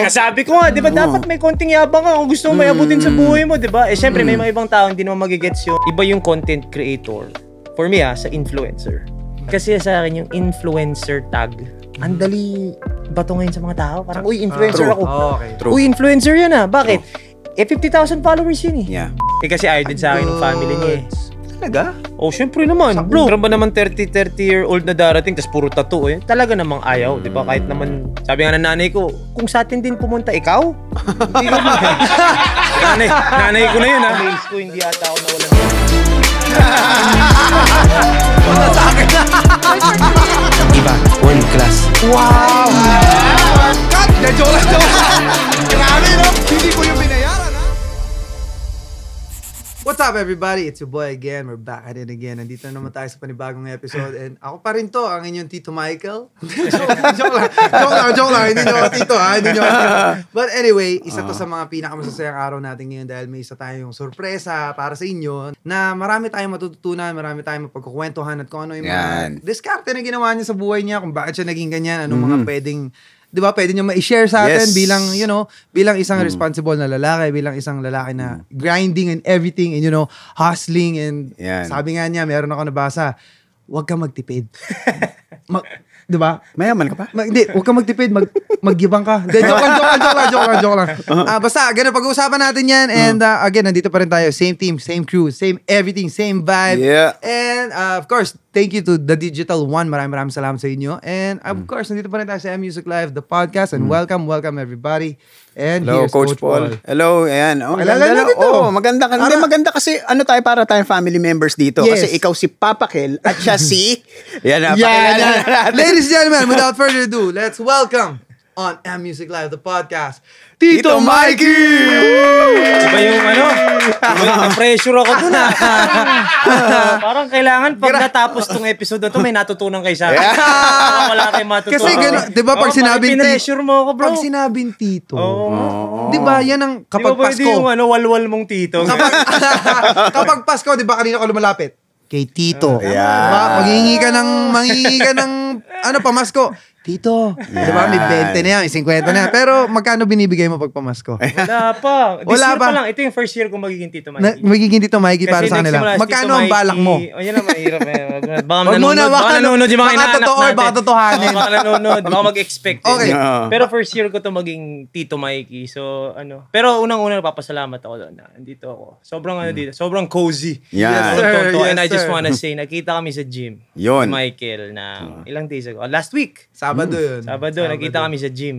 sinasabi ko nga, di ba dapat may konting yabang ka kung gusto mo may mm. abutin sa buhay mo, di ba? Eh syempre may mga ibang tao hindi naman magigets yun. Iba yung content creator. For me ha, ah, sa influencer. Kasi sa akin yung influencer tag, ang dali bato ngayon sa mga tao. Parang, uy, influencer ako. Oh, okay. True. Uy, influencer yan ah. Bakit? Eh, 50,000 followers yun eh. Yeah. Eh kasi ayaw din sa akin ng family niya eh. Talaga? Oh, syempre naman. Sa bro, ba naman 30, 30 year old na darating tapos puro tattoo eh. Talaga namang ayaw, 'di ba? Kahit naman sabi nga ng nanay ko, kung sa atin din pumunta ikaw, hindi naman. ba? nanay, nanay ko na 'yun ah. Amaze ko hindi ata ako nawalan. Wala sa akin. Iba, one class. Wow! Cut! Joke lang, joke Grabe, no? Hindi ko yung binayar. What's up everybody? It's your boy again. We're back at it again. Nandito na naman tayo sa panibagong episode and ako pa rin to, ang inyong Tito Michael. joke, joke lang, joke lang, joke lang. Hindi nyo ako Tito ha, hindi nyo But anyway, isa to sa mga pinakamasasayang araw natin ngayon dahil may isa tayong sorpresa para sa inyo na marami tayong matututunan, marami tayong mapagkukwentuhan at kung ano yung mga diskarte na ginawa niya sa buhay niya, kung bakit siya naging ganyan, anong mm-hmm. mga pwedeng 'di ba? Pwede niyo ma-share sa atin yes. bilang, you know, bilang isang mm. responsible na lalaki, bilang isang lalaki na mm. grinding and everything and you know, hustling and Yan. sabi nga niya, meron ako nabasa, huwag kang magtipid. Mag- di ba? Mayaman ka pa? Ma- hindi, huwag Mag- magtipid, mag magyibang ka. Hindi, joke lang, joke lang, joke lang, joke lang, joke lang. Uh, basta, ganun, pag-uusapan natin yan. Uh-huh. And uh, again, nandito pa rin tayo. Same team, same crew, same everything, same vibe. Yeah. And uh, of course, thank you to The Digital One. Maraming maraming salamat sa inyo. And of mm. course, nandito pa rin tayo sa M-Music Live, the podcast. And mm. welcome, welcome everybody. And Hello, here's Coach, Coach Paul. Paul. Hello, ayan. Oh, maganda, natin to. Oh, maganda. Para, hindi, maganda kasi ano tayo para tayong family members dito. Yes. Kasi ikaw si Papa Kel at siya si... yan na, yan, yeah, yeah. Ladies and gentlemen, without further ado, let's welcome on M Music Live, the podcast. Tito, Tito Mikey! Mikey! Iba yung ano, na-pressure ako dun ah. Parang kailangan pag natapos tong episode na to, may natutunan kayo sa akin. Yeah. Wala kayong matutunan. Kasi gano'n, di ba pag oh, sinabing Tito, mo ako bro. Pag sinabing Tito, oh. di ba yan ang kapag diba, Pasko. Di yung ano, walwal mong Tito. kapag, kapag Pasko, di ba kanina ako lumalapit? Kay Tito. Yeah. Diba? Maghihingi ka ng, maghihingi ka ng, ano, pamasko. Tito, yeah. di ba? May 20 na yan, may 50 na yan. Pero magkano binibigay mo pag pamasko? Wala pa. This Wala year pa. pa lang. Ito yung first year kong magiging Tito Mikey. Na, magiging Tito Mikey para sa kanila. Magkano ang balak mo? O, oh, yan ang mahirap eh. Baka nanonood. Muna, baka, baka nanonood yung mga inaanak totoo, natin. Baka totohanin. baka nanonood. Baka mag-expect. Okay. Yeah. Pero first year ko to maging Tito Mikey. So, ano. Pero unang-una papasalamat ako doon Nandito ako. Sobrang ano mm. dito. Sobrang cozy. Yeah. Yes, sir. Yes, And I just wanna say, nakita kami sa gym. Yun. Michael na ah. ilang days ago. Last week. Sa Sabado hmm. yun. Sabado, Sabado. nagkita kami sa gym.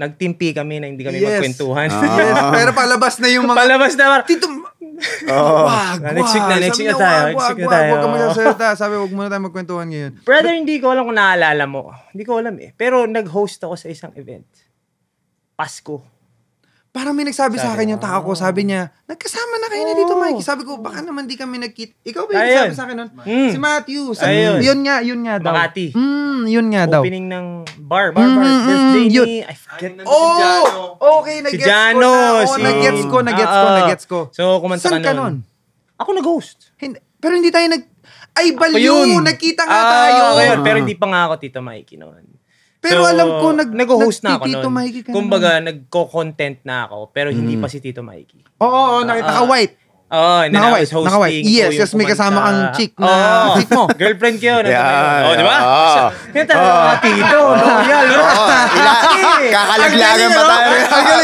Nagtimpi kami na hindi kami Yes. magkwentuhan. yes, ah. pero palabas na yung mga... Palabas na mar- Tito, Oo. wag, ah, wag. Next week na, next Sabi week na niya, tayo, Wag, next wag, week na wag, tayo. wag Sabi, wag muna tayo magkwentuhan ngayon. Brother, hindi ko alam kung naalala mo. Hindi ko alam eh. Pero nag-host ako sa isang event. Pasko. Parang may nagsabi sabi, sa akin yung tao ko, sabi niya, nagkasama na kayo na dito, oh. Mike. Sabi ko, baka naman di kami nagkit. Ikaw ba yung Ayun. nagsabi sa akin nun? Mm. Si Matthew. Sabi, Ayun. Yun nga, yun nga daw. Makati. Mm, yun nga daw. Opening ng bar, bar, bar. Mm, Birthday yun. ni... I forget. Oh! Si Jano. Okay, nag-gets si Jano, ko na. Oh, si... Nag-gets ko, nag-gets ko, ah, ah. nag-gets ko. So, kumanta San ka nun? Ako na-ghost. Hindi, pero hindi tayo nag... Ay, baliw! Nakita nga uh, tayo! Okay, pero hindi pa nga ako, Tito Mikey, noon. Pero so, alam ko, nag, nag-host na ako Tito Mikey ka Kumbaga, nagko-content na ako, pero mm. hindi pa si Tito Mikey. Oo, oh, oh, oh, nakita uh, ah. ka white. Oo, oh, and naka-white, Naka-white. Yes, yes, yes may kasama kang chick na oh, chick mo. Girlfriend ko yun. yeah, oh, di ba? Kita mo tanong tito, oh. loyal, rasta. Kakalaglagan pa tayo.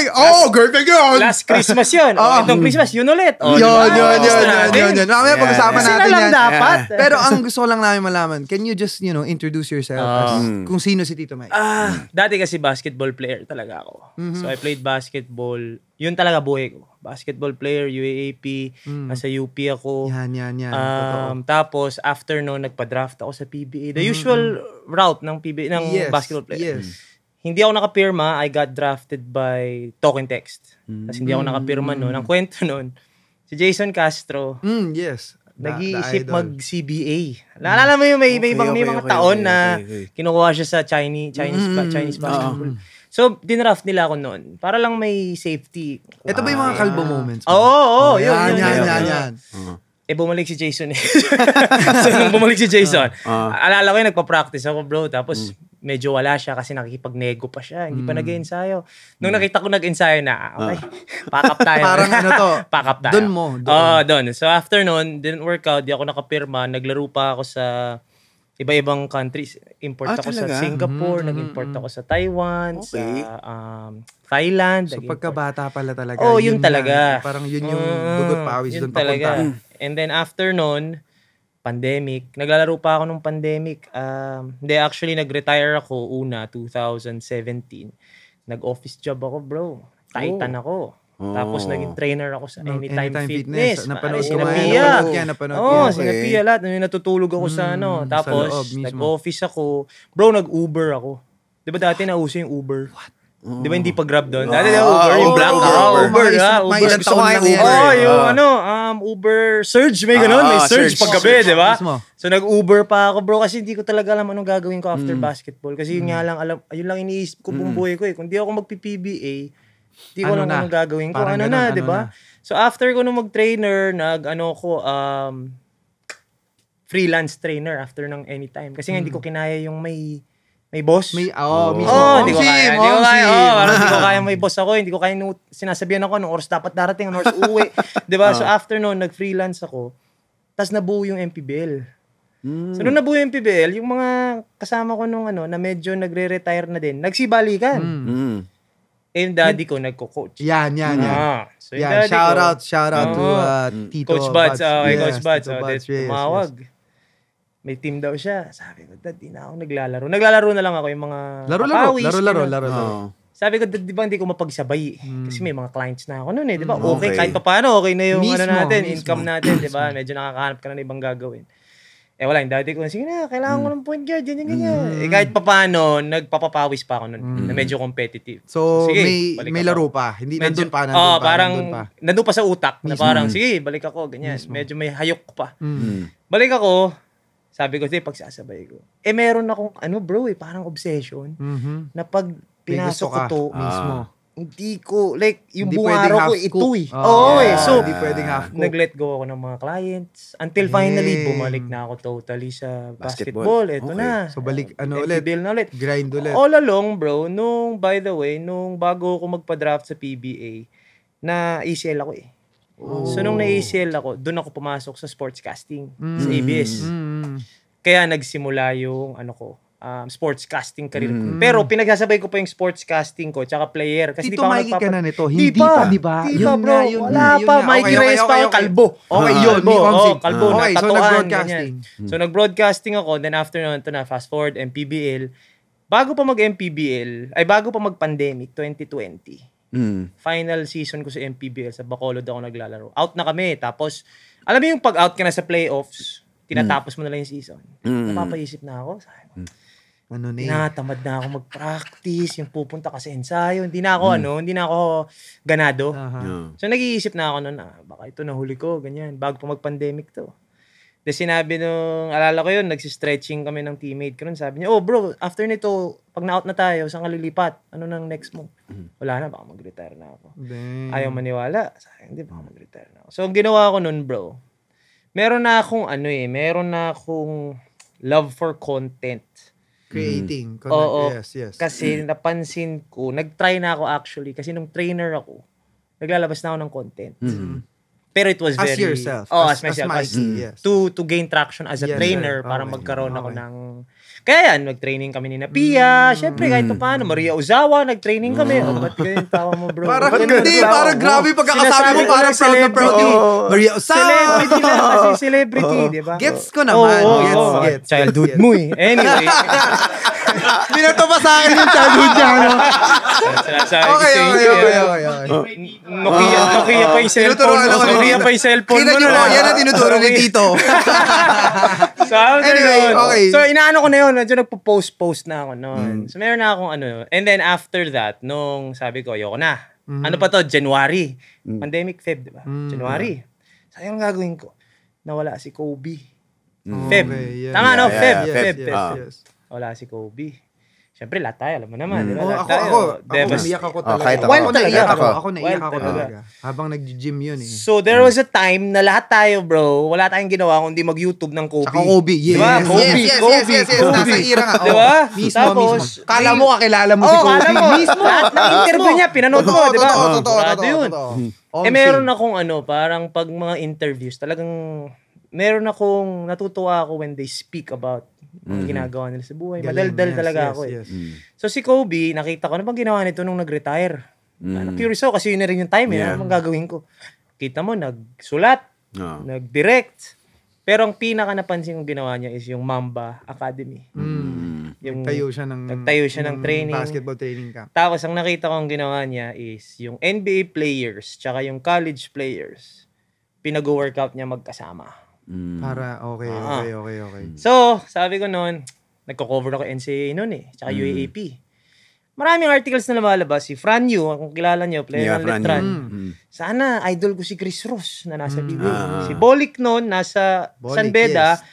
Oh, girlfriend ko yun. Last Christmas yun. Oh. Itong Christmas, yun ulit. Oh, yun, yun, yun, yun, yun, yun. Mamaya yeah. pag-usapan natin yan. dapat. Yeah. Pero ang gusto ko lang namin malaman, can you just, you know, introduce yourself oh. as hmm. kung sino si Tito Mike? Ah, dati kasi basketball player talaga ako. Mm-hmm. So I played basketball. Yun talaga buhay ko. Basketball player, UAAP, mm. nasa UP ako. Yan, yan, yan. Um, tapos after no, nagpa-draft ako sa PBA. The mm-hmm. usual route ng PBA ng yes, basketball player. Yes. Hmm. hindi ako nakapirma, I got drafted by Talk Token Text. Hmm. Tapos hindi ako nakapirma mm. noon. Ang kwento noon, Si Jason Castro. Mm, yes. Nag-iisip mag-CBA. Naalala mo yung may, okay, may, okay, may mga okay, taon okay, na okay, okay. kinukuha siya sa Chinese, Chinese, mm, Chinese mm, basketball. Uh, So, dinraft nila ako noon. Para lang may safety. Ito ba yung mga ah. kalbo moments? Oo, oo. Oh, yun, yan, yun, yan, yan, yan. Eh, bumalik si Jason eh. so, nung bumalik si Jason, uh, alala ko yung nagpa-practice ako, bro. Tapos, mm medyo wala siya kasi nakikipagnego pa siya. Hindi pa mm. nag-ensayo. Nung hmm. nakita ko nag-ensayo na, ah. okay, uh. pack up tayo. Parang ano to? pack up tayo. Doon mo. Oo, oh, doon. So after noon, didn't work out. Di ako nakapirma. Naglaro pa ako sa iba-ibang countries. Import ah, ako talaga? sa Singapore, mm-hmm. nag-import ako sa Taiwan, okay. sa um, Thailand. So pagkabata pala talaga. Oh, yun, yun talaga. Na, parang yun yung uh, dugot pawis ah, doon papunta. And then after noon, pandemic. Naglalaro pa ako nung pandemic. Um, hindi, actually, nag-retire ako una, 2017. Nag-office job ako, bro. Titan oh. ako. Oh. Tapos naging trainer ako sa Anytime, Anytime Fitness. Fitness. Ah, napanood ko nga. Napanood yan. Napanood oh, yan. Sinapia lahat. Natutulog ako mm, sa ano. Hmm, Tapos, sa nag-office ako. Bro, nag-Uber ako. Di ba dati nauso yung Uber? What? Mm. Di ba hindi pa grab doon? Ah. Dati oh, yung black Uber. Oh, Uber, Uber, ah, Uber. Ilang taon na Uber. Eh. Oh, yung ah. ano, um, Uber Surge, may ganun, may Surge paggabi, di ba? So nag-Uber pa ako bro kasi hindi ko talaga alam anong gagawin ko after hmm. basketball. Kasi yun nga hmm. lang, alam, yun lang iniisip ko buong hmm. buhay ko eh. Kung di ako magpi-PBA, hindi ko ano alam anong gagawin ko. Ano na, ano di ba? So after ko nung mag-trainer, nag ano ko, um, freelance trainer after ng anytime. Kasi nga hindi ko kinaya yung may may boss? May, oh, oh, mismo. Oh, hindi ko kaya. Hindi ko kaya. Oh, parang hindi ko kaya may boss ako. Hindi ko kaya nu- sinasabihan ako anong oras dapat darating, anong oras uwi. di ba? Oh. So after noon, nag-freelance ako. Tapos nabuo yung MPBL. Mm. So nung nabuo yung MPBL, yung mga kasama ko nung ano, na medyo nagre-retire na din, nagsibalikan. Mm. Eh, yung daddy ko nagko-coach. Yan, yan, yan. Ah, so yung yan, shout ko, out, shout out oh, to uh, Tito Coach Buds. Okay, yes, Coach Buds. Tito oh, Buds, yes, tumawag. Yes may team daw siya. Sabi ko, dad, di na ako naglalaro. Naglalaro na lang ako yung mga laro-laro, papawis. Laro-laro, laro-laro. Oh. Sabi ko, dad, di ba hindi ko mapagsabay? Mm. Kasi may mga clients na ako noon eh, di ba? Hmm. Okay, okay. kahit pa paano, okay na yung ano mismo, ano natin, mismo. income natin, di ba? Medyo nakakahanap ka na ng ibang gagawin. Eh wala, yung dati ko, sige na, kailangan ko hmm. ng point guard, yan, ganyan. Mm. Eh kahit pa paano, nagpapapawis pa ako noon, mm. na medyo competitive. So, sige, may, may laro pa, hindi medyo, nandun pa, nandun oh, pa, parang, nandun pa. Nandun pa sa utak, mismo. na parang, sige, balik ako, ganyan. Mismo. Medyo may hayok pa. Mm. Balik ako, sabi ko, di, pagsasabay ko. Eh, meron akong, ano bro, eh, parang obsession mm-hmm. na pag pinasok ko to, ah. mismo, hindi ko, like, yung buong araw ko, scoop. ito ah, eh. Oh, Oo yeah. eh. So, hindi pwedeng half cook. Nag-let go ako ng mga clients. Until yeah. finally, bumalik na ako totally sa basketball. basketball. Ito okay. na. So, balik, ano ulit? Build na ulit. Grind ulit. All along, bro, nung, by the way, nung bago ako magpa-draft sa PBA, na ACL ako eh. So nung oh. na-ACL ako, doon ako pumasok sa sportscasting mm. sa ABS. Mm. mm. Kaya nagsimula yung ano ko, um, sportscasting career ko. Mm. Pero pinagsasabay ko pa yung sportscasting ko tsaka player kasi Tito, di pa ka na nito. Hindi pa, pa di ba? Di pa, bro. Na, yun, Wala yun, pa. Yun, Mikey okay, Reyes okay, pa okay, ah, oh, kalbo. Okay, uh, yun. oh, kalbo uh, okay, na tatuan. So, nag-broadcasting. Ganyan. So, nag-broadcasting ako. Then, after nun, ito na, fast forward, MPBL. Bago pa mag-MPBL, ay bago pa mag-pandemic, 2020 Mm. Final season ko sa MPBL, sa Bacolod ako naglalaro. Out na kami. Tapos, alam mo yung pag-out ka na sa playoffs, tinatapos mo na lang yung season. Mm. Napapaisip na ako. Sabi mm. Ano ni? Eh. Natamad na ako mag-practice, yung pupunta ka sa ensayo. Hindi na ako, mm. ano, hindi na ako ganado. Uh-huh. Yeah. So, nag-iisip na ako noon, ah, baka ito na huli ko, ganyan, bago pa mag-pandemic to. De sinabi nung, alala ko yun, nagsistretching kami ng teammate ko Sabi niya, oh bro, after nito, pag na-out na tayo, saan ka lilipat? Ano nang next mo? Mm-hmm. Wala na, baka mag-retire na ako. Damn. Ayaw maniwala. Sabi, hindi, baka mag-retire na ako. So, ang ginawa ko nun, bro, meron na akong ano eh, meron na akong love for content. Creating. Mm. Connect, Oo, yes, yes. Kasi mm. napansin ko, nag-try na ako actually, kasi nung trainer ako, naglalabas na ako ng content. Mm-hmm. Pero it was as very... yourself. Oh, as, as myself. As, Mikey, as yes. To to gain traction as a yes, trainer sir. para okay. magkaroon okay. ako ng... Kaya yan, nag-training kami ni Napia. Mm. Siyempre, kahit mm. pa paano. Maria Uzawa, nag-training kami. Mm. Oh, ba't ganyan tawa mo, bro? Parang ba't hindi, tawa? parang oh. grabe pagkakasabi mo. Parang proud na proud ni Maria Uzawa. Celebrity lang kasi celebrity, oh. di ba? Gets ko naman. Oh, oh, gets, oh, gets. Childhood gets. mo eh. Anyway. Binato pa sa akin yung childhood niya, no? Okay, okay, okay, okay, okay. Oh, Nokia, ah. Nokia pa yung cellphone. Nokia pa yung cellphone mo ano na. Yan na tinuturo ni Tito. So, anyway, okay. So, inaano ko na yun. Medyo nagpo-post-post na ako noon. Hmm. So, meron na akong ano. And then, after that, nung sabi ko, ayoko na. Hmm. Ano pa to? January. Hmm. Pandemic Feb, di ba? January. Sayang gagawin ko. Nawala si Kobe. Feb. Okay, yeah. Tama, yeah, no? Feb. Yeah, Feb. Feb. Yes, Feb. Yes, yes wala si Kobe. Siyempre, tayo, alam mo naman. Mm. Diba, oh, ako, tayo. ako, Devas- ako, naiyak ako talaga. Oh, kahit ako, ako, naiyak ako. Ako, naiyak ako talaga. Habang nag-gym yun eh. So, there was a time na lahat tayo, bro, wala tayong ginawa kundi mag-YouTube ng Kobe. Saka Kobe, yes. Diba? Kobe, yes, yes, Kobe, yes, yes, yes, Kobe. Nasa ira nga. Diba? Mismo, Tapos, mismo. Kala mo kakilala mo oh, si Kobe. Kala mo. mismo. Lahat ng interview niya, pinanood mo, diba? Totoo, totoo, totoo, totoo. Eh, meron akong ano, parang pag mga interviews, talagang meron akong natutuwa ako when they speak about Mm-hmm. ginagawa nila sa buhay. Galing, Madaldal yes, talaga yes, ako eh. Yes. Mm. So si Kobe, nakita ko, na ano bang ginawa nito nung nag-retire? Mm. Ano, curious ako kasi yun na rin yung time. Eh. Yeah. Eh, ano bang gagawin ko? Kita mo, nagsulat, no. Ah. nag-direct. Pero ang pinaka napansin kong ginawa niya is yung Mamba Academy. Mm. mm. Yung, nagtayo siya ng, nagtayo siya ng, ng training. Basketball training ka. Tapos ang nakita kong ginawa niya is yung NBA players tsaka yung college players pinag-workout niya magkasama. Mm. Para, okay, ah. okay, okay, okay. Mm. So, sabi ko noon, nagko-cover ako NCAA noon eh, tsaka mm. UAAP. Maraming articles na lumalabas. Si Fran Yu, kung kilala niyo, player yeah, ng Letran. Mm. mm. Sana idol ko si Chris Ross na nasa mm. BBA. Ah, ah. Si Bolik noon, nasa Bolik, San Beda. Yes.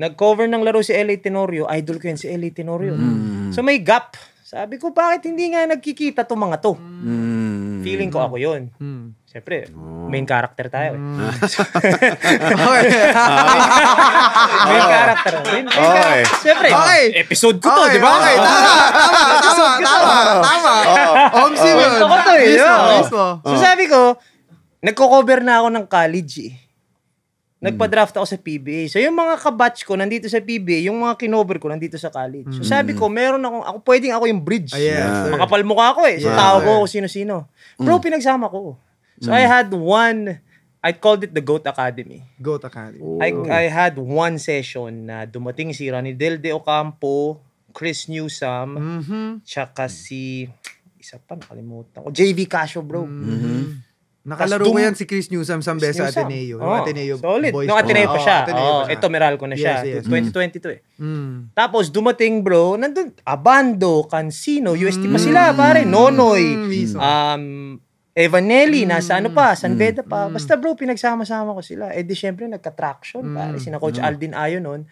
Nag-cover ng laro si LA Tenorio. Idol ko yun si LA Tenorio. Mm. So may gap sabi ko, bakit hindi nga nagkikita tong mga to? Mm. Feeling ko ako yun. Mm. Siyempre, oh. main character tayo. Eh. Mm. main oh. character. Main, main okay. character. Siyempre, okay. episode ko to, okay. di ba? Okay, tama, tama, tama, tama, tama. Oh. Omsi yun. Gusto ko to eh. Mismo, mismo. So sabi ko, nagko-cover na ako ng college eh. Nagpa-draft ako sa PBA. So yung mga kabatch ko nandito sa PBA, yung mga kinover ko nandito sa college. So mm. sabi ko, meron akong, ako, pwedeng ako yung bridge. Ah, yeah, sir. Makapal mukha ako eh. So Yeah, tawag ko sir. sino-sino. Mm. Pero pinagsama ko. So I mm. had one, I called it the GOAT Academy. Go Takali. Oh. I, I had one session na dumating si Ronnie Del De Ocampo, Chris Newsom, Mhm. tsaka si, isa pa nakalimutan ko, JV Casio bro. Mm-hmm. Nakalaro ko yan si Chris Newsom sa Besa Ateneo. Oh, Ateneo solid. Boys. No, Ateneo pa siya. Ateneo oh, pa siya. Ito, Meralco na siya. Yes, yes. 2022 eh. Mm. mm. Tapos, dumating bro, nandun, Abando, Cancino, UST mm. pa sila, pare. Nonoy, mm. um, Evanelli, mm. nasa ano pa, San mm. Beda pa. Mm. Basta bro, pinagsama-sama ko sila. Eh di syempre, nagka-traction, mm. pare. Sina Coach mm. Aldin Ayo noon.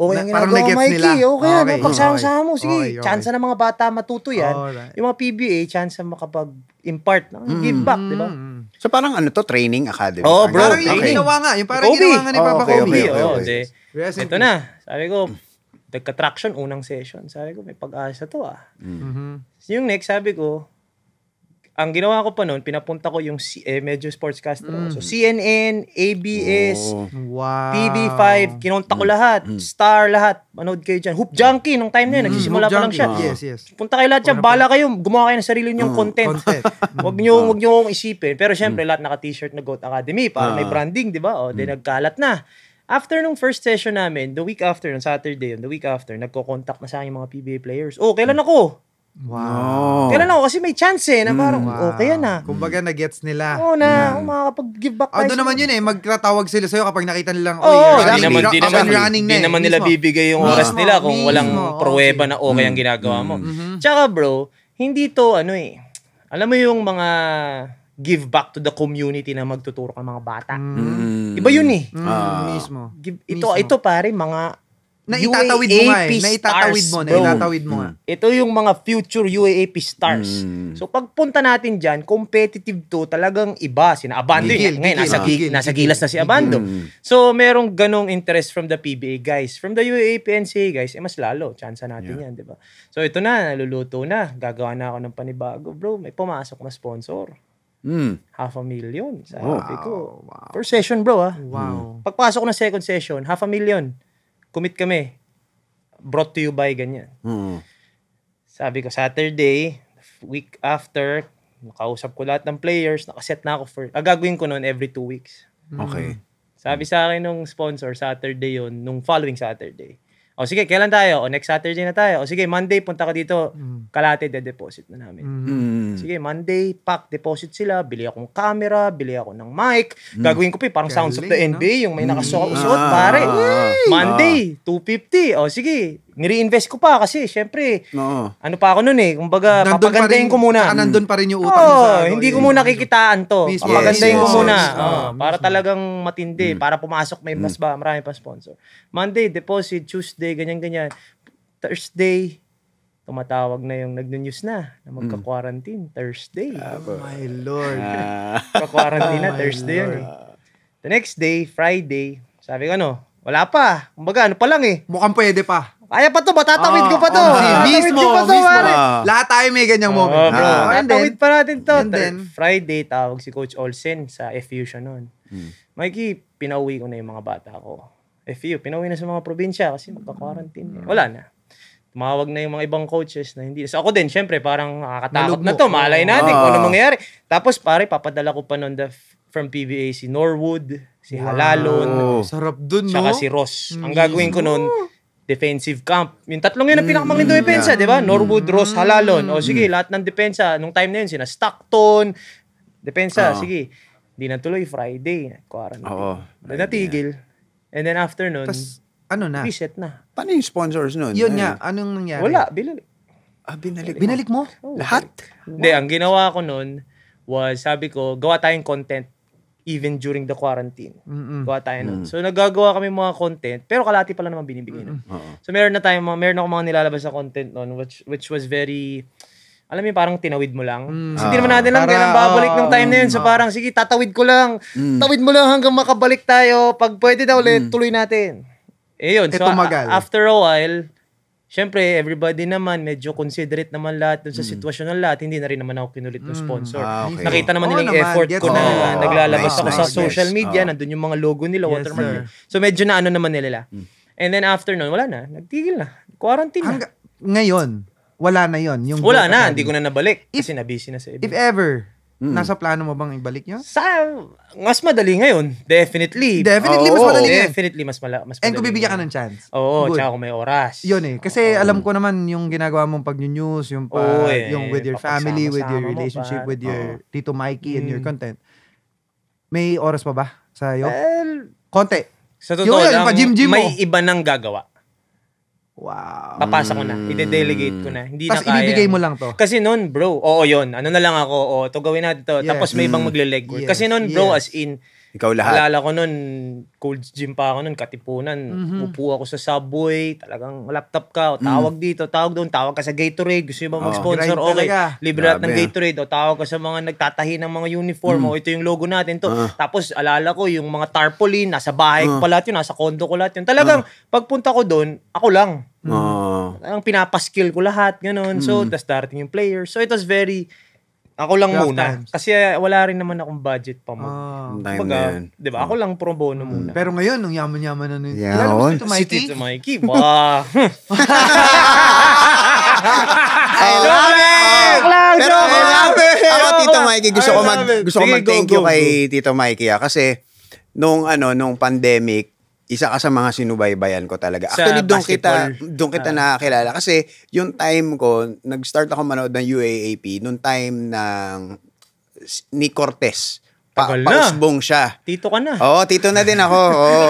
Okay ang ginagawa mo, Mikey. Nila. Okay, okay. pagsama-sama mo. Sige, okay, chance na mga bata matuto yan. Alright. Yung mga PBA, chance na makapag-impart. No? Give mm. back, mm. di ba? So parang ano to, training academy? oh, bro. Parang okay. ginawa nga. Yung parang Kobe. ginawa nga ni oh, Papa okay, Kobe. Okay, okay, okay. okay. okay. Ito na. Sabi ko, the traction unang session. Sabi ko, may pag-asa to ah. Mm-hmm. So, yung next, sabi ko, ang ginawa ko pa noon, pinapunta ko yung C- eh, medyo sportscaster mm. So CNN, ABS, oh. wow. TV5, kinunta ko mm. lahat, mm. Star lahat. Manood kayo diyan. Hoop Junkie nung time na yun, mm. nagsisimula pa lang siya. Yes, yes. Punta kayo lahat diyan, bala kayo, gumawa kayo ng sarili niyo mm. content. Huwag niyo mm. huwag niyo isipin. Pero syempre lahat naka-t-shirt na Goat Academy para may ah. branding, 'di ba? O, mm. di nagkalat na. After nung first session namin, the week after, on Saturday, on the week after, nagko-contact na sa akin mga PBA players. Oh, kailan ako? Wow. Kailan ako kasi may chance eh, na mm, parang mm, wow. okay na. Ah. Kumbaga na gets nila. Oo na, yeah. Mm. makakapag-give back tayo. Although naman yun eh, magtatawag sila sa'yo kapag nakita nilang, oh, oh running, naman, di naman, running na. Di eh. naman nila bibigay yung oras nila kung walang pruweba na okay ang mm. ginagawa mo. Mm-hmm. Tsaka bro, hindi to ano eh, alam mo yung mga give back to the community na magtuturo ka mga bata. Mm. Iba yun eh. Mm. Uh, mismo. Give, ito mismo. ito pare mga na itatawid UAAP mo ay, eh. Na itatawid stars, mo, na itatawid mo nga. Hmm. Ito yung mga future UAAP stars. Mm. So pagpunta natin diyan, competitive to, talagang iba. Sina Abando eh. gigil, Ngayon, gigil, nasa, gigil, nasa gilas na si Abando. Gigil. Hmm. So merong ganong interest from the PBA guys. From the UAAP NCAA guys, eh mas lalo. Chance natin yeah. yan, di ba? So ito na, naluluto na. Gagawa na ako ng panibago. Bro, may pumasok na sponsor. Mm. Half a million. Sabi wow. ko. Wow. First session, bro, ah. Hmm. Wow. Pagpasok ko ng second session, half a million commit kami. Brought to you by, ganyan. mm Sabi ko, Saturday, week after, nakausap ko lahat ng players, nakaset na ako for, gagawin ko noon every two weeks. Okay. Hmm. Sabi sa akin nung sponsor, Saturday yon nung following Saturday. O sige, kailan tayo? O next Saturday na tayo. O sige, Monday punta ka dito, mm. kalate de deposit na namin. Mm. mm. Sige, Monday pack deposit sila, bili akong camera, bili ako ng mic. Mm. Gagawin ko pa parang Galing, Sounds of the NBA, no? yung may nakasuot, mm. pare. Ah, Monday, ah. 250. O sige, nire-invest ko pa kasi syempre, no. ano pa ako noon eh, kumbaga papagandahin rin, ko muna. Saka nandun pa rin yung utang. Oh, sa, ano, hindi ko eh, muna kikitaan to. Mismo. Papagandahin yes, ko yes, muna. Yes, oh, oh, para mismo. talagang matindi, mm. para pumasok may mas mm. ba, marami pa sponsor. Monday, deposit, Tuesday, ganyan-ganyan. Thursday, tumatawag na yung nagno-news na na mm. magka-quarantine Thursday. Oh my Lord. Ah. Magka-quarantine na oh Thursday yun eh. The next day, Friday, sabi ko ano, wala pa. Kumbaga ano pa lang eh. Mukhang pwede pa. Kaya pa to, matatawid ko pa to. Oh, ah, matatawid mismo, ko pa to, mismo. Pare. Lahat tayo may ganyang oh, moment. Oh, bro. Ah. Matatawid pa natin to. And then, Friday, tawag si Coach Olsen sa FU siya noon. Hmm. Mikey, pinauwi ko na yung mga bata ko. FU, pinauwi na sa mga probinsya kasi magka-quarantine. Hmm. Wala na. Tumawag na yung mga ibang coaches na hindi. So ako din, syempre, parang nakakatakot na to. Malay natin oh. kung ano ah. mangyayari. Tapos pare, papadala ko pa noon the from PBA si Norwood, si wow. Halalon. Sarap dun, no? Tsaka si Ross. Ang hmm. gagawin ko noon, defensive camp. Yung tatlong yun ang mm, pinakamagandang mm, depensa, yeah. di ba? Norwood, mm, Ross, Halalon. O mm. sige, mm. lahat ng depensa. Nung time na yun, sina Stockton. Depensa, uh-huh. sige. Hindi na tuloy, Friday. Quarantine. Oo. Friday natigil. And then after nun, Tas, ano na? Reset na. Paano yung sponsors nun? Yun nga, eh. anong nangyari? Wala, binalik. Ah, binalik, binalik mo? mo? Oh, Lahat? Hindi, ang ginawa ko nun was sabi ko, gawa tayong content even during the quarantine. Gawa tayo nun. Mm-mm. So nagagawa kami mga content, pero kalati pala naman binibigay nun. Uh-huh. So meron na tayong meron ako mga nilalabas na content nun, which, which was very, alam mo parang tinawid mo lang. Mm. So, hindi naman ah. natin lang kailan babalik ng time na yun. So, mm. parang, sige, tatawid ko lang. Mm. Tawid mo lang hanggang makabalik tayo. Pag pwede na ulit, mm. tuloy natin. Eh, yun. so, after a while, Siyempre, everybody naman, medyo considerate naman lahat dun sa mm. sitwasyon ng lahat. Hindi na rin naman ako kinulit ng hmm. sponsor. Mm. Ah, okay. Nakita naman nila yung effort ko oh, na oh, naglalabas nice, ako nice, sa social nice. media. Oh. Nandun yung mga logo nila, yes, watermark. Sir. So, medyo na ano naman nila. Mm. And then after nun, wala na. Nagtigil na. Quarantine na. ngayon, wala na yon Yung wala na. Hindi ko na nabalik. If, kasi na busy na sa ibig. If ever, mm Nasa plano mo bang ibalik yun? Sa, mas madali ngayon. Definitely. Definitely, oo, mas madali ngayon. Definitely, mas, mala, mas madali. And kung bibigyan ka ng chance. Oo, Good. tsaka kung may oras. Yun eh. Kasi oo. alam ko naman yung ginagawa mong pag-news, yung, pa, oo, eh, yung with your family, with your relationship, with your oo. Tito Mikey mm. and your mm. content. May oras pa ba sa'yo? Well, Konti. Sa totoo yung, lang, pa may iba nang gagawa. Wow. Papasa ko na. Hmm. i delegate ko na. Hindi Tapos na kaya. ibibigay mo lang to? Kasi noon, bro, oo, yon. Ano na lang ako, oo, to gawin natin to. Yes. Tapos may ibang hmm. magle-leg work. Yes. Kasi noon, bro, yes. as in, ikaw lahat. Alala ko noon, cold gym pa ako noon, katipunan. Mm-hmm. Upo ako sa subway, talagang laptop ka, o tawag mm. dito, tawag doon, tawag ka sa Gatorade, gusto mo oh, mag-sponsor, oh, okay. Libre lahat ng Gatorade, o tawag ka sa mga nagtatahi ng mga uniform, mm. o ito yung logo natin to. Uh. Tapos alala ko, yung mga tarpaulin, nasa bahay uh. ko pa lahat yun, nasa condo ko lahat yun. Talagang, uh. pagpunta ko doon, ako lang. Mm. Uh, ang pinapaskill ko lahat, ganun. Mm. So, the starting yung player. So, it was very, ako lang Rough muna. Times. Kasi eh, wala rin naman akong budget pa mo. Oh. Ah. Kumbaga, di ba? Ako lang pro bono hmm. muna. Pero ngayon, nung yaman-yaman na nun. Yeah, Lalo mo si oh. Mikey? Si Mikey, ba? I love it! Lang, Pero ako, ako, Tito Mikey, gusto ko, mag, gusto ko mag-thank you kay Tito Mikey. Ah, kasi, nung, ano, nung pandemic, isa ka sa mga sinubaybayan ko talaga. Actually, doon kita, doon kita uh, nakakilala. Kasi yung time ko, nag-start ako manood ng UAAP noong time ng ni Cortez. Pa, Tagal pausbong siya. Tito ka na. Oo, tito na din ako. Oo.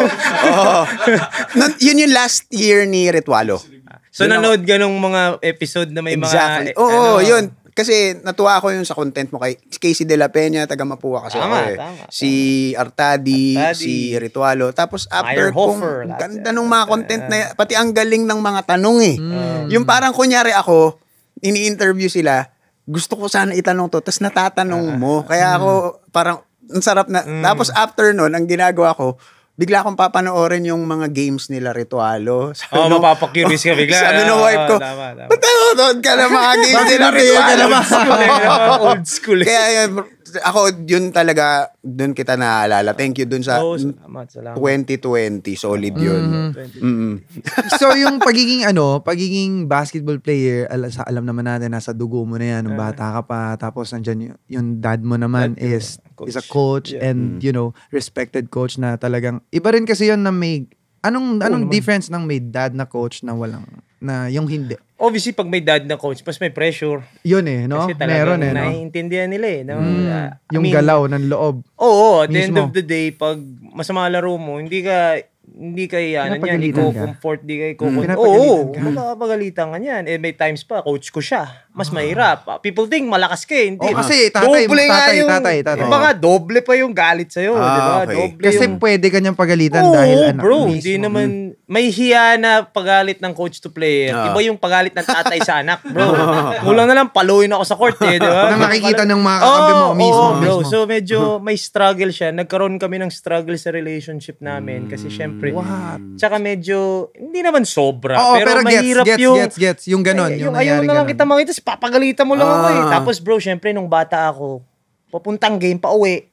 Oo. yun yung last year ni Ritualo. Ah, so, nanood ka nung mga episode na may exactly. mga... Exactly. Eh, oo, ano, yun kasi natuwa ako yung sa content mo kay Casey De La Peña, taga Mapua kasi tama, ako eh. Tama, Si Artadi, si Ritualo. Tapos after kung ganda nung mga content na pati ang galing ng mga tanong eh. Mm. Yung parang kunyari ako, ini-interview sila, gusto ko sana itanong to, tapos natatanong mo. Kaya ako mm. parang ang sarap na. Mm. Tapos after nun, ang ginagawa ko, bigla akong papanoorin yung mga games nila, Ritualo. Oo, oh, no, mapapakurious ka bigla. Sabi ng no, wife ko, ba't nanonood ka na mga games nila, Ritualo? Old school, Kaya ako, yun talaga, dun kita naaalala. Thank you dun sa oh, salamat, salamat. 2020. Solid yun. Mm-hmm. Mm-hmm. so, yung pagiging, ano, pagiging basketball player, al- sa, alam naman natin, nasa dugo mo na yan, nung ah. bata ka pa, tapos nandyan yung, yung dad mo naman dad is coach. is a coach yeah. and mm. you know, respected coach na talagang iba rin kasi 'yon na may anong anong Oo, difference ng may dad na coach na walang na yung hindi. Obviously pag may dad na coach, mas may pressure. 'Yun eh, no? Kasi Meron eh, no? naiintindihan nila eh, no? Mm, uh, yung mean, galaw ng loob. Oo, at mismo. the end of the day pag masama laro mo, hindi ka hindi kay ano yan, hindi comfort, hindi kay comfort. Hmm. Oo, makapagalitan ka niyan. Eh, may times pa, coach ko siya. Mas oh. mahirap. Ah, people think malakas ka eh, Hindi. Oh, kasi tatay, doble tatay, yung, tatay, tatay. Yung mga doble pa yung galit sa'yo. Ah, diba? okay. doble kasi yung... pwede ka pagalitan Oo, dahil anak bro, mismo. hindi naman, hmm may hiya na pagalit ng coach to player. Uh. Iba yung pagalit ng tatay sa anak, bro. Ah. Kulang na lang paluin ako sa court, eh, di ba? Nang nakikita ng mga kakampi mo, oh, mismo, oh, bro. Mismo. So medyo may struggle siya. Nagkaroon kami ng struggle sa relationship namin kasi hmm. syempre, What? tsaka medyo, hindi naman sobra. Oo, pero, pero mahirap gets, yung, gets, gets, gets. yung ganun. Ay, yung, yung ayaw na lang ganun. kita makita, papagalitan mo lang uh. ako eh. Ah. Tapos bro, syempre nung bata ako, papuntang game pa uwi,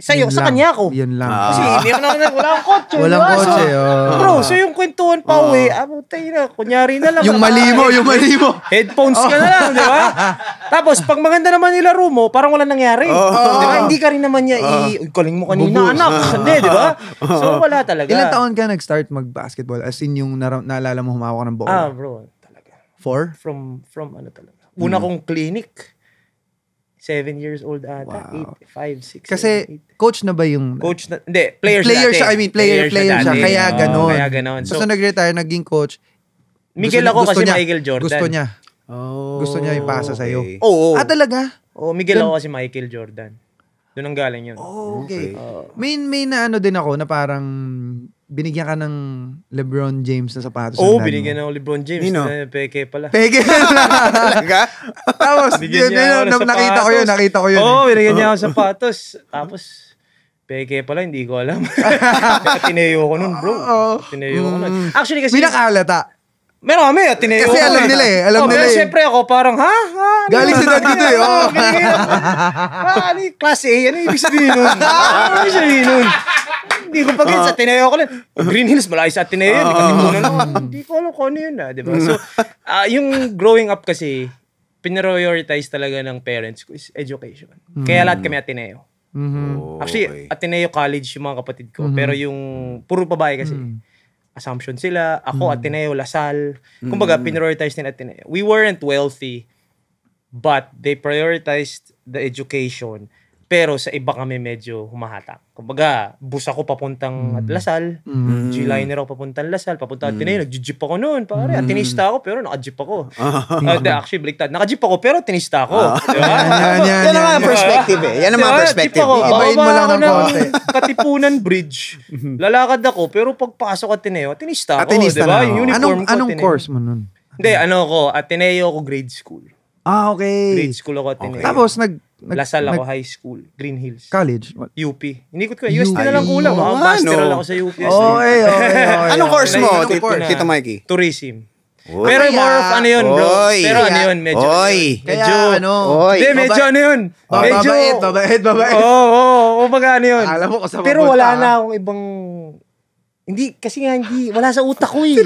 sa iyo, sa kanya ako. Yun lang. Ah. Kasi hindi ah. ako naman, wala akong kotse. Walang diba? kotse, so, oh. Bro, so yung kwentuhan pa oh. uwi, ah, tayo na, kunyari na lang. Yung mali mo, yung mali mo. Headphones oh. ka na lang, di ba? Ah. Tapos, pag maganda naman nila room mo, parang wala nangyari. Oh. Di ba? Hindi ka rin naman niya oh. i- Kaling mo kanina, Bubus. anak, sandi, di ba? So, wala talaga. Ilang taon ka nag-start mag-basketball? As in, yung na- naalala mo, humawak ka ng bola? Ah, bro, talaga. Four? From, from ano talaga. Una hmm. kong clinic. 7 years old ata. 8, 5, 6, Kasi seven, eight. coach na ba yung... Coach na... Hindi, player, player siya. I mean, player, player, player siya. Kaya oh, ganon. Kaya ganon. So, so nag-retire, naging coach. Miguel ako kasi niya, Michael Jordan. Gusto niya. Oh, gusto niya ipasa pasa okay. sa'yo. Oo. Oh, oh. Ah, talaga? Oo, oh, Miguel Dun, ako kasi Michael Jordan. Doon ang galing yun. Oh, okay. okay. Uh, may, may na ano din ako na parang binigyan ka ng LeBron James na sapatos. Oo, oh, binigyan ng LeBron James. Nino? Na, eh, peke pala. Peke pala. Talaga? Tapos, binigyan yun, niya yun, yun, nakita ko yun, nakita ko yun. Eh. Oo, oh, binigyan oh. niya ako sapatos. Tapos, peke pala, hindi ko alam. Tinayo ko nun, bro. Tinayo ko nun. Mm. Actually, kasi... Minakalata. Meron kami, at ah, tinay Kasi alam nila eh, alam oh, nila eh. Siyempre ako parang, ha? ha ano Galing si Dad dito eh, ano oh. Ah, ano yung class A, ano yung ibig sabihin nun? Ano ibig sabihin nun? Hindi ko pa sa ah. ah, tinayo ko lang. Green Hills, malayo sa tinayo yun. Oh, hindi ko alam kung ano yun ah, di ba? So, uh, yung growing up kasi, pinrioritize talaga ng parents ko is education. Mm. Kaya lahat kami Ateneo. Mm-hmm. Actually, Ateneo College yung mga kapatid ko. Mm-hmm. Pero yung puro babae kasi. Mm-hmm Assumption sila. Ako, mm. Ateneo, Lasal. Hmm. Kumbaga, mm. pinrioritize din Ateneo. We weren't wealthy, but they prioritized the education. Pero sa iba kami medyo humahatak. Kumbaga, bus ako papuntang mm. at Lasal, mm. G-liner ako papuntang Lasal, papunta mm. Ateneo, nag-jeep ako noon, pare. Mm. tinista ako, pero naka-jeep ako. uh, actually, baliktad. Naka-jeep ako, pero tinista ako. diba? yan, yan, yan, yan, ang perspective eh. Yan ang mga perspective. Ako, Ibayin mo lang ng Katipunan Bridge. Mm-hmm. Lalakad ako, pero pagpasok at Ateneo, tinista ako. Atenista diba? Yung uniform anong, ko, Anong course mo noon? Hindi, ano ko, Ateneo ko grade school. Ah, okay. Grade school ako Ateneo. Okay. Tapos, nag Nag, Lasal ako, nag, high school. Green Hills. College? What? UP. Inikot ko. UST na lang kulang. Mga pastoral lang ako sa UP. Oh, okay, okay, okay. Anong course mo, Tito Mikey? Tourism. Oy. Pero kaya, more of ano yun, bro. Oy. Pero ano yun, medyo. Ano Oy. Medyo, kaya, ano. Oy. Hindi, medyo ano yun. Oh, medyo. Babait, babait, babait. Oo, oh, oo. Oh, oh, baga ano yun. Alam mo, kasama Pero wala na akong ibang hindi, kasi nga hindi, wala sa utak ko eh.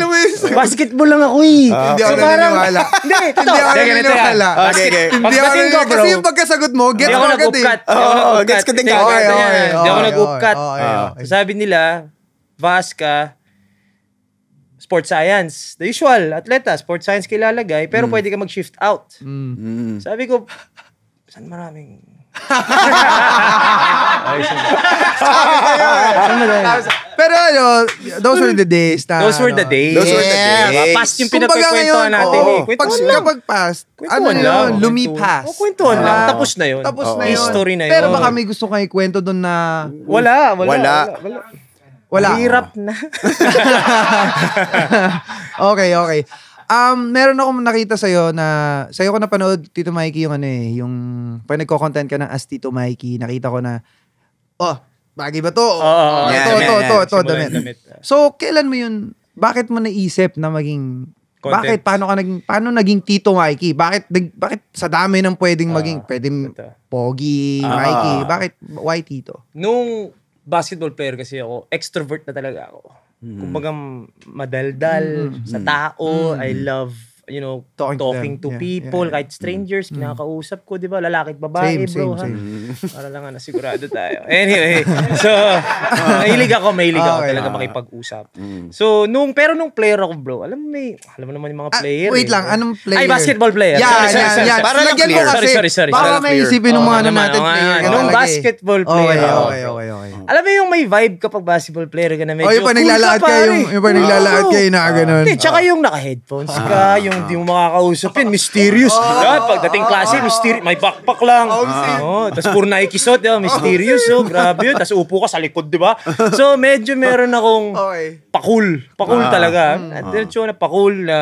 Basketball lang ako eh. Ah, hindi ako so, naniniwala. Hindi, ito. Ah, hindi ako naniniwala. Okay, okay. Hindi ako naniniwala. Kasi yung pagkasagot mo, eh. gets ko agad eh. Oo, gets ko din ka. Hindi ako nag-upcut. Ah. Sabi nila, Vasca, sports science. The usual, atleta, sports science kilalagay, pero hmm. pwede ka mag-shift out. Hmm. Hmm. Sabi ko, saan maraming pero ano, those were the days. Na, those were the ano. days. Those were the days. Past yung pinapagkwentuhan natin oh, eh. pag, lang. Kapag past, ano lang. lumipas. O, kwentuhan lang. Ah, tapos na yun. Tapos na yun. History na yun. Pero baka may gusto kang ikwento doon na... Wala, wala. Wala. wala. wala. Hirap na. okay, okay. Um, meron akong nakita sa'yo na, sa'yo ko napanood, Tito Mikey, yung ano eh, yung, pag nagko-content ka na as Tito Mikey, nakita ko na, oh, bagay ba to? Oo, oh, oh, yeah, to, to, to, to, damit. So, kailan mo yun, bakit mo naisip na maging, content. bakit, paano ka naging, paano naging Tito Mikey? Bakit, nag, bakit sa dami ng pwedeng uh, maging, pwedeng ito. Pogi, uh, Mikey, bakit, why Tito? Nung basketball player kasi ako, extrovert na talaga ako Mm. Kumbaga madaldal mm. sa tao. Mm. I love you know, talking, talking to, to yeah, people, yeah, yeah. kahit strangers, mm. kinakausap ko, di ba? Lalaki at babae, same, bro. Same, ha? same. Para lang na sigurado tayo. Anyway, so, mahilig ako, mahilig okay, ako talaga uh, makipag-usap. Mm. So, nung, pero nung player ako, bro, alam mo may, alam mo naman yung mga ah, player. Ah, wait eh, lang, anong player? Ay, basketball player. Yeah, sorry, yeah, sorry, yeah. Sorry, para lagyan mo kasi, sorry, sorry, sorry. para may isipin ng mga ano natin player. Nung basketball player. Okay, okay, okay. Alam mo yung may vibe kapag basketball player ka na medyo, oh, yung pa naglalakad kayo, yung pa naglalakad kayo na ah. gano'n. Tsaka yung naka-headphones ka, yung hindi mo makakausap yun. Mysterious. Oh, ah. Lahat, pagdating klase, mysterious. May backpack lang. Oh, ah. oh, Tapos puro Nike suit, diba? mysterious. Oh, oh, grabe yun. Tapos upo ka sa likod, di ba? So, medyo meron akong okay. pakul. Pakul ah, talaga. Mm, ah. Diretso na pakul na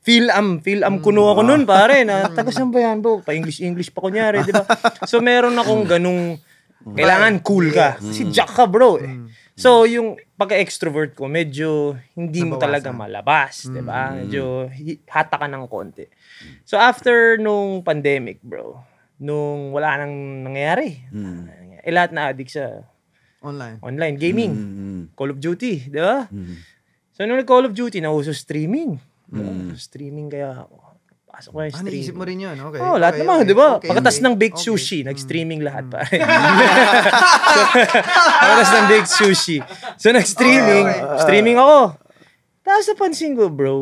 feel am, feel am kuno ako hmm. noon pare na taga saan ba Pa English English pa kunyari, di ba? So meron akong ganung hmm. kailangan cool ka. Hmm. Kasi jack ka bro. Eh. So, yung pagka-extrovert ko, medyo hindi Nabawasan. mo talaga malabas, mm. 'di ba? Mm. Medyo hata ka ng konti. So, after nung pandemic, bro, nung wala nang nangyayari, mm. eh, lahat na addict sa online. Online gaming, mm. mm. Call of Duty, 'di ba? Mm. So, nung Call of Duty, nauso streaming. Mm. Diba? Streaming kaya ako pasok ko yung stream. Ah, naisip mo rin yun. Okay. Oo, oh, lahat okay, naman, okay, di ba? Okay, Pagkatas okay. ng baked okay. sushi, hmm. nag-streaming lahat pa. Pagkatas ng Big sushi. So, nag-streaming. Okay, okay. Streaming ako. Tapos napansin ko, bro,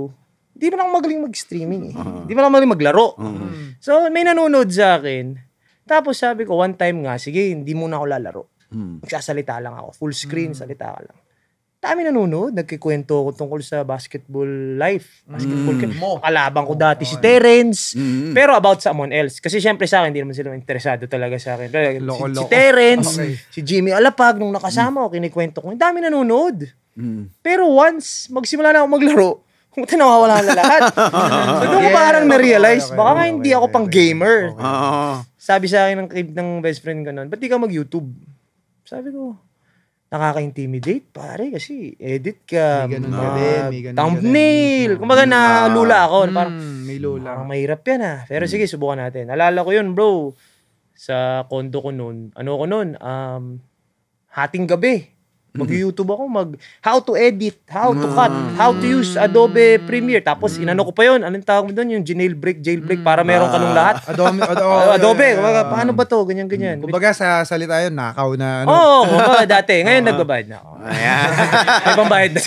di mo lang magaling mag-streaming eh. Uh-huh. Di ba lang magaling maglaro. Uh-huh. So, may nanonood sa akin. Tapos sabi ko, one time nga, sige, hindi muna ako lalaro. Hmm. Magsasalita lang ako. Full screen, hmm. salita ka lang dami nanonood. Nagkikwento ako tungkol sa basketball life. Basketball mm. mo. Kalabang ko dati oh, si Terence. Mm. Pero about someone else. Kasi syempre sa akin, hindi naman sila interesado talaga sa akin. Pero, loko, si, loko. si Terrence, okay. si Jimmy Alapag, nung nakasama mm. ko, kinikwento ko. dami nanonood. Mm. Pero once, magsimula na ako maglaro, Puta na wala na lahat. so doon ko yeah. parang na-realize, baka nga hindi ako pang gamer. Sabi sa akin ng, ng best friend ko noon, ba't di ka mag-YouTube? Sabi ko, nakaka-intimidate, pare, kasi edit ka, may ganun mag, din, may ganun thumbnail, ganun. Mm. kumbaga na ah. lula ako, mm, parang, may lula. Parang ah, mahirap yan ah. Pero mm. sige, subukan natin. Alala ko yun, bro, sa kondo ko noon, ano ko noon, um, hating gabi. Mhm. Mag-YouTube ako, mag how to edit, how to cut, ah. how to use Adobe Premiere. Tapos inano ko pa 'yon. Anong tawag mo doon? Yung jailbreak, jailbreak para meron kanong ah. lahat. Adobe, oh, Adobe. Adobe. Kumbaga, paano ba 'to? Ganyan ganyan. Mm. Kumbaga sa salita 'yon, nakaw na ano. Oo, kumbaga dati. Ngayon nagbabayad na ako. Ayan. May pambayad na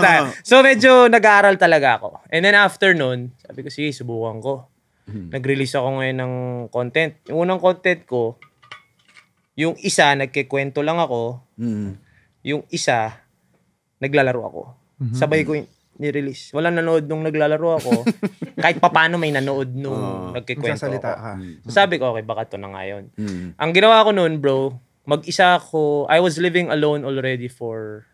tayo. So medyo nag-aaral talaga ako. And then after noon, sabi ko sige, subukan ko. Hmm. Nag-release ako ngayon ng content. Yung unang content ko, yung isa, nagkikwento lang ako. Mm-hmm. Yung isa, naglalaro ako. Mm-hmm. Sabay ko yung ni-release. Wala nanood nung naglalaro ako. Kahit papano may nanood nung oh, nagkikwento ako. Ka. Mm-hmm. sabi ko, okay, baka to na nga Mm-hmm. Ang ginawa ko noon, bro, mag-isa ako. I was living alone already for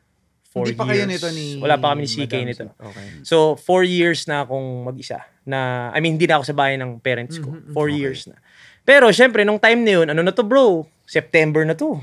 four Hindi years. pa kayo nito ni... Wala pa kami ni CK Madam nito. Okay. So, four years na akong mag-isa. Na, I mean, hindi na ako sa bahay ng parents ko. mm Four okay. years na. Pero syempre, nung time na yun, ano na to bro? September na to.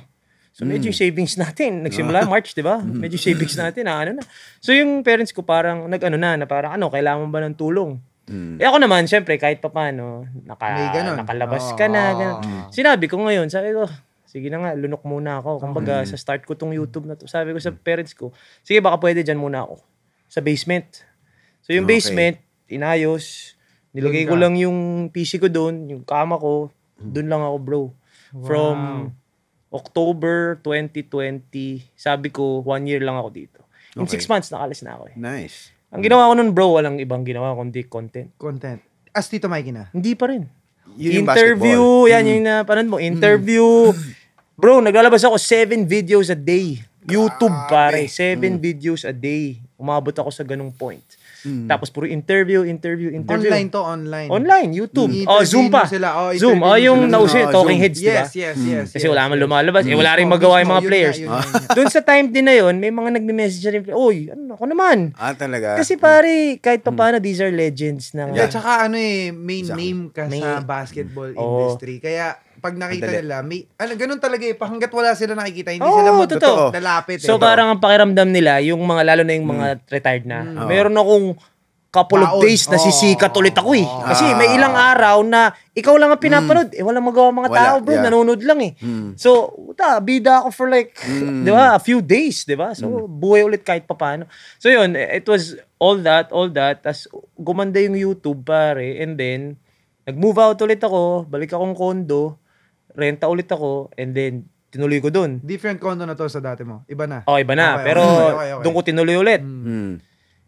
So hmm. medyo mm. savings natin. Nagsimula ah. March, 'di ba? Hmm. Medyo savings natin, ah, ano na. So yung parents ko parang nag-ano na, na parang ano, kailangan ba ng tulong? Mm. Eh ako naman, syempre, kahit pa paano, naka, nakalabas oh, ka na. Ganun. Hmm. Sinabi ko ngayon, sabi ko, sige na nga, lunok muna ako. Kumbaga, okay. sa start ko tong YouTube na to, sabi ko sa parents ko, sige, baka pwede dyan muna ako. Sa basement. So yung okay. basement, inayos, Nilagay ko lang yung PC ko doon, yung kama ko, hmm. doon lang ako bro. Wow. From October 2020, sabi ko, one year lang ako dito. In okay. six months, nakalis na ako eh. Nice. Ang ginawa ko nun bro, walang ibang ginawa kundi content. Content. As Tito Mikey na? Hindi pa rin. Yun interview, yung yan mm. yung napanan mo. Hmm. Interview. Mm. Bro, naglalabas ako seven videos a day. YouTube ah, pare, seven mm. videos a day. Umabot ako sa ganung point. Mm. Tapos puro interview, interview, interview. Online to, online. Online, YouTube. Mm. Oh, Zoom pa. Sila. Oh, Zoom. Oh, yung nauso, oh, ah, talking Zoom. heads, yes, diba? Yes, yes, mm. yes. Kasi wala man lumalabas. Mm. Eh, wala mm. rin magawa yung mga yun players. yun, yun, Doon sa time din na yun, may mga nagme-message rin, oy, ano, ako naman. Ah, talaga? Kasi mm. pare, kahit pa paano, these are legends na. Yeah, tsaka ano eh, may name ka sa basketball industry. Kaya, pag nakita Dali. nila, may, ano, ganun talaga eh, hanggat wala sila nakikita, hindi oh, sila mo totoo. lalapit. Eh. So parang ang pakiramdam nila, yung mga lalo na yung mga hmm. retired na, hmm. meron akong couple of days na sisikat ulit ako eh. Ah. Kasi may ilang araw na ikaw lang ang hmm. pinapanood. Mm. Eh, walang magawa mga Wala, tao bro. Yeah. Nanonood lang eh. Mm. So, ta, bida ako for like, mm. di ba, a few days, di ba? So, mm. buhay ulit kahit papano. So, yun, it was all that, all that. Tapos, gumanda yung YouTube, pare. And then, nag-move out ulit ako. Balik akong condo renta ulit ako and then tinuloy ko doon. Different condo na to sa dati mo. Iba na. Oh, iba na. Okay, pero okay, okay, okay. doon ko tinuloy ulit. Mm. mm.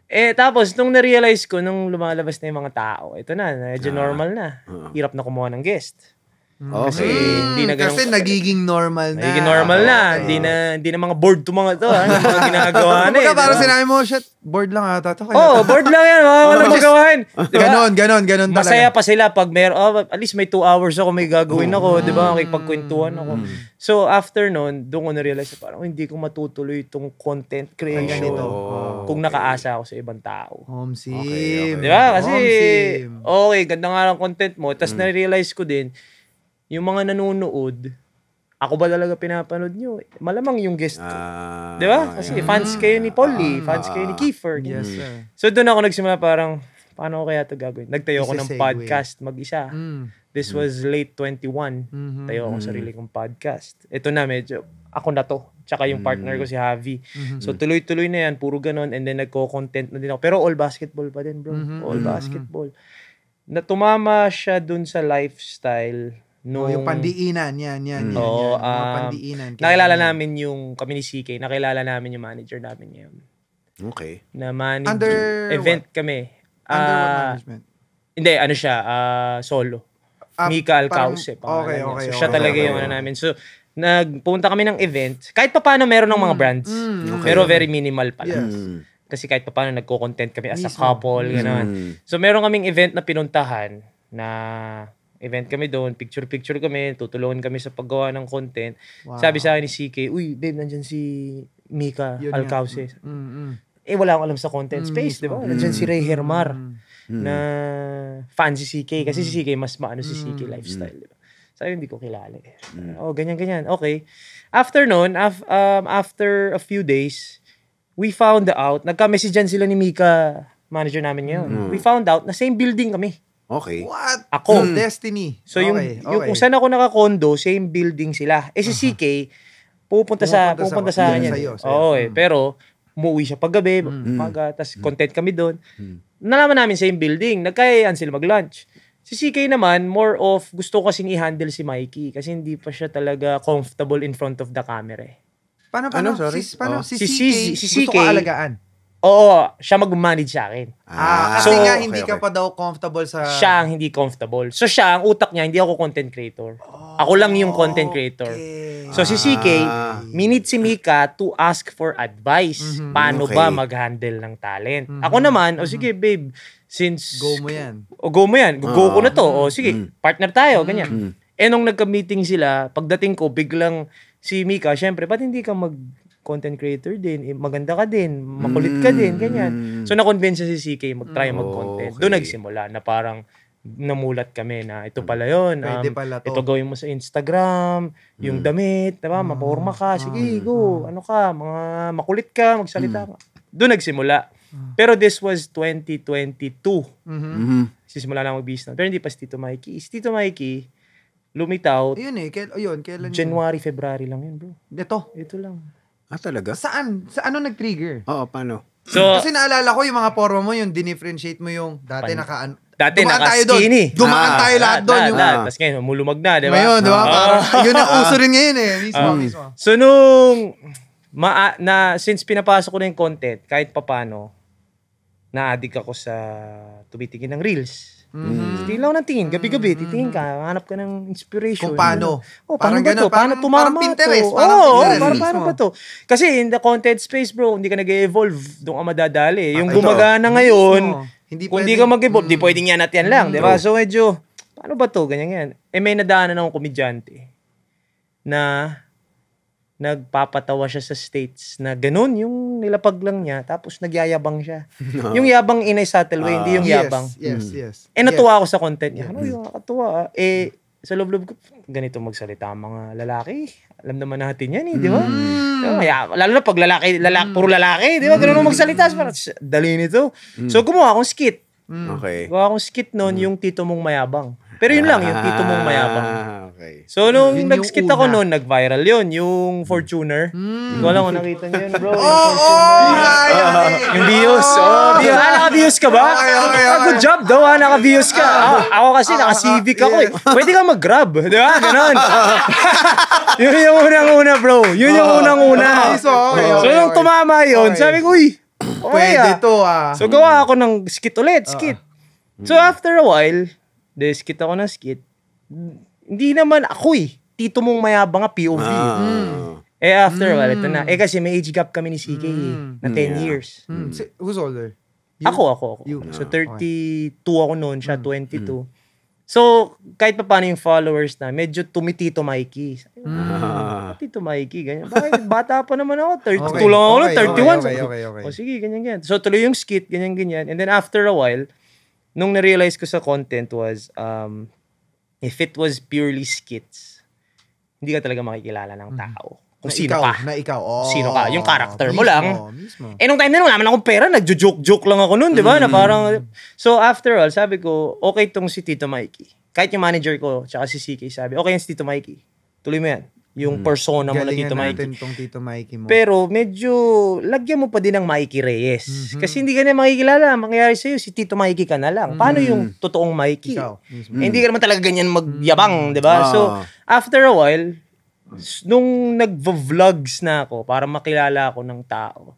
Eh, tapos, nung na-realize ko, nung lumalabas na yung mga tao, ito na, medyo ah. normal na. Ah. Hirap na kumuha ng guest. Okay. Mm. mm, hindi na ganun, kasi nagiging normal na. Nagiging normal na. Okay. Hindi na hindi na mga bored to mga to. Ano mga ginagawa na eh. Para sinabi mo, shit, bored lang ata to. Oo, oh, bored lang yan. Oh, wala mo gawin. Diba? Ganon, ganon, ganon talaga. Masaya pa sila pag may, oh, at least may two hours ako may gagawin ako. Mm. Di ba? Mm. Makikipagkwentuhan ako. Mm. So, after noon, doon ko na-realize parang oh, hindi ko matutuloy itong content creation. Oh, kung nakaasa ako sa ibang tao. Home sim. Okay, okay. Di ba? Kasi, okay, ganda nga ng content mo. Tapos mm. na-realize ko din, yung mga nanonood, ako ba talaga pinapanood nyo? Malamang yung guest ko. Uh, Di ba? Kasi yeah. fans kayo ni Polly, uh, fans kayo ni ah. Kiefer. Yes, sir. So doon ako nagsimula parang, paano ko kaya ito gagawin? Nagtayo ako ng podcast mag-isa. Mm. This was late 21. Mm-hmm. Tayo ako mm-hmm. sarili kong podcast. Ito na medyo, ako na to. Tsaka yung partner ko mm. si Javi. Mm-hmm. So tuloy-tuloy na yan, puro ganun. And then nagko-content na din ako. Pero all basketball pa din bro. Mm-hmm. All mm-hmm. basketball. Na tumama siya dun sa lifestyle No, oh, yung pandiinan, yan, yan, mm. yan. Oo, oh, yan. Um, pandiinan. Nakilala yan. namin yung, kami ni CK, nakilala namin yung manager namin ngayon. Okay. Na manager. Under Event what? kami. Under uh, what ah, management? Hindi, ano siya, uh, solo. Uh, Mika Alcaus eh, okay, okay, so, okay, siya okay, talaga okay, yung ano namin. So, nagpunta kami ng event. Kahit pa paano meron ng mga mm, brands. Mm, okay. Pero very minimal pala. Yes. Mm. Kasi kahit pa paano nagko-content kami as a couple. Mm. Ganun. So meron kaming event na pinuntahan na event kami doon, picture-picture kami, tutulungan kami sa paggawa ng content. Wow. Sabi sa akin ni CK, uy, babe, nandiyan si Mika Yun Alcauce. Mm-hmm. Eh, wala akong alam sa content mm space, di ba? mm-hmm. si Ray mm, Hermar mm, mm na fan si CK. Kasi mm si CK, mas maano si CK mm, mm lifestyle, di ba? Sabi, hindi ko kilala. Eh. mm Oh, ganyan, ganyan. Okay. After noon, af- um, after a few days, we found out, nagka-message sila ni Mika, manager namin ngayon. mm We found out na same building kami. Okay. What? Ako. Hmm. Destiny. So okay, yung, okay. yung kung saan ako naka-condo, same building sila. Eh si CK, pupunta, pupunta sa pupunta sa, kanya. Oo eh. Hmm. Pero umuwi siya paggabi, mm. maga, tapos mm. content kami doon. Mm. Nalaman namin same building, nagkayaan sila mag-lunch. Si CK naman, more of gusto ko kasing i-handle si Mikey kasi hindi pa siya talaga comfortable in front of the camera. Eh. Paano, paano? Ano, sorry? Si, paano? Oh. Si, CK, si, si, si CK gusto ko alagaan. Oo, siya mag-manage sa akin. Ah, kasi nga hindi okay, okay. ka pa daw comfortable sa... Siya ang hindi comfortable. So siya, ang utak niya, hindi ako content creator. Oh, ako lang yung content creator. Okay. So si CK, ah. minute si Mika to ask for advice. Mm-hmm, paano okay. ba mag-handle ng talent? Mm-hmm. Ako naman, o oh, sige mm-hmm. babe, since... Go mo yan. O oh, go mo yan. Go ah. ko na to. O oh, sige, mm-hmm. partner tayo, ganyan. Mm-hmm. Eh nung nagka-meeting sila, pagdating ko, biglang si Mika, syempre, ba't hindi ka mag content creator din, eh, maganda ka din, makulit ka din, mm. ganyan. So na-convince si CK mag-try mm. mag-content. Oh, okay. Doon nagsimula na parang namulat kami na ito pala yon um, Pwede pala to. ito gawin mo sa Instagram yung mm. damit diba mm. maporma ka ah, sige go ano ka mga makulit ka magsalita mm. doon nagsimula pero this was 2022 mm-hmm. Mm-hmm. sisimula na mag-business pero hindi pa si Tito Mikey si Tito Mikey lumitaw. Ayun eh, kail, ayun, kailan January, yun? February lang yun, bro. Ito? Ito lang. Ah, talaga? Saan? Sa ano nag-trigger? Oo, paano? So, Kasi naalala ko yung mga porma mo, yung dini-differentiate mo yung dati pan- naka... Dati dumaan naka tayo doon. skinny. Dumaan Ah, tayo lahat doon. Yung, Tapos ngayon, lumulumag na, di ba? Ngayon, di ba? Ah. yun ang uso rin ngayon eh. Mismo, Ah. mismo. So nung Ma na since pinapasok ko na yung content kahit papano na-addict ako sa tumitingin ng reels. Mm. Still lang ng Gabi-gabi, mm. titingin ka. Hanap ka ng inspiration. Kung paano. Oh, parang paano ganun, to? Paano parang, tumama parang Pinterest, to? Oh, parang oh, Pinterest. Parang, paano ba to? Kasi in the content space, bro, hindi ka nag-evolve. Doon ka madadali. Ah, Yung gumagana ngayon, hindi kung hindi ka mag-evolve, mm. di pwedeng yan at yan lang. Mm, di ba? So medyo, paano ba to? Ganyan yan. Eh may nadaanan akong komedyante na nagpapatawa siya sa states na ganun yung nilapag lang niya tapos nagyayabang siya. No. Yung yabang in a subtle way, uh, hindi ah. yung yabang. Yes, mm. yes. Eh natuwa yes. ako sa content niya. Ano yung nakakatuwa? Ah. Eh sa loob-loob ko, ganito magsalita ang mga lalaki. Alam naman natin yan eh, di ba? Mm. kaya, lalo na pag lalaki, lalaki, hmm. puro lalaki, di ba? Ganun mm. magsalita. Parang, dali nito. Mm. So gumawa akong skit. Mm. Okay. Gawa akong skit noon, mm. yung tito mong mayabang. Pero yun lang, yung tito mong mayabang. Ah, okay. So, nung yun nag-skit ako noon, nag-viral yun. Yung Fortuner. Mm. Hindi ko alam kung nakita niyo yun, bro. Oh, oh, Oo! Oh, oh, ay, yung Bios. Oh, oh Bios. Ah, naka ka ba? Okay, okay, okay. Ah, good job daw, ha? Ah, Naka-Bios ka. Ah, ah, ako kasi, naka-Civic ako eh. Pwede ka mag-grab. Di ba? Ganon. yun yung unang-una, bro. Yun yung oh. unang-una. So, nung tumama yun, sabi ko, uy, Pwede to ah. So, gawa ako ng skit ulit, skit. So, after a while, de skit ako ng skit, hindi naman ako eh. Tito mong mayabang nga POV. Ah. Mm. Eh after, mm. well, ito na. Mm. Eh kasi may age gap kami ni CK eh, mm. na 10 yeah. years. Mm. mm. So, who's older? You? Ako, ako, ako. You. So 32 ah, okay. ako noon, siya mm. 22. Mm. So, kahit pa paano yung followers na, medyo tumitito Mikey. Sabi, mm. Ah, Tito Mikey, ganyan. Bakit? Bata pa naman ako. 32 okay. lang ako, okay, 31. Okay, okay, okay, okay. Oh, o sige, ganyan, ganyan. So, tuloy yung skit, ganyan, ganyan. And then after a while, nung na-realize ko sa content was, um, if it was purely skits, hindi ka talaga makikilala ng mm-hmm. tao. Mm-hmm. Kung na sino ikaw, ka. Na ikaw. Oh, sino ka. Yung character mismo, mo lang. Mismo. Eh, nung time na nun, wala naman akong pera. Nagjo-joke-joke lang ako nun, di ba? Mm. Na mm-hmm. parang, so after all, sabi ko, okay tong si Tito Mikey. Kahit yung manager ko, tsaka si CK sabi, okay yan si Tito Mikey. Tuloy mo yan yung mm. persona mo na Galingan Tito natin Mikey. tong Tito Mikey mo. Pero medyo lagyan mo pa din ng Mikey Reyes. Mhm. Kasi hindi ka na makikilala. Mangyayari sa iyo, si Tito Mikey ka na lang. Paano mm. yung totoong Mikey? Ikaw. mismo. Eh, Hindi ka naman talaga ganyan magyabang, mm. di ba? Ah. So, after a while, nung nag-vlogs na ako para makilala ako ng tao,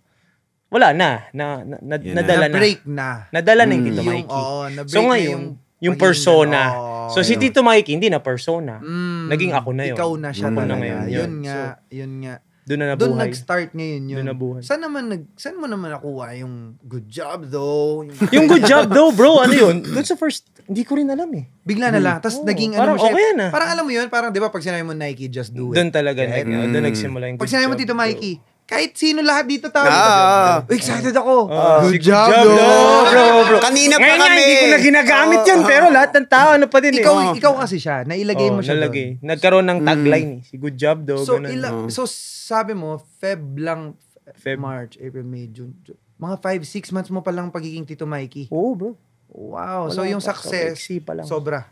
wala na. na, na, na nadala na. Na-break na. Nadala na yung Tito Yung, Mikey. oo, na-break so na ngayon, yung yung persona. oh, so, yun. si Tito Mike, hindi na persona. Mm, Naging ako na yun. Ikaw na siya mm, talaga. Na ngayon. Yun, yun nga, so, yun nga. Doon na nabuhay. Doon nag-start ngayon yun. Doon nabuhay. Saan, naman nag, saan mo naman nakuha yung good job though? Yung, yung good job though, bro, ano yun? Doon sa first, hindi ko rin alam eh. Bigla na lang. Hmm. Tapos oh, naging ano parang mo siya. na. Ah. Parang alam mo yun, parang di ba pag sinabi mo Nike, just do it. Doon talaga. Right? Oh, Doon nagsimula yung Pag sinabi mo Tito Mikey, kahit sino lahat dito tao. Ah, ah, ah. excited ako. Ah, ah, good, good job, job bro. bro, bro. Kanina pa Ngayon kami. Ngayon hindi ko na ginagamit yan, pero lahat ng tao, ano pa din eh. ikaw, eh. Ikaw kasi siya, nailagay oh, mo siya nalagay. doon. Nagkaroon ng tagline mm. eh. Si good job dog. So, ila- oh. so sabi mo, Feb lang, Feb. March, April, May, June, June. Mga 5, 6 months mo palang pagiging Tito Mikey. Oo, oh, bro. Wow. Wala so yung pa, success, pa lang. sobra.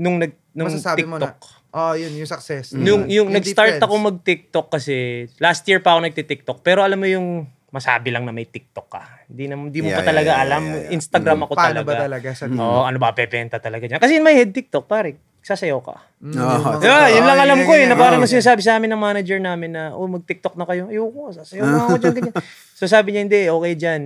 Nung, nag, nung TikTok. Mo na, Oh, yun, yung success. Mm. Nung, yung yung nag-start ako mag-TikTok kasi, last year pa ako nagti-TikTok, pero alam mo yung masabi lang na may TikTok ka. Hindi na hindi mo yeah, pa talaga yeah, alam. Yeah, yeah. Instagram mm. ako Paano talaga. Paano ba talaga sa mm. ano ba pepenta talaga niya? Kasi in my head TikTok, pare, sasayaw ka. Mm. Oh, diba? yun lang alam yeah, ko eh, na parang yeah. Oh, sinasabi sa amin ng manager namin na, oh, mag-TikTok na kayo. Ayoko, sasayaw na ako dyan, ganyan. So sabi niya, hindi, okay dyan.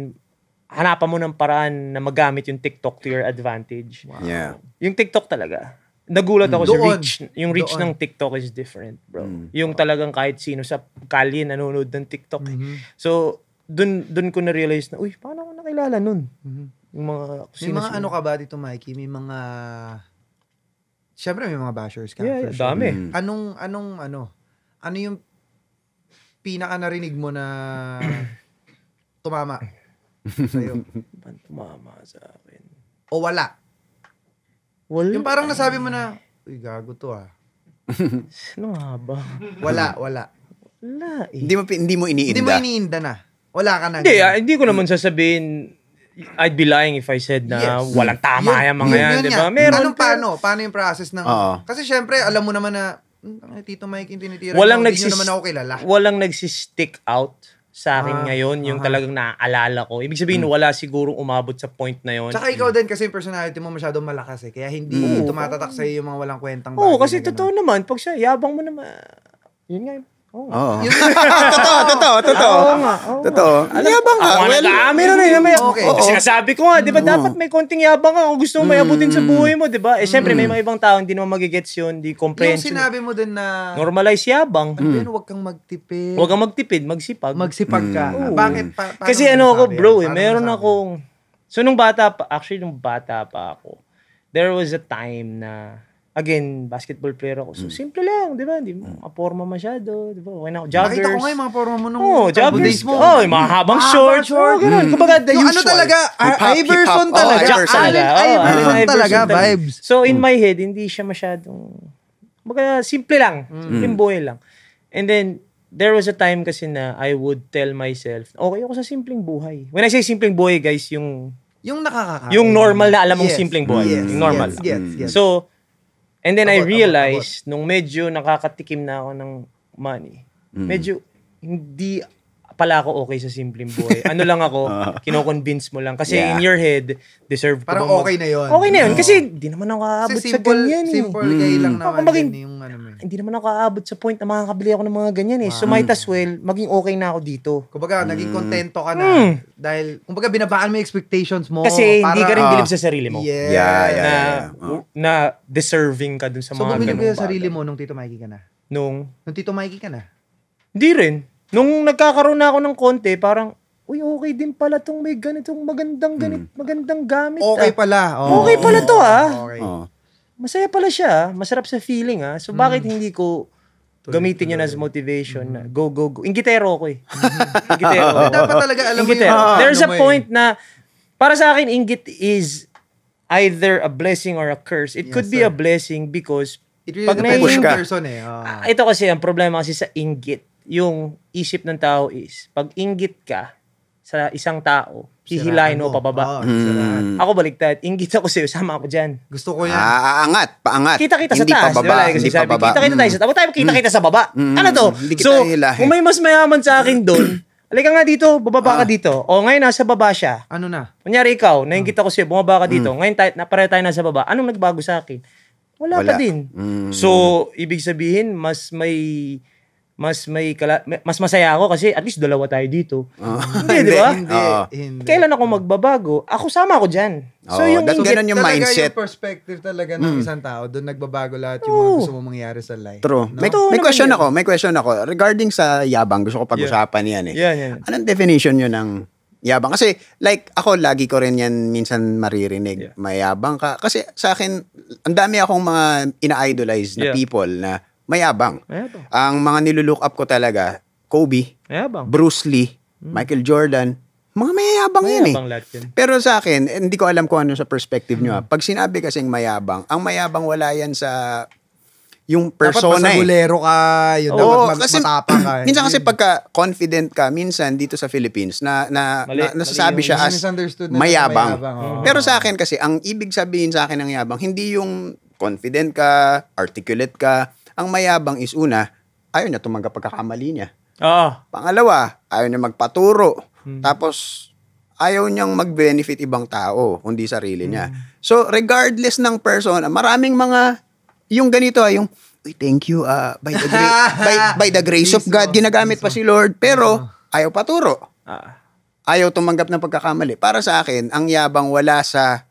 Hanapan mo ng paraan na magamit yung TikTok to your advantage. Wow. Yeah. Yung TikTok talaga nagulat ako doon, sa reach. Yung reach doon. ng TikTok is different, bro. Mm. Yung talagang kahit sino sa kalye nanonood ng TikTok. Eh. Mm-hmm. So, dun, dun ko na-realize na, uy, paano ako nakilala nun? Mm-hmm. Yung mga, sino, may mga sino? ano ka ba dito, Mikey? May mga... Siyempre, may mga bashers ka. Yeah, yeah sure. dami. Mm. Anong, anong, ano? Ano yung pinaka narinig mo na tumama sa'yo? Tumama sa akin. O wala? Wala. Yung parang nasabi mo na, uy, gago to ah. Sino nga ba? Wala, wala. Wala eh. Hindi mo, hindi mo iniinda. Hindi mo iniinda na. Wala ka na. Hindi, ah, hindi ko naman sasabihin, I'd be lying if I said na yes. walang tama yan, yan mga yan, yan di ba? Meron Anong pero, paano? Paano yung process ng... Uh-oh. Kasi syempre, alam mo naman na, hmm, Tito Mike yung tinitira. Walang ko, nagsis- naman ako kilala. Walang nagsistick out sa akin ah, ngayon, yung aha. talagang naaalala ko. Ibig sabihin, hmm. wala sigurong umabot sa point na yon. Tsaka ikaw din kasi yung personality mo masyadong malakas eh. Kaya hindi mm. tumatatak sa'yo yung mga walang kwentang bagay. Oo, kasi totoo naman, pag siya, yabang mo naman. Yun nga, Oo. Oh. totoo, totoo, totoo. Oo nga. Oo totoo. Alam, yabang ka. Ako well, nag-aamin na rin. Okay. Oo. Sinasabi ko nga, di ba dapat may konting yabang ka kung gusto mo may abutin sa mm. buhay mo, di ba? Eh, syempre, may mm. mga ibang tao hindi naman magigets yun, di comprehension. Yung sinabi mo din na... Normalize yabang. Ano mm. Pero huwag kang magtipid. Huwag kang magtipid, magsipag. Magsipag ka. Mm. Ah, oo. Bakit? Pa, Kasi ano ako, bro, eh, meron akong... So, nung bata pa, actually, nung bata pa ako, there was a time na again, basketball player ako. So, hmm. simple lang, di ba? Hindi mo maporma hmm. masyado, di ba? Okay na ako. Joggers. Nakita ko nga yung mga porma mo nung oh, joggers. mo. Oh, yung mahabang ah, shorts. Short. Oh, ganun. Mm. Kumbaga, the yung ano usual. ano talaga, hip-hop, Iverson hip-hop. Oh, talaga. Oh, Iverson talaga. Oh, Iverson talaga, vibes. So, in hmm. my head, hindi siya masyadong, kumbaga, simple lang. Simple buhay lang. And then, there was a time kasi na I would tell myself, okay ako sa simpleng buhay. When I say simpleng buhay, guys, yung... Yung nakakakain. Yung normal na alam mong yes. simpleng buhay. Yes. Yung normal yes. Yes. Yes. So, And then about, I realized, about, nung medyo nakakatikim na ako ng money, mm. medyo hindi pala ako okay sa simpleng buhay. Ano lang ako, kinoconvince mo lang. Kasi yeah. in your head, deserve ko. Parang okay na yun. Okay na yun. No. Kasi hindi naman ako aabot sa ganyan. Eh. Simple eh. Mm. lang naman. Oh, maging, yung, ano, mo. Eh. hindi naman ako aabot sa point na makakabili ako ng mga ganyan eh. Wow. So might as well, maging okay na ako dito. Kumbaga, mm. naging kontento ka na. Mm. Dahil, kumbaga, binabaan mo yung expectations mo. Kasi para, hindi ka rin uh, ah. bilib sa sarili mo. Yeah. yeah, yeah, na, yeah. Uh. na deserving ka dun sa so, mga ganun. So bumilib ka sa sarili mo nung Tito Mikey ka na? Nung? Nung Tito Mikey ka na? Hindi rin. Nung nagkakaroon na ako ng konti, parang, uy, okay din pala tong may ganitong magandang ganit, mm. magandang gamit. Ah. Okay ah. pala. Oh. Okay pala to ah. Okay. Oh. Masaya pala siya. Ah. Masarap sa feeling ah. So bakit mm. hindi ko gamitin yun as motivation na hmm. go, go, go. Ingitero ako, eh. ingitero. Dapat talaga alam mo yun. Ah, There's a point na para sa akin, ingit is either a blessing or a curse. It yes, could be a blessing because It really pag depends on person eh. Oh. ito kasi ang problema kasi sa ingit, yung isip ng tao is, pag inggit ka sa isang tao, hihilahin mo pababa. Oh, mm. Ako baliktad, inggit ako sa'yo, sama ako dyan. Gusto ko yan. Ah, aangat, paangat. Kita-kita sa taas. Pababa, diba, hindi sabi, pababa. Kita-kita mm. tayo sa mm. taas. Huwag tayo kita-kita sa baba. Mm. Ano to? Hindi so, kung may mas mayaman sa akin doon, Halika nga dito, bababa ah. ka dito. O ngayon nasa baba siya. Ano na? Kunyari ikaw, naingit ah. ako sa'yo, bumaba ka dito. Mm. Ngayon tayo, pareho tayo nasa baba. Anong nagbago sa akin? Wala, Wala. pa din. Mm. So, ibig sabihin, mas may mas may kala- mas masaya ako kasi at least dalawa tayo dito. Oh. Hindi, di ba? Hindi, hindi. Kailan ako magbabago? Ako sama ako diyan. So oh, yung that's ingit, ganun yung mindset. Yung perspective talaga ng mm. isang tao, doon nagbabago lahat yung oh. gusto mong mangyari sa life. True. No? May, may question yun. ako, may question ako regarding sa yabang. Gusto ko pag-usapan yeah. 'yan eh. Yeah, yeah. Anong definition niyo ng yabang? Kasi like ako lagi ko rin 'yan minsan maririnig, yeah. mayabang ka. Kasi sa akin, ang dami akong mga ina-idolize na yeah. people na Mayabang. Mayabang. Ang mga nilulook up ko talaga, Kobe, mayabang. Bruce Lee, hmm. Michael Jordan, mga eh. mayabang, mayabang yan eh. Yan. Pero sa akin, hindi ko alam kung ano sa perspective nyo. Ah. Hmm. Pag sinabi kasing mayabang, ang mayabang wala yan sa yung persona dapat eh. Dapat ka, yun, Oo, dapat mas kasi, matapang ka. minsan kasi pagka confident ka, minsan dito sa Philippines, na, na, mali, na nasasabi mali, siya as na mayabang. mayabang. Oh. Pero sa akin kasi, ang ibig sabihin sa akin ng yabang, hindi yung confident ka, articulate ka, ang mayabang is una, ayaw niya tumanggap pagkakamali niya. Oo. Pangalawa, ayaw niya magpaturo. Hmm. Tapos, ayaw niyang mag-benefit ibang tao, kundi sarili niya. Hmm. So, regardless ng person, maraming mga, yung ganito, ah, yung, thank you, uh, by, the gra- by, by the grace of God, ginagamit pa si Lord, pero ayaw paturo. Ah. Ayaw tumanggap ng pagkakamali. Para sa akin, ang yabang wala sa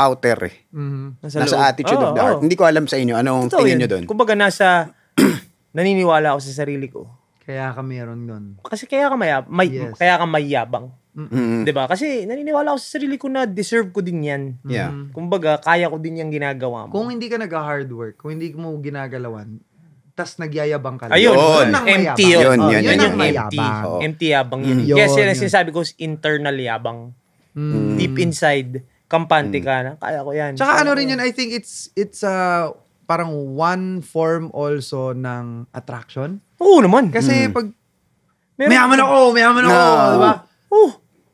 outer eh. Mm-hmm. Nasa, nasa attitude oh, of the oh. Hindi ko alam sa inyo. Anong Totoo tingin nyo doon? Kumbaga nasa, naniniwala ako sa sarili ko. Kaya ka meron nun. Kasi kaya ka, maya, may, yes. kaya ka mayabang. Mm-hmm. 'Di ba? Kasi naniniwala ako sa sarili ko na deserve ko din 'yan. Yeah. Mm-hmm. Kumbaga, kaya ko din 'yang ginagawa mo. Kung hindi ka nag-hard work, kung hindi mo ginagalawan, tas nagyayabang ka lang. Ayun, yun, yun ang empty oh, yun. Yun, yun, yun, yun, empty. Oh. Empty yabang yun. Mm. Kasi yun, sinasabi ko, internal yabang. Mm. Deep inside, kampante mm. ka na. Kaya ko yan. Tsaka ano rin yan, I think it's, it's uh, parang one form also ng attraction. Oo naman. Kasi mm. pag, Meron, mayaman ako, mayaman ako, no. diba? Oh,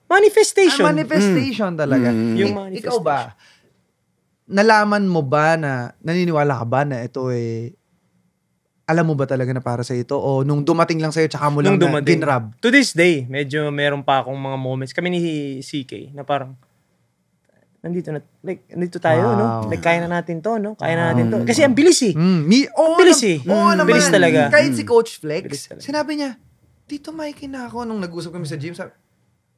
manifestation. Ah, manifestation mm. talaga. Mm. Yung manifestation. Ikaw ba, nalaman mo ba na, naniniwala ka ba na ito eh, alam mo ba talaga na para sa ito? O nung dumating lang sa iyo tsaka mo lang dumating, na ginrab? To this day, medyo meron pa akong mga moments. Kami ni CK na parang, nandito na, like, nandito tayo, wow. no? Like, kaya na natin to, no? Kaya na mm. natin to. Kasi ang bilis eh. Mm. Me, oh, ang bilis eh. Oo oh, mm. talaga. Kahit si mm. Coach Flex, sinabi niya, dito Mikey na ako nung nag-usap kami sa gym, sabi,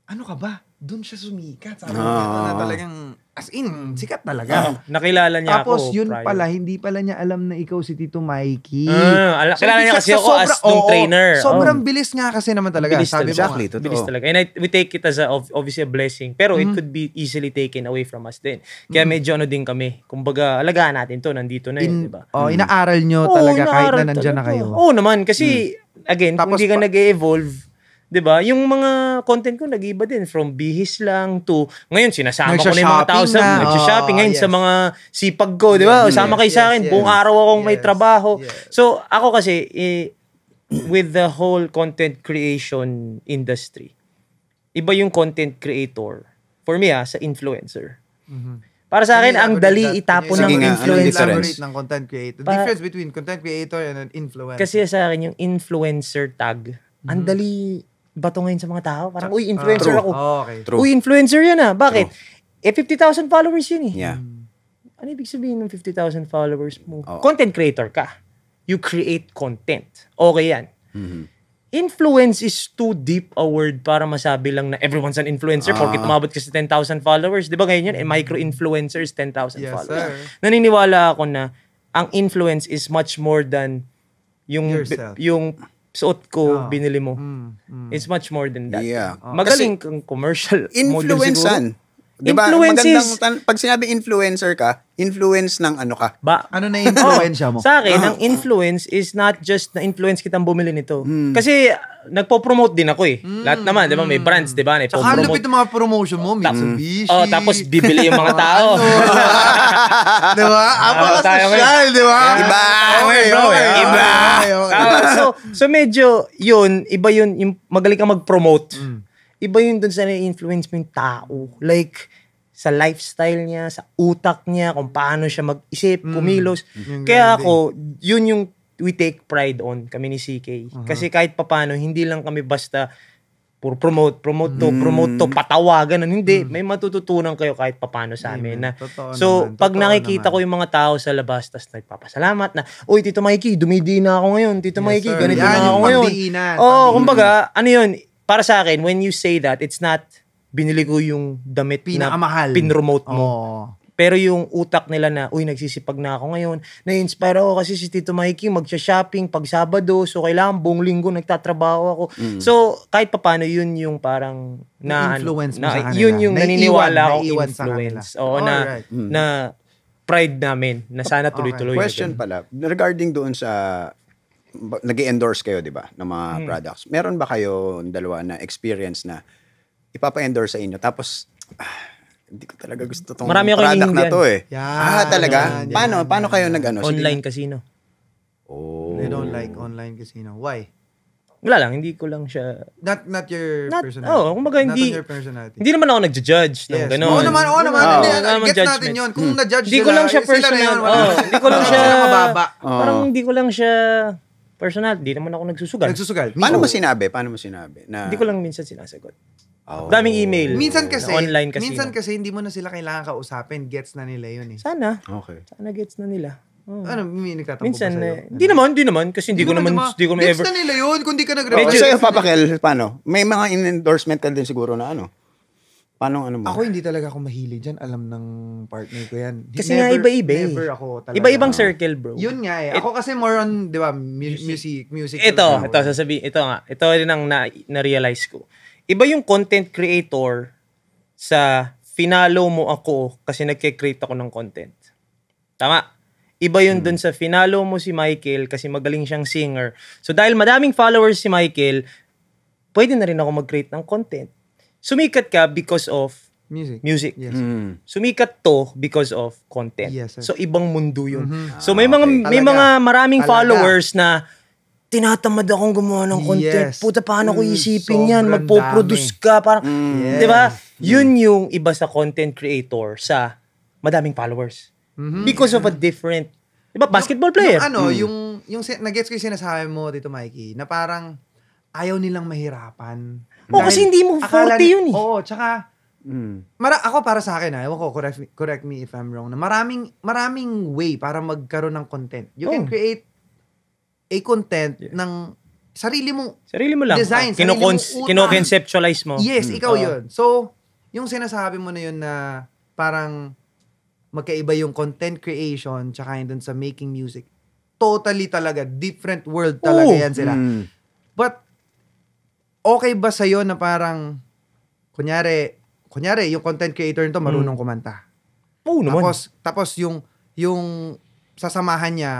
ano ka ba? Doon siya sumikat. Sabi ah. na talagang, as in, sikat talaga. Ah, nakilala niya Tapos, ako. Tapos yun prior. pala, hindi pala niya alam na ikaw si Tito Mikey. Ah, so, kilala niya kasi ako sobra, as nung trainer. Sobrang oh. bilis nga kasi naman talaga. Bilis sabi talaga. Exactly, totoo. Bilis talaga. And I, we take it as a, obviously a blessing. Pero mm it mhm. could be easily taken away from us din. Kaya mm medyo ano din kami. Kumbaga, alagaan natin to. Nandito na yun, eh, di ba? Oh, mm inaaral nyo talaga oh, kahit na nandyan talaga. na kayo. Oo oh, naman. Kasi, mm again, Tapos, kung hindi ka nag-evolve, 'di ba? Yung mga content ko nag-iba din from bihis lang to ngayon sinasama ko na yung mga tao sa nag-shopping ngayon oh, yes. sa mga sipag ko, 'di ba? Sama kayo yes, sa akin, yes, buong araw akong yes, may trabaho. Yes. So, ako kasi eh, with the whole content creation industry. Iba yung content creator. For me ha, ah, sa influencer. Mm-hmm. Para sa akin, ang dali that, itapon ng influencer. Elaborate ng content creator. The difference between content creator and an influencer. Kasi sa akin, yung influencer tag, mm-hmm. ang dali bato ngayon sa mga tao. Parang, uy, ah, influencer ah, ako. Oh, okay. True. Uy, influencer yan ah. Bakit? True. Eh, 50,000 followers yun eh. Yeah. Hmm. Ano ibig sabihin ng 50,000 followers mo? Oh. Content creator ka. You create content. Okay yan. Mm-hmm. Influence is too deep a word para masabi lang na everyone's an influencer ah. porkit umabot ka sa 10,000 followers. Di ba ngayon yan? Eh, micro-influencers, 10,000 yes, followers. Sir. Naniniwala ako na ang influence is much more than yung Yourself. yung suot ko, oh. binili mo. Mm, mm. It's much more than that. Yeah. Oh. Magaling Kasi, kang commercial model siguro. Influencean Di ba, magandang, tan- pag sinabi influencer ka, influence ng ano ka. Ba, Ano na influence oh, mo? Sa akin, ah. ang influence is not just na influence kitang bumili nito. Hmm. Kasi nagpo-promote din ako eh. Hmm. Lahat naman, 'di ba? May brands, 'di ba? Tsaka lupit Nagpo-promote. ng mga promotion mo, Mitsubishi. Oh, tapos bibili yung mga ano? tao. di ba? Abang oh, ka tayo social, di ba? Iba, Okay, bro, okay, eh. Iba. okay, okay. Tama. Oh, so, so medyo yun, iba yun, yung magaling kang mag-promote. Hmm iba yun dun sa na-influence mo yung tao. Like, sa lifestyle niya, sa utak niya, kung paano siya mag-isip, mm. kumilos. Mm. Kaya ako, yun yung we take pride on, kami ni CK. Uh-huh. Kasi kahit papano, hindi lang kami basta pur promote, promote to, mm. promote to, patawa, ganun. Hindi, mm. may matututunan kayo kahit papano sa amin. Na, so, naman. pag Totoo nakikita naman. ko yung mga tao sa labas, tas nagpapasalamat na, Uy, Tito Mikey, dumidi na ako ngayon. Tito yes, Mikey, ganito Yan, na ako ngayon. Oo, oh, kumbaga, ano yun, para sa akin, when you say that, it's not binili ko yung damit Pinakamahal. na pin-remote mo. Oh. Pero yung utak nila na, uy, nagsisipag na ako ngayon. Na-inspire ako kasi si Tito Mikey magsha-shopping pag Sabado. So, kailangan buong linggo nagtatrabaho ako. Mm. So, kahit papano, yun yung parang na... influence influence na, sa kanila. Yun yung naiiwan, naniniwala ako influence. Oo, na, right. na pride namin na sana tuloy-tuloy. Okay. Question pala, regarding doon sa nag endorse kayo, di ba, ng mga hmm. products. Meron ba kayo dalawa na experience na ipapa-endorse sa inyo, tapos, ah, hindi ko talaga gusto tong Marami product na to eh. Yan, ah, talaga? Yan, paano, yan, paano kayo nag-ano? Online casino. Oh. They don't like online casino. Why? Wala lang, hindi ko lang siya... Not not your not, personality. oh, kumbaga hindi... Not your personality. Hindi naman ako nagja-judge yes. ng gano'n. Oo naman, oo naman. Oh. Hindi, oh. gets judgment. natin yun. Kung hmm. na-judge sila, oh, hindi ko lang siya personal. oh, hindi ko lang siya... mababa. Oh. Parang hindi ko lang siya personal, di naman ako nagsusugal. Nagsusugal. Paano mo sinabi? Paano mo sinabi? Na... Hindi ko lang minsan sinasagot. Oh. Daming email. Minsan kasi, online kasi. Minsan kasi hindi mo na sila kailangan kausapin. Gets na nila yun eh. Sana. Okay. Sana gets na nila. Oh. Ano, may nagtatampo Minsan, ba sa'yo? Eh, hindi eh, naman, hindi naman. Kasi hindi ko naman, hindi ko naman ever... Gets na nila yun kung di ka nag-reply. Medyo sa'yo, Papakel, paano? May mga in-endorsement ka din siguro na ano? Paano ano mo? Ako hindi talaga ako mahilig dyan. Alam ng partner ko yan. Kasi never, nga iba-iba eh. Never ako talaga. Iba-ibang circle, bro. Yun nga eh. Ako kasi more on, di ba, music. Music. ito, ito, sasabi, ito nga. Ito rin ang na, na-realize ko. Iba yung content creator sa finalo mo ako kasi nagke-create ako ng content. Tama? Iba yun hmm. dun sa finalo mo si Michael kasi magaling siyang singer. So dahil madaming followers si Michael, pwede na rin ako mag-create ng content sumikat ka because of music. Music. Yes. Mm. Sumikat to because of content. Yes, sir. So ibang mundo 'yun. Mm-hmm. So may ah, mga okay. may mga maraming Talaga. followers na tinatamad akong gumawa ng content. Yes. Puta, paano ko mm, isipin yan? Magpo-produce dami. ka. Parang, mm, yes. di ba? Yun yung iba sa content creator sa madaming followers. Mm-hmm. Because of a different, di basketball player. Yung, ano, mm. yung, yung, nag-gets ko yung sinasabi mo dito, Mikey, na parang ayaw nilang mahirapan. Oo, oh, kasi hindi mo 40 yun eh. Oo, oh, tsaka, mm. mara, ako para sa akin, ayaw ah, ko, correct me, correct me if I'm wrong, na maraming, maraming way para magkaroon ng content. You oh. can create a content yeah. ng sarili mong sarili mo lang. design, oh, kinokons- kinoconceptualize mo. Yes, mm. ikaw oh. yun. So, yung sinasabi mo na yun na parang magkaiba yung content creation tsaka yun dun sa making music. Totally talaga, different world talaga Ooh. yan sila. Mm. But okay ba sa'yo na parang, kunyari, kunyari, yung content creator nito marunong mm. kumanta. Oo oh, naman. Tapos, tapos yung, yung sasamahan niya,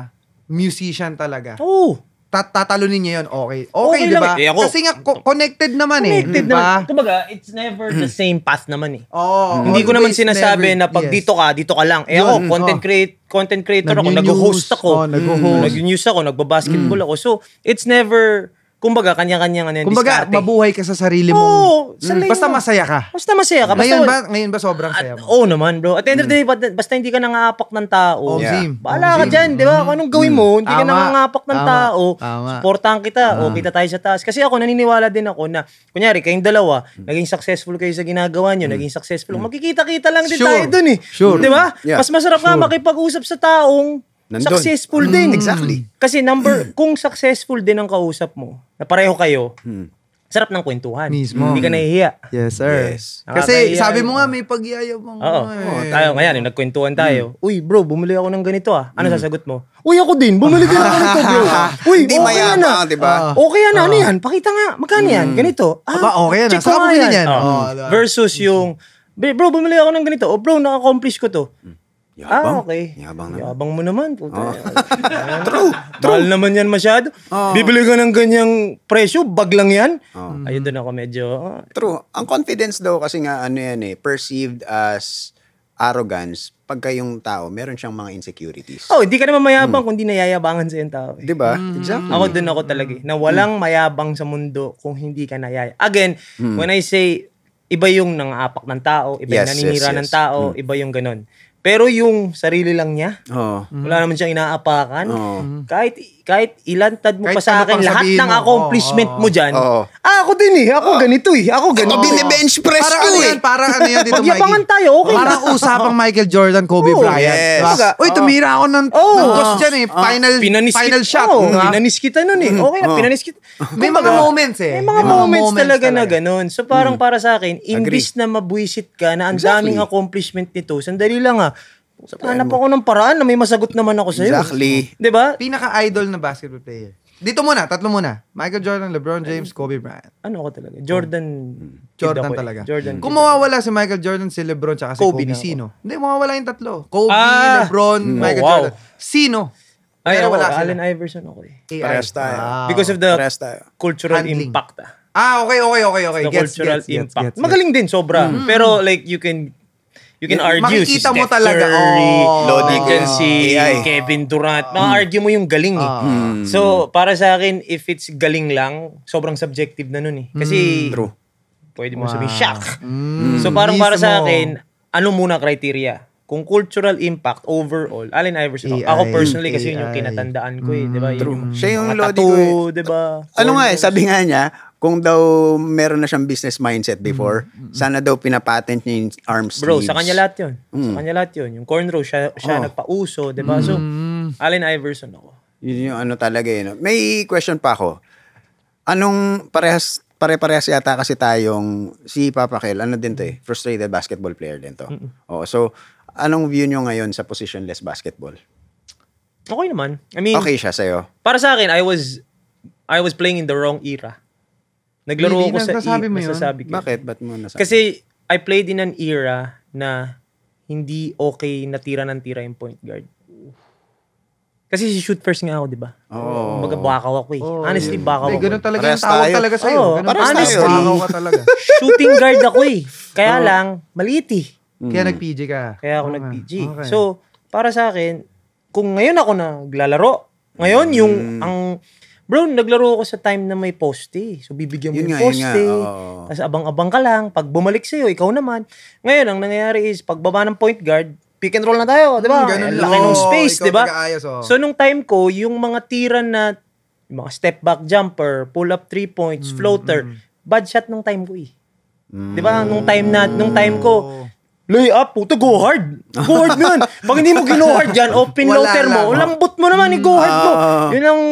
musician talaga. Oo. Oh. Tat niya yon okay. Okay, okay di ba? Eh, Kasi nga, co- connected naman connected eh. Connected diba? naman. Kumbaga, it's never the hmm. same path naman eh. Oo. Oh, Hindi ko naman sinasabi never, na pag yes. dito ka, dito ka lang. Eh ako, content, oh. create, content creator Nag-news. ako, nag-host ako. Oh, nag-host. Mm. Nag-news ako, nagbabasketball mm. ako. So, it's never Kumbaga, kanya-kanya ano yan, Kumbaga, diskarte. mabuhay ka sa sarili mo. Oo, sa mm. Basta masaya ka. Basta masaya ka. Basta, ngayon, ba, ngayon ba sobrang saya mo? Oo oh, naman, bro. At the end of the mm. day, basta hindi ka nangapak ng tao. Oh, yeah. Bahala oh, ka dyan, di ba? Kung anong gawin mo, mm. hindi Tama. ka nangapak ng Tama. tao. Tama. Supportahan kita. Tama. O, oh, kita tayo sa taas. Kasi ako, naniniwala din ako na, kunyari, kayong dalawa, naging successful kayo sa ginagawa nyo, mm. naging successful. Magkikita-kita lang din sure. tayo dun eh. Sure. Di ba? Yeah. Mas masarap sure. ka makipag-usap sa taong Nandun. Successful din. Mm. Exactly. Kasi number, kung successful din ang kausap mo, na pareho kayo, mm. sarap ng kwentuhan. Mismo. Hindi ka nahihiya. Yes, sir. Yes. Kasi sabi eh. mo nga, may pagyayabang. Oo. Oh, tayo ngayon, yung nagkwentuhan hmm. tayo. Mm. Uy, bro, bumili ako ng ganito ah. Ano mm. sasagot mo? Uy, ako din. Bumili din ako ng bro. Uy, Hindi okay mayama, ah. Di ba? Uh, okay na. Ano ah. yan? Pakita nga. Magkano mm. yan? Hmm. Ganito. Ah, Aba, okay na. Saka bumili yan. Oh. Oh, Versus yung, bro, bumili ako ng ganito. O oh, bro, naka-accomplish ko to. Mm Yabang. Ah, okay. Yabang naman. Yabang mo naman. Puta. Oh. Ah. Ayan. true, true. Mahal naman yan masyado. Oh. Bibili ka ng ganyang presyo, bag lang yan. Oh. Ayun doon ako medyo... Oh. True. Ang confidence daw kasi nga ano yan eh, perceived as arrogance pagka yung tao, meron siyang mga insecurities. Oh, hindi ka naman mayabang mm. kung hindi nayayabangan sa yung tao. Eh. Di ba? Mm. Exactly. Ako doon ako talaga eh, na hmm. walang mm. mayabang sa mundo kung hindi ka nayaya. Again, mm. when I say iba yung nangapak ng tao, iba yes, yung naninira yes, yes. ng tao, mm. iba yung ganun. Pero yung sarili lang niya, oh. wala naman siyang inaapakan. Oh. Kahit kahit ilantad mo kahit pa sa ano akin lahat ng accomplishment oh, mo dyan, oh. ah, ako din eh. Ako oh. ganito eh. Ako ganito. Oh. Eh. Bine-bench press ko ano eh. Yan, parang ano yan dito, Magyabangan tayo, okay. Parang usapang Michael Jordan, Kobe oh, Bryant. Yes. Diba? Uy, oh. tumira ako ng, oh. dyan eh. Ah. Final, final shot. Oh, diba? Pinanis kita nun eh. Okay na, oh. pinanis kita. May mga moments eh. May mga moments talaga na ganun. So parang mm. para sa akin, imbis na mabwisit ka na ang daming accomplishment nito, sandali lang ah, Sabihin Hanap mo. ako ng paraan na may masagot naman ako sa'yo. Exactly. Di ba? Pinaka-idol na basketball player. Dito muna, tatlo muna. Michael Jordan, LeBron James, Kobe Bryant. Ano ako talaga? Jordan. Hmm. Hmm. Jordan eh. talaga. Jordan. Hmm. Kung mawawala si Michael Jordan, si LeBron, tsaka si Kobe Kobe, sino? Hindi, mawawala yung tatlo. Kobe, Ah! LeBron, Oh, Michael wow. Jordan. Sino? Ay, Pero wala sila. Allen Iverson ako eh. AI. tayo. Wow. Ah. Because of the cultural Handling. impact ah. Ah, okay, okay, okay, okay. the Gets, cultural gets, impact. gets, gets. Magaling din, sobra. Pero like, you can You can argue si Steph mo talaga. Curry, oh, see AI. Kevin Durant. Ma-argue mm. mo yung galing eh. Hmm. So, para sa akin, if it's galing lang, sobrang subjective na nun eh. Kasi, mm. True. pwede mo wow. sabihin, shock. Mm. So, parang para sa akin, ano muna criteria? Kung cultural impact overall, Allen Iverson. AI, ako personally kasi AI. yun yung kinatandaan ko eh, 'di ba? Mm. True. Yung, Siya yung lodi ko. Eh. 'Di ba? Ano nga eh, sabi nga niya, kung daw meron na siyang business mindset before, mm-hmm. sana daw pinapatent niya yung arm sleeves. Bro, sa kanya lahat yun. Mm. Sa kanya lahat yun. Yung cornrow, siya, siya oh. nagpauso, di ba? Mm. So, Allen Iverson ako. Yun yung ano talaga yun. Eh, May question pa ako. Anong parehas, pare-parehas yata kasi tayong, si Papa Kel, ano din to eh, frustrated basketball player din to. Mm-mm. Oo, so, anong view nyo ngayon sa positionless basketball? Okay naman. I mean, okay siya sa'yo. Para sa akin, I was, I was playing in the wrong era. Naglaro Hindi, ako sa nasasabi e, mo yun? Nasasabi ko. Bakit? Ba't mo nasabi? Kasi I played in an era na hindi okay na tira ng tira yung point guard. Kasi si shoot first nga ako, di ba? Oo. Oh. Mga ako eh. Oh, Honestly, yeah. bakaw ako. Eh, ganun eh. talaga Pares yung tawag talaga sa'yo. Oh, ganun honestly, tayo. bakaw ka talaga. shooting guard ako eh. Kaya oh. lang, maliit eh. Mm. Kaya nag-PG ka. Kaya ako okay. nag-PG. Okay. So, para sa akin, kung ngayon ako naglalaro, ngayon yung mm. ang Bro, naglaro ako sa time na may poste. So, bibigyan mo yun yung nga, poste. Yun oh. Tapos abang-abang ka lang. Pag bumalik sa'yo, ikaw naman. Ngayon, ang nangyayari is, pagbaba ng point guard, pick and roll na tayo, di ba? Mm, ganun, Laki ng space, di ba? So, nung time ko, yung mga tira na mga step back jumper, pull up three points, mm, floater, mm. bad shot nung time ko eh. Mm. Di ba? Nung time na, hmm. nung time ko, lay up, puto, go hard. Go hard mo yun. Pag hindi mo gino hard open Wala loater mo, lambot mo naman, mm, eh, go hard mo. Uh, yun ang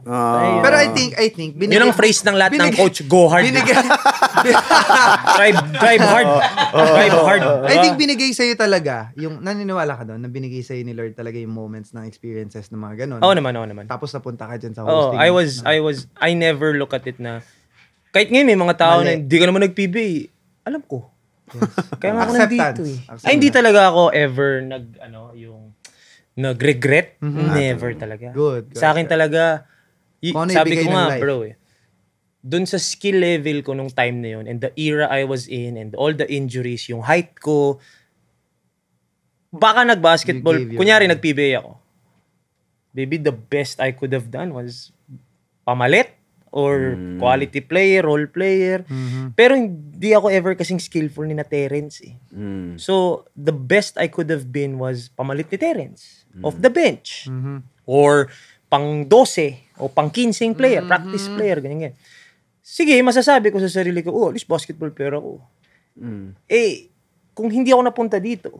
Uh, Pero I think, I think, binigay, yun ang phrase ng lahat ng coach, go hard. Binigay, drive, drive hard. Oh, oh, drive oh, hard. I think binigay sa'yo talaga, yung naniniwala ka doon, na binigay sa'yo ni Lord talaga yung moments ng experiences ng mga ganun. Oo naman, oo naman. Tapos napunta ka dyan sa hosting. Oh, I was, I was, I never look at it na, kahit ngayon may mga tao na hindi ka naman nag-PB, alam ko. Yes. Kaya nga ako nandito eh. Acceptance. Ay, hindi talaga ako ever nag, ano, yung, nag-regret. Mm-hmm. Never talaga. Good, good. Sa akin talaga, Y, Kung ano sabi ko nga, life? bro eh, dun sa skill level ko nung time na yun and the era I was in and all the injuries, yung height ko, baka nag-basketball, kunyari life. Ano? nag-PBA ako. Maybe the best I could have done was pamalit or mm. quality player, role player. Mm-hmm. Pero hindi ako ever kasing skillful ni na Terrence eh. Mm. So, the best I could have been was pamalit ni Terrence mm. off the bench. Mm-hmm. Or pang-12 o pang-15 player, mm-hmm. practice player, ganyan, ganyan. Sige, masasabi ko sa sarili ko, oh, at least basketball player ako. Mm. Eh, kung hindi ako napunta dito,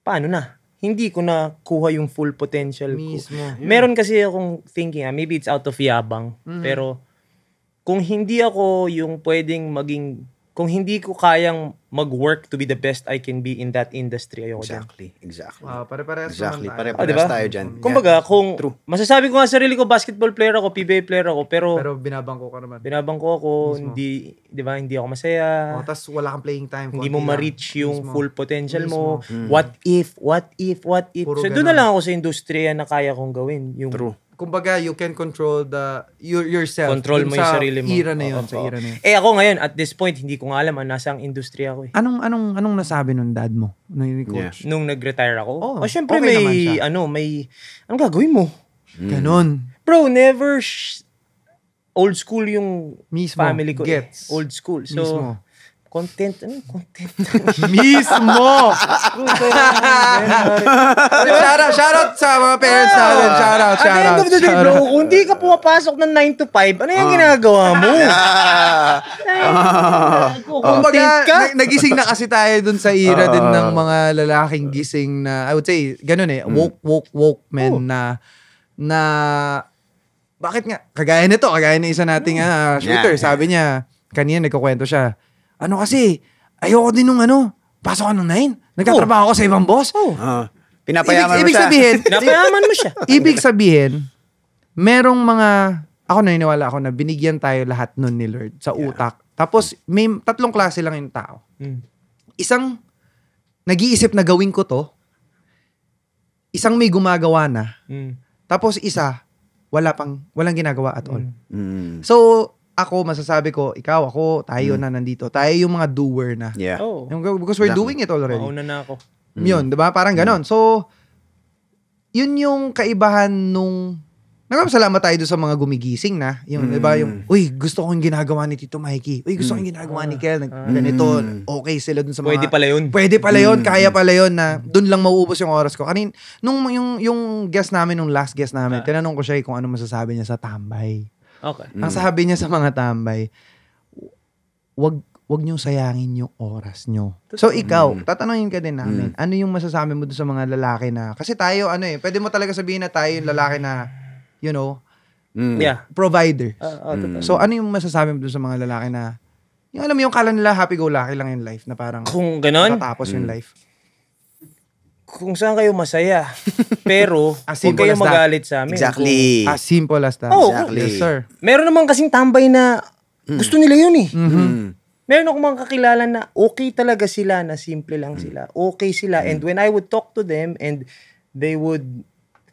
paano na? Hindi ko na kuha yung full potential Mismo. ko. Yeah. Meron kasi akong thinking, ah, maybe it's out of yabang, mm-hmm. pero kung hindi ako yung pwedeng maging kung hindi ko kayang mag-work to be the best I can be in that industry, ayoko Exactly, dyan. exactly. Uh, pare-parehas exactly, pare-parehas ah, diba? tayo dyan. Kung baga, kung True. masasabi ko nga sarili ko, basketball player ako, PBA player ako, pero... Pero binabangko ka naman. Binabangko ako, Mismo. hindi, di ba, hindi ako masaya. Oh, Tapos wala kang playing time. Hindi mo ma-reach yung Mismo. full potential Mismo. mo. Mm. What if, what if, what if. Puro so doon na lang ako sa industriya na kaya kong gawin. Yung True kumbaga you can control the your, yourself. Control mo yung sarili mo. Era na yun, oh, sa oh. na yun. Eh ako ngayon at this point hindi ko nga alam ah, nasa ang industriya ko eh. Anong anong anong nasabi nung dad mo? Nung ni coach? Yeah. Nung nag-retire ako. Oh, oh syempre okay may ano, may ano gagawin mo? Mm. Ganon. Bro, never sh- old school yung Mismo, family ko. Eh. Gets. Eh. Old school. So, Mismo. Contento, no contento. Mismo! Shoutout, shoutout sa mga parents natin. Shoutout, shoutout. At the end of the day, bro, kung di ka pumapasok ng 9 to 5, ano yung ginagawa mo? Ah. Kung baga, nagising na kasi tayo dun sa era din ng ah. mga lalaking gising na, I would say, ganun eh, hmm. woke, woke, woke men oh. na, na, bakit nga, kagaya nito, kagaya na isa nating uh, shooter, sabi niya, kanina nagkukwento siya, ano kasi, ayoko din nung ano, pasok ka nung 9. Nagtatrabaho ako sa ibang boss. Oh. Uh, pinapayaman ibig, mo ibig siya. Sabihin, pinapayaman mo siya. ibig sabihin, merong mga, ako naniniwala ako na binigyan tayo lahat nun ni Lord sa yeah. utak. Tapos, may tatlong klase lang yung tao. Mm. Isang, nag-iisip na gawin ko to. Isang may gumagawa na. Mm. Tapos isa, wala pang, walang ginagawa at all. Mm. So, ako, masasabi ko, ikaw, ako, tayo mm. na nandito. Tayo yung mga doer na. Yeah. Oh. Because we're doing it already. Mauna na ako. Mm. Yun, di ba? Parang hmm. ganon. Mm. So, yun yung kaibahan nung... Nagpapasalamat tayo doon sa mga gumigising na. Yung, mm. di ba, yung, uy, gusto ko yung ginagawa ni Tito Mikey. Uy, gusto mm. ko yung ginagawa ni Kel. Nag, hmm. Ganito, okay sila doon sa mga... Pwede pala yun. Pwede pala yun, mm. kaya pala yun na doon lang mauubos yung oras ko. Kanin, nung yung, yung guest namin, nung last guest namin, ah. tinanong ko siya kung ano masasabi niya sa tambay. Okay. Mm. Ang sabi niya sa mga tambay, wag wag niyo sayangin yung oras niyo. So ikaw, mm. tatanungin ka din namin, mm. ano yung masasabi mo dun sa mga lalaki na kasi tayo ano eh, pwede mo talaga sabihin na tayo yung lalaki na you know, mm. yeah. providers. Uh, ah, uh, ah, mm. So ano yung masasabi mo dun sa mga lalaki na yung alam mo yung kala nila happy go lucky lang yung life na parang kung ganoon tapos mm. yung life kung saan kayo masaya. Pero, as huwag kayong magalit sa amin. Exactly. As simple as that. Oh, exactly. Yes, sir. Meron naman kasing tambay na mm. gusto nila yun eh. Mm-hmm. Mm. Meron akong mga kakilala na okay talaga sila, na simple lang mm. sila. Okay sila. Mm. And when I would talk to them and they would,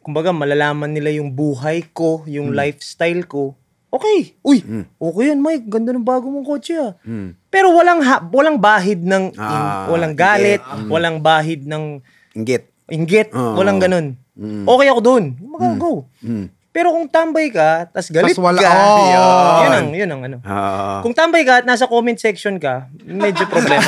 kumbaga, malalaman nila yung buhay ko, yung mm. lifestyle ko, okay. Uy, mm. okay yan, Mike. Ganda ng bago mong kotse ah. Mm. Pero walang, ha- walang bahid ng, ah, in, walang galit, yeah. walang bahid ng Inggit. Inggit. Oh. Walang ganun. Mm. Okay ako doon. Mag-go. Mm. mm. Pero kung tambay ka, tas galit tas wala, ka, oh, yun ang, yun ang ano. Uh, kung tambay ka at nasa comment section ka, medyo problema.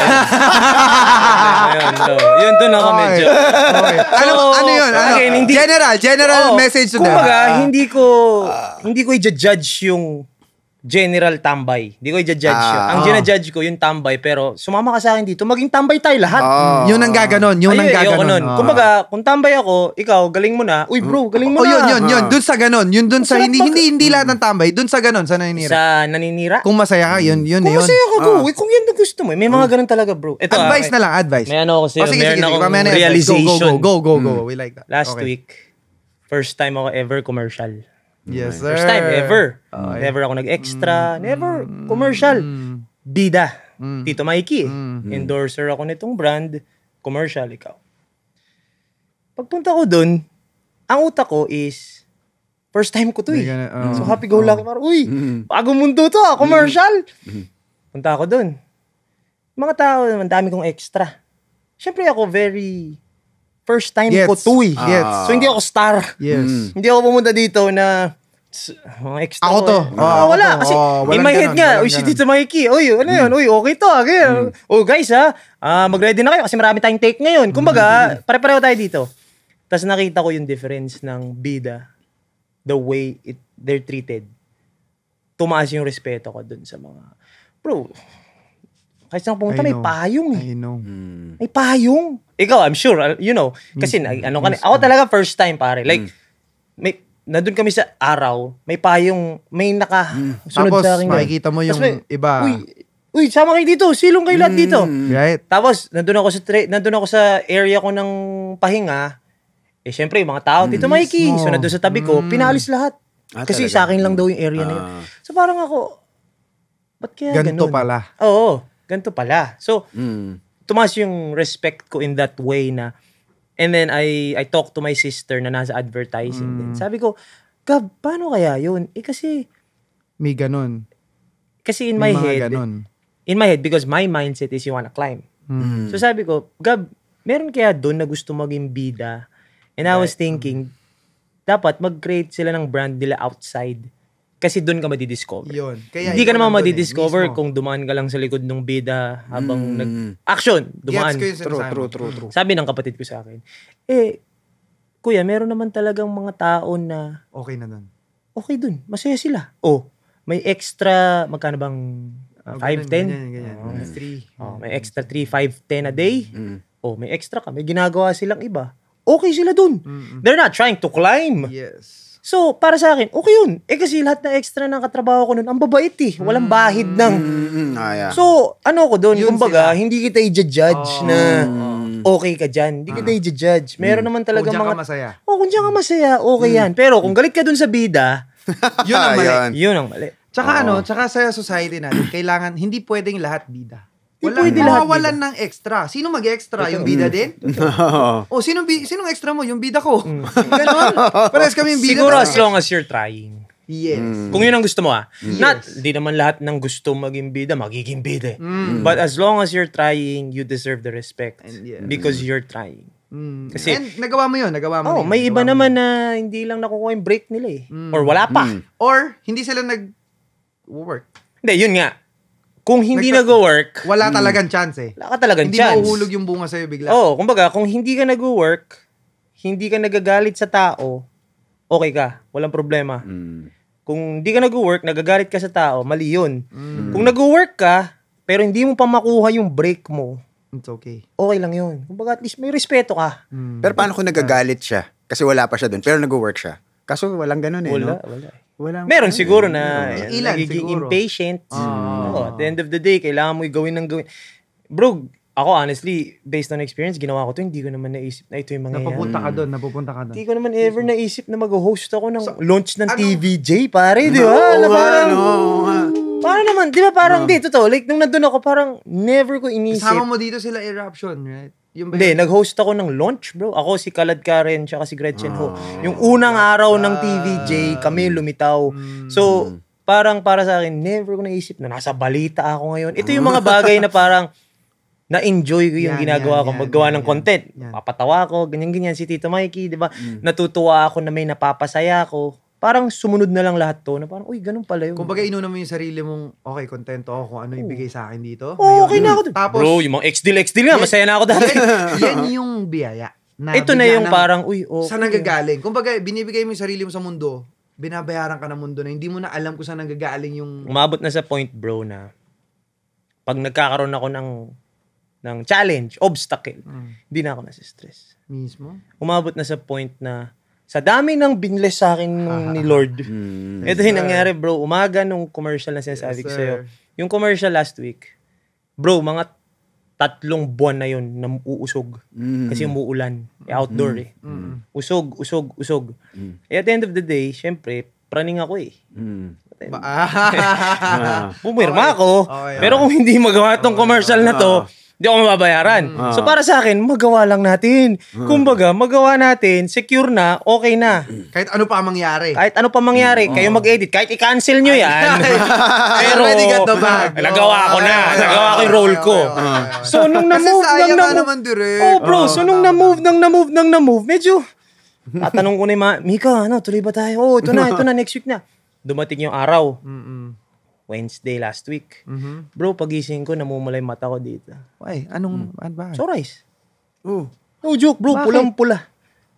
yun, so, yun doon ako medyo. Okay. Ano- so, ano, ano yun? Ano? Again, hindi, general, general oh, message to kumbaga, them. Kumbaga, hindi ko, uh, hindi ko i-judge yung general tambay. Hindi ko i-judge yun. Ah. Ang ah. judge ko yung tambay pero sumama ka sa akin dito, maging tambay tayo lahat. Ah. Yun ang gaganon, yun ang gaganon. Nun. Ah. Kumbaga, kung tambay ako, ikaw galing mo na. Uy bro, mm. galing mo oh, na. yun, yun, yun. Ah. Doon sa ganon, yun doon sa hindi hindi hindi lahat ng tambay, doon sa ganon sa naninira. Sa naninira? Kung masaya ka, yun yun kung yun. Ah. Kung masaya ka, bro, kung yan na gusto mo, eh. may mga mm. ganon talaga, bro. Ito, advice na lang, advice. May ano ako sa'yo, oh, sige, meron sige, akong realization. Go, go, go, go, mm. go, we like that. Last week, first time ako ever commercial. Yes, sir. First time ever. Okay. Ah, mm. Never ako nag-extra. Mm. Never commercial. Mm. Bida. Mm. Tito Mikey. Mm. mm. Endorser ako nitong brand. Commercial, ikaw. Pagpunta ko dun, ang utak ko is, first time ko to eh. Gonna, uh, oh. so happy go lucky. Oh. Parang, uy, mm. bagong mundo to, ah, commercial. Mm. Punta ako dun. Mga tao, ang dami kong extra. Siyempre ako very first time yes. ko to eh. Yes. So hindi ako star. Yes. Mm. Hindi ako pumunta dito na Oh, extra ako to. Eh. Oh, oh, wala. Kasi oh, in my head nga, uy, si Tito Mikey, uy, ano yun, hmm. uy, okay to. Okay. Ah, mm. Oh, guys ha, uh, ah, mag-ready na kayo kasi marami tayong take ngayon. Hmm, Kumbaga, mm. pare-pareho tayo dito. Tapos nakita ko yung difference ng bida, the way it they're treated. Tumaas yung respeto ko dun sa mga, bro, kasi saan pumunta, may payong eh. I know. Mm. May payong. Ikaw, I'm sure, uh, you know, kasi mm. ano ka, ako talaga first time pare. Hmm. Like, mm. may, nandun kami sa araw, may payong, may naka, mm. sunod Tapos, sa akin. Tapos, makikita mo yung may, iba. Uy, uy, sama kayo dito, silong kayo lahat dito. Hmm. Right. Tapos, nandun ako sa, tra- nandun ako sa area ko ng pahinga, eh, syempre, yung mga tao, dito, Tito hmm. Mikey, so, nandun sa tabi ko, mm. pinalis lahat. Ah, Kasi talaga? sa akin lang daw yung area uh, na yun. Ah. So, parang ako, Ba't kaya Ganito ganun? pala. Oo ganito pala. So, mm. tumas yung respect ko in that way na, and then I, I talked to my sister na nasa advertising mm. din. Sabi ko, Gab, paano kaya yun? Eh kasi, may ganun. Kasi in may my head, ganun. in my head, because my mindset is you wanna climb. Mm. So sabi ko, Gab, meron kaya doon na gusto maging bida? And right. I was thinking, dapat mag-create sila ng brand nila outside kasi doon ka madidiscover. Yun. Kaya Hindi ka naman eh, madidiscover eh, kung dumaan ka lang sa likod ng bida habang mm. nag... Action! Dumaan. Yes, true, true, true, true. Sabi ng kapatid ko sa akin, eh, kuya, meron naman talagang mga tao na... Okay na doon. Okay doon. Masaya sila. Oh, may extra... Magkano bang... Uh, 5, 10? Ganyan, ganyan. Oh, mm. may extra 3, 5, 10 a day. Mm. Oh, may extra ka. May ginagawa silang iba. Okay sila doon. Mm-mm. They're not trying to climb. Yes. So, para sa akin, okay yun. Eh kasi lahat na extra ng katrabaho ko nun, ang babait eh. Walang mm, bahid nang. Mm, mm, ah, yeah. So, ano ko doon, kumbaga, sila. hindi kita i-judge Oh. na mm. okay ka dyan. Hindi kita ah. i-judge. Meron naman talaga oh, Kung dyan mga... ka masaya. Oh, kung dyan ka masaya, okay yan. Pero kung galit ka doon sa bida, Yun ang mali. Ayun. yun ang mali. Tsaka ano, tsaka sa society natin, kailangan, hindi pwedeng lahat bida. Di Wala, pwede lahat mawawalan ng extra. Sino mag-extra? Yung bida din? No. O sino sino extra mo? Yung bida ko. Mm. Ganon. Parehas kami yung bida. Siguro as long as you're trying. Yes. Mm. Kung yun ang gusto mo ah. Yes. Not, di naman lahat ng gusto maging bida, magiging bida. Eh. Mm. But as long as you're trying, you deserve the respect. And, yeah. Because you're trying. Mm. Kasi, And nagawa mo yun, nagawa mo oh, yun. May iba naman yun. na hindi lang nakukuha yung break nila eh. Mm. Or wala pa. Mm. Or hindi sila nag-work. Hindi, yun nga. Kung hindi Nagka- nag-work... Wala hmm. talagang chance eh. Wala ka talagang hindi chance. Hindi mahuhulog yung bunga sa'yo bigla. Oo, oh, kumbaga, kung hindi ka nag-work, hindi ka nagagalit sa tao, okay ka. Walang problema. Mm. Kung hindi ka nag-work, nagagalit ka sa tao, mali yun. Mm. Kung nag-work ka, pero hindi mo pa makuha yung break mo, It's okay. Okay lang yun. Kumbaga, at least may respeto ka. Mm. Pero paano kung nagagalit siya? Kasi wala pa siya doon, pero nag-work siya. Kaso walang ganun eh, wala, no? Wala, wala. Eh. Meron eh. siguro na eh, ilan, nagiging siguro. impatient. Ah. Oh, at the end of the day, kailangan mo gawin ng gawin. Bro, ako honestly, based on experience, ginawa ko to, hindi ko naman naisip na ito yung mangyayari. Napapunta ka doon, napupunta ka doon. Hindi ko naman ever naisip na mag-host ako ng so, launch ng ano? TVJ, pare, di ba? No, na parang, no, parang naman, di ba parang, no. di, totoo, like, nung nandun ako, parang never ko inisip. Kasama mo dito sila eruption, right? Yung ba Hindi, nag-host ako ng launch, bro. Ako, si Kalad Karen, tsaka si Gretchen oh, Ho. Ah, yung unang araw ng TVJ, kami lumitaw. Mm. So, parang para sa akin, never ko naisip na nasa balita ako ngayon. Ito yung mga bagay na parang na-enjoy ko yung yan, ginagawa ko, paggawa ng content. Yan, yan. Papatawa ko, ganyan-ganyan si Tito Mikey, di ba? Mm. Natutuwa ako na may napapasaya ako parang sumunod na lang lahat to na parang, uy, ganun pala yun. Kumbaga, inuna mo yung sarili mong, okay, kontento ako kung ano ibigay sa akin dito. oh, okay na ako. Tapos, Bro, yung mga ex-deal, ex-deal nga, masaya na ako dahil. yan, yung biyaya. Na Ito na yung ng, parang, uy, okay. Saan nanggagaling? Kumbaga, binibigay mo yung sarili mo sa mundo, binabayaran ka ng mundo na hindi mo na alam kung saan nanggagaling yung... Umabot na sa point, bro, na pag nagkakaroon ako ng ng challenge, obstacle, mm. hindi na ako stress. Mismo? Umabot na sa point na sa dami ng binless sa akin nung ah. ni Lord. Mm, Ito yung nangyari bro, umaga nung commercial na sinasabi yes, ko sa'yo. Yung commercial last week, bro, mga tatlong buwan na yun na uusog. Mm. Kasi umuulan. Eh, outdoor mm. eh. Mm. mm. Usog, usog, usog. Mm. Eh, at the end of the day, syempre, praning ako eh. Mm. Pumirma ako. Okay, okay. Pero kung hindi magawa itong commercial na to, okay ah. Hindi ako mababayaran. Mm. So ah. para sa akin, magawa lang natin. Mm. Kumbaga, magawa natin, secure na, okay na. Kahit ano pa mangyari. Kahit ano pa mangyari, mm. kayo oh. mag-edit. Kahit i-cancel nyo yan. pero, already got the bag. Nagawa ko na. Nagawa ko yung role ko. So nung na-move, nang na-move. Oh bro, ah, so nung na-move, nang na-move, nang na-move, medyo, tatanong ko na yung mga, Mika, ano, tuloy ba tayo? Oh, ito na, ito na, next week na. Dumating yung araw. Mm-mm Wednesday last week. Mm-hmm. Bro, pagising ko, namumulay mata ko dito. Why? Anong, hmm. ano ba? Sunrise. Oh. No joke, bro. Bakit? Pulang-pula.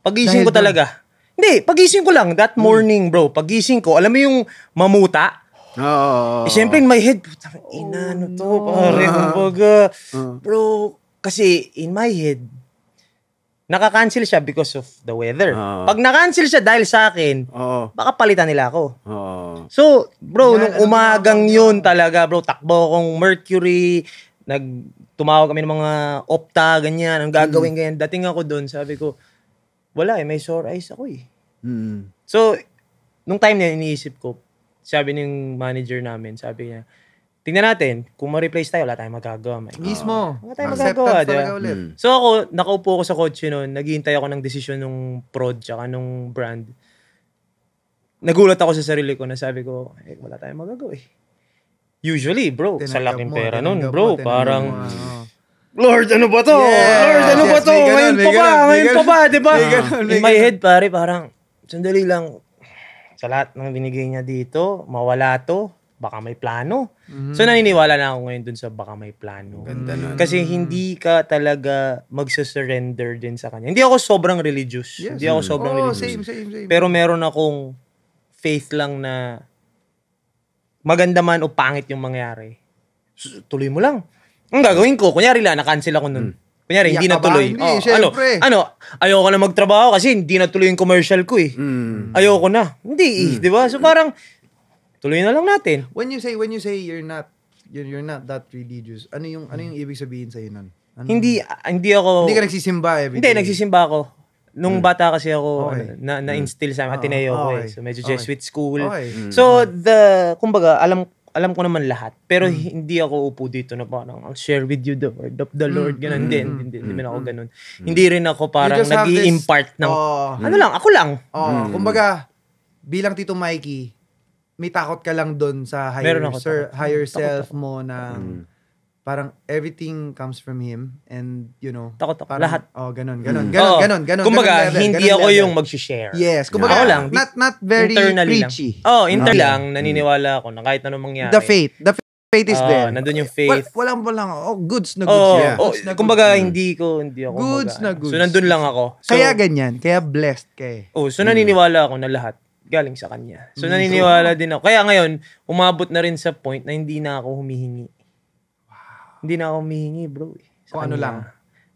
Pagising Dahil ko talaga. Doon. Hindi, pagising ko lang. That hmm. morning, bro. Pagising ko. Alam mo yung mamuta? Oo. Oh. Eh, Siyempre, in my head, putang ina, ano to, oh, pare, kumbaga. Uh. Bro, kasi in my head, Naka-cancel siya because of the weather. Uh, Pag na-cancel siya dahil sa akin, uh, baka palitan nila ako. Uh, so, bro, yeah, nung ano, umagang yun talaga, bro, takbo akong Mercury, nag tumawag kami ng mga opta, ganyan, ang gagawin, mm. ganyan. Dating ako doon, sabi ko, wala eh, may sore eyes ako eh. Mm. So, nung time na iniisip ko, sabi ng manager namin, sabi niya, tingnan natin, kung ma-replace tayo, wala tayong magagawa. Man. Mismo. Oh, wala tayong magagawa. Diba? So ako, nakaupo ako sa kotse noon, naghihintay ako ng desisyon nung prod tsaka nung brand. Nagulat ako sa sarili ko na sabi ko, eh, wala tayong magagawa eh. Usually, bro, tinanggap sa laking mo, pera noon, bro, mo, parang... Mo, ano. Lord, ano ba to? Yeah. Lord, ano yes, ba to? Ngayon pa ba? Ngayon pa ba? Di ba? In my head, pare, parang, sandali lang, sa lahat ng binigay niya dito, mawala to baka may plano. Mm-hmm. So mm. naniniwala na ako ngayon dun sa baka may plano. Ganda nun. Kasi hindi ka talaga magsa-surrender din sa kanya. Hindi ako sobrang religious. Yes, hindi ako sobrang oh, religious. Same, same, same. Pero meron akong faith lang na maganda man o pangit yung mangyari. Tuloy mo lang. Ang gagawin ko, kunyari lang, na-cancel ako nun. Hmm. Kunyari, hindi Yaka natuloy. Hindi, oh, ano, ano, ayoko na magtrabaho kasi hindi na tuloy yung commercial ko eh. Mm. Ayoko na. Hindi mm. eh, hmm. di ba? So parang, Tuloy na lang natin. When you say when you say you're not you're, you're not that religious, ano yung ano yung ibig sabihin sa inon? Ano? Hindi ah, hindi ako Hindi ka nagsisimba every Hindi day. nagsisimba ako. Nung mm. bata kasi ako ano, okay. na na-instill sa akin tinay ako okay. eh. So medyo okay. Jesuit school. Okay. Hmm. So the kumbaga alam alam ko naman lahat pero mm. hindi ako upo dito na parang I'll share with you the word of the Lord hmm. ganun mm. din hmm. hindi hindi naman ako ganun. Mm. Hindi rin ako parang nag-impart this... ng oh. ano lang ako lang. Oh, mm. kumbaga bilang Tito Mikey may takot ka lang doon sa higher Meron ako, sir, takot. higher takot self ako. mo na mm. parang everything comes from him and you know takot ako parang, lahat oh ganun ganun mm. ganun, oh, ganun ganun kumbaga ganun level, hindi ganun ako level. yung mag-share yes kumbaga ako lang not not very preachy ah. lang. oh inter no. lang naniniwala ako na kahit anong mangyari the faith the faith is uh, there. Nandun yung faith. Wal, walang walang oh goods na goods. Oh, yeah. oh, na kumbaga goods. hindi ko hindi ako. Goods kumbaga, na ano. goods. So nandun lang ako. So, kaya ganyan, kaya blessed kay. Eh. Oh, so naniniwala ako na lahat galing sa kanya. So, mm-hmm. naniniwala din ako. Kaya ngayon, umabot na rin sa point na hindi na ako humihingi. Wow. Hindi na ako humihingi, bro. Eh, sa Kung ano lang.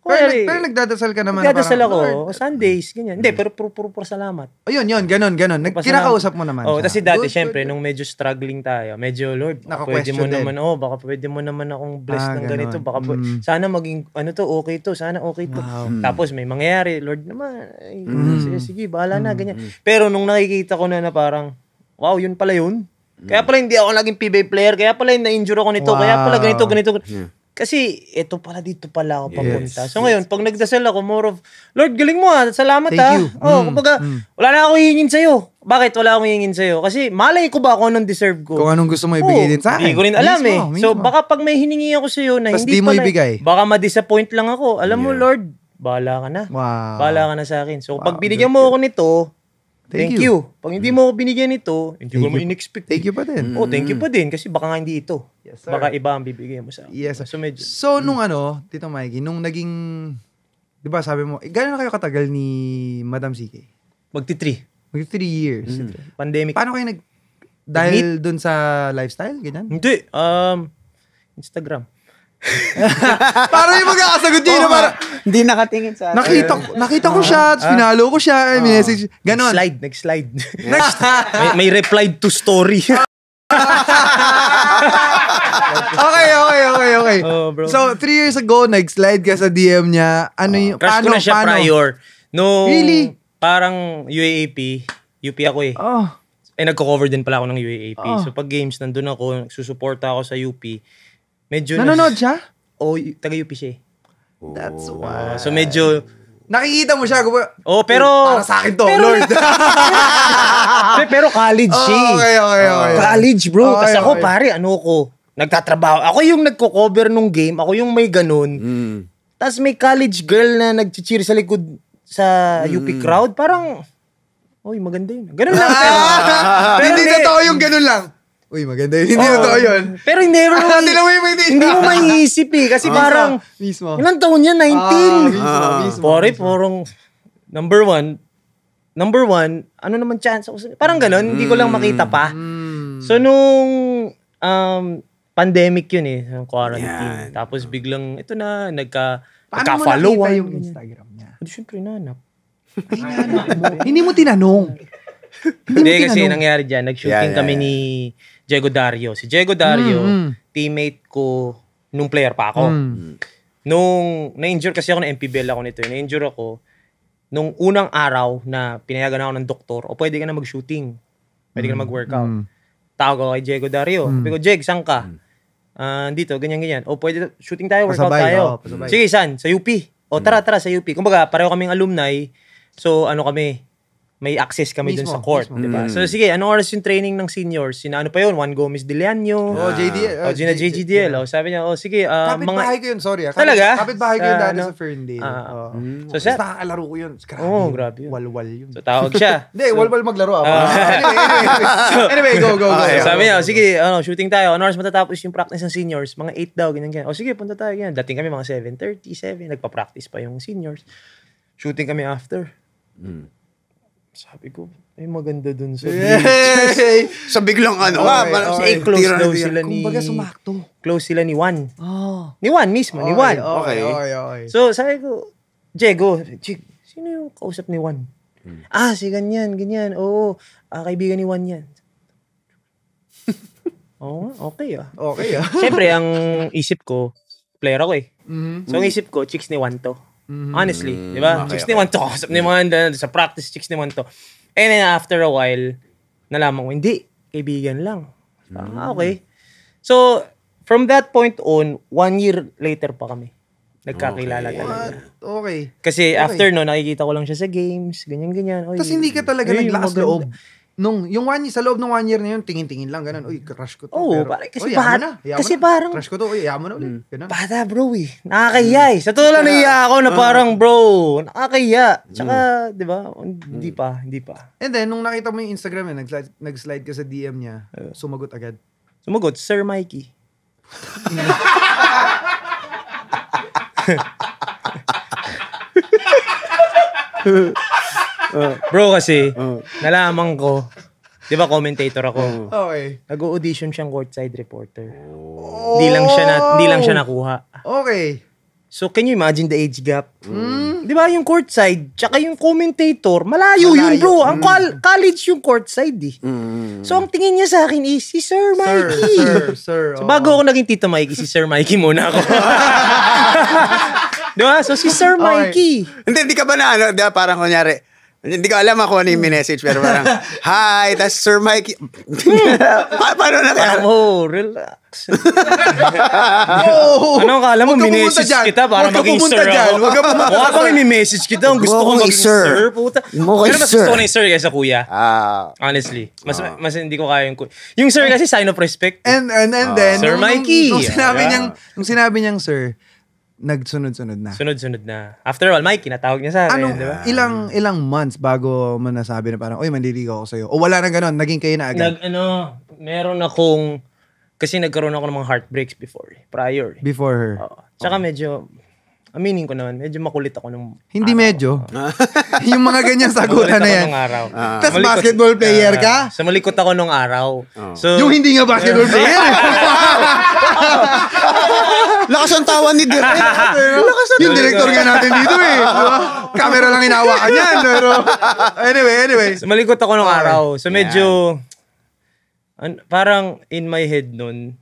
Pero, pero nagdadasal ka naman. Nagdadasal ako. Lord. Sundays, ganyan. Hindi, pero puro, puro, puro salamat. Ayun, yun, ganun, ganun. kinakausap mo naman oh, siya. Kasi dati, syempre, nung medyo struggling tayo, medyo, Lord, baka pwede mo naman, oh, baka pwede mo naman akong bless ah, ng ganun. ganito. Baka, mm. Sana maging, ano to, okay to, sana okay to. Wow. Mm. Tapos may mangyayari, Lord naman, ay, mm. sige, sige, bahala na, mm. ganyan. Pero nung nakikita ko na na parang, wow, yun pala yun. Kaya mm. pala hindi ako naging PBA player. Kaya pala na-injure ako nito. Wow. Kaya pala ganito, ganito. ganito. Yeah. Kasi ito pala dito pala ako papunta. Yes, so ngayon, pag nagdasal ako, more of, Lord, galing mo ha, ah, salamat Thank ha. Ah. You. Oh, mm, kumbaga, mm. wala na akong hihingin sa'yo. Bakit wala akong hihingin sa'yo? Kasi malay ko ba ako anong deserve ko? Kung anong gusto mo ibigay oh, din sa akin. Hindi ko rin alam mismo, eh. Mismo. So baka pag may hiningi ako sa'yo na Tapos hindi mo pala, ibigay. baka ma-disappoint lang ako. Alam yeah. mo, Lord, bahala ka na. Wow. Bahala ka na sa akin. So wow, pag binigyan mo ako nito, Thank, thank you. you. Pag hindi mo ako binigyan nito, hindi ko mo in-expect. Thank you pa din. Mm. Oh, mm. thank you pa din kasi baka nga hindi ito. Yes, sir. Baka iba ang bibigyan mo sa Yes, So, medyo. So, nung ano, Tito Mikey, nung naging, di ba sabi mo, eh, gano'n na kayo katagal ni Madam CK? Magti three. Magti three years. Mm. Pandemic. Paano kayo nag, dahil doon sa lifestyle, ganyan? Hindi. Um, Instagram. para yung magkakasagot niya, oh, para hindi nakatingin sa akin. Nakita nakita ko siya, uh, pinalo ko siya, uh, message. Ganon. Slide, next slide. next. may, may reply to story. okay, okay, okay, okay. Oh, bro. So, three years ago, nag-slide ka sa DM niya. Ano uh, ah, yung, paano, ko na siya paano? prior. No, really? parang UAAP, UP ako eh. Oh. Eh, nagko-cover din pala ako ng UAAP. Oh. So, pag games, nandun ako, susuporta ako sa UP. Medyo Nanonood siya? O, oh, taga-UP siya eh. That's why. so medyo Nakikita mo siya. Gumag- oh, pero... Para sa akin to, pero, Lord. pero, pero college oh, siya. Eh. Okay, okay, okay. Oh, college, bro. Okay, Tapos ako, pare, ano ko, nagtatrabaho. Ako yung nagko-cover nung game. Ako yung may ganun. Mm. Tapos may college girl na nag-cheer sa likod sa mm. UP crowd. Parang, oy, maganda yun. Ganun lang. pero, pero hindi totoo yung ganun lang. Uy, maganda yun. Hindi totoo yun. Pero hindi mo ah, may, hindi, mo hindi mo maiisip eh. Kasi parang, mismo. ilang taon yan? 19? Ah, mismo, Pore, ah. number one, number one, ano naman chance? Parang ganun, hindi ko lang makita pa. Mm. Mm. So, nung, um, pandemic yun eh, yung quarantine. Yan. Tapos biglang, ito na, nagka, Paano mo yung Instagram niya? Hindi, syempre, nanap. Ay, mo. Hindi mo tinanong. Hindi, kasi nangyari dyan, nag-shooting yeah, yeah, kami yeah. ni Diego Dario. Si Diego Dario, mm, mm teammate ko nung player pa ako. Mm. Nung na-injure kasi ako, na-MPBL ako nito. Eh. Na-injure ako, nung unang araw na pinayagan ako ng doktor, o pwede ka na mag-shooting. Pwede mm. ka na mm. mag-workout. Mm. Tawag ako kay Diego Dario. Mm. Sabi ko, Jeg, saan ka? Mm. Uh, dito, ganyan-ganyan. O pwede, shooting tayo, workout pasabay, tayo. Oh, Sige, saan? Sa UP. O tara, mm. tara, sa UP. Kumbaga, pareho kaming alumni. So, ano kami, may access kami dun sa court, di ba? So mm. sige, anong oras yung training ng seniors? Sina ano pa yun? Juan Gomez Delianyo. Oh, ah. JD. oh, ah, Gina JGDL. Yeah. Oh, sabi niya, oh sige, uh, ah, kapit mga bahay ko yun, sorry. Ah. Kapit, Talaga? Kapit bahay ko yun dati uh, ano? sa Ferndale. oh. So sa nakakalaro ko yun. Grabe. Oh, grabe yun. Walwal yun. So tawag siya. Hindi, walwal maglaro ako. anyway, go go go. sabi niya, oh, sige, ano, shooting tayo. Ano oras matatapos yung practice ng seniors? Mga 8 daw, ganyan ganyan. Oh, sige, punta tayo ganyan. Dating kami mga 7:30, 7, nagpa-practice pa yung seniors. Shooting kami after. Mm. Sabi ko, ay eh, maganda dun sa bleachers. Yay! sa biglang ano, okay, ah, parang okay. Eh, close daw sila ni... Kumbaga sumakto. Close sila ni Juan. Oh. Ni Juan mismo, okay, ni Juan. Okay, okay, okay. So sabi ko, Diego, Jig, sino yung kausap ni Juan? Hmm. Ah, si ganyan, ganyan. Oo, ah, kaibigan ni Juan yan. Oo, oh, okay ah. Okay ah. Siyempre, ang isip ko, player ako eh. Mm-hmm. So, ang isip ko, chicks ni Juan to. Mm-hmm. Honestly, mm, di ba? Mm-hmm. Okay, 61 to, kasap ni Manda, sa practice, 61 to. And then after a while, nalaman ko, hindi, kaibigan lang. Mm. Ah, okay. So, from that point on, one year later pa kami. Nagkakilala okay. talaga. Okay. Kasi okay. after no, nakikita ko lang siya sa games, ganyan-ganyan. Tapos hindi ka talaga naglakas loob nung yung one sa loob ng one year na yun, tingin-tingin lang ganun. Uy, crush ko to. Oo, oh, pero, kasi, oh, ba- na, kasi na. parang crush ko to. Uy, yaman na ulit. Mm. Ganun. Bata, bro, eh. Nakakahiya eh. Sa totoo lang naiya ako na ah. parang, bro, nakakahiya. Tsaka, mm. 'di ba? Hindi hmm. pa, hindi pa. And then nung nakita mo yung Instagram niya, nag-slide, nag-slide ka sa DM niya, eh. sumagot agad. Sumagot, Sir Mikey. uh, bro kasi, uh, nalaman ko, di ba commentator ako, oh. okay. nag-audition siyang courtside reporter. Oh. Di lang siya na, di lang siya nakuha. Okay. So can you imagine the age gap? Mm. 'Di ba yung courtside tsaka yung commentator, malayo, malayo. yun bro. Mm. Ang col- hmm. college yung courtside eh. Mm. So ang tingin niya sa akin is si Sir Mikey. Sir, sir, sir. So bago ako naging Tito Mikey, si Sir Mikey muna ako. Di ba? So si Sir Mikey. Okay. Hindi, hindi ka ba na ano, di ba, parang kunyari, hindi ko alam ako ano yung hmm. message pero parang, Hi, that's Sir Mike. Hmm. pa- paano na kaya? Oh, relax. oh, ano kala mo, message kita para maging sir dyan. ako? Huwag ka pumunta Mukha kang minessage kita. Ang gusto Huwag ko maging sir. sir. puta. Mukha Pero mas sir. gusto ko na yung sir kaysa kuya. Ah, Honestly. Mas, ah. mas hindi ko kaya yung kuya. Yung sir ah. kasi sign of respect. And and and ah. then Sir nung, nung- Nung, sinabi Yeah. niyang nung sinabi niyang sir, nagsunod-sunod na. Sunod-sunod na. After all, Mike, kinatawag niya sa akin, ano, di ba? Ilang, ilang months bago mo nasabi na parang, oy, manliligaw ako sa'yo. O wala nang ganun, naging kayo na agad. Nag, ano, meron akong, kasi nagkaroon ako ng mga heartbreaks before, prior. Before her. Oo. Tsaka okay. medyo, aminin ko naman, medyo makulit ako nung Hindi araw. medyo. yung mga ganyan sagutan na yan. Nung araw. Uh, Tapos basketball player uh, ka? Sa malikot ako nung araw. Uh. So, yung hindi nga basketball player. Lakas ang tawa ni Direk. Lakas Yung director nga natin dito eh. Diba? Camera lang hinawakan yan. Pero anyway, anyway. So, malikot ako nung araw. So medyo, an, parang in my head nun,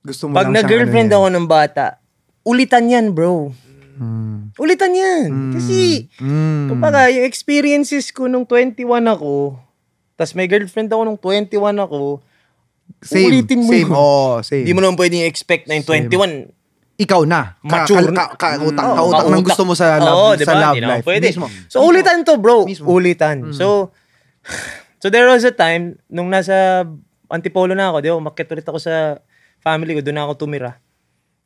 gusto mo pag ano nag-girlfriend ako ng bata, ulitan yan bro. Mm. Ulitan yan. Mm. Kasi, mm. kumbaga, yung experiences ko nung 21 ako, tapos may girlfriend ako nung 21 ako, Same, Ulitin mo same, yun. oh, same. Hindi mo naman pwedeng expect na yung 21, ikaw na. Ka, Mature. Ka, ka, ka, utak, mm. ka, utak ng gusto mo sa love, Oo, diba? sa love life. Pwede. Mismo. So, ulitan to, bro. Mismo. Ulitan. Mm. So, so, there was a time, nung nasa Antipolo na ako, di ba, umakit ulit ako sa family ko, doon ako tumira.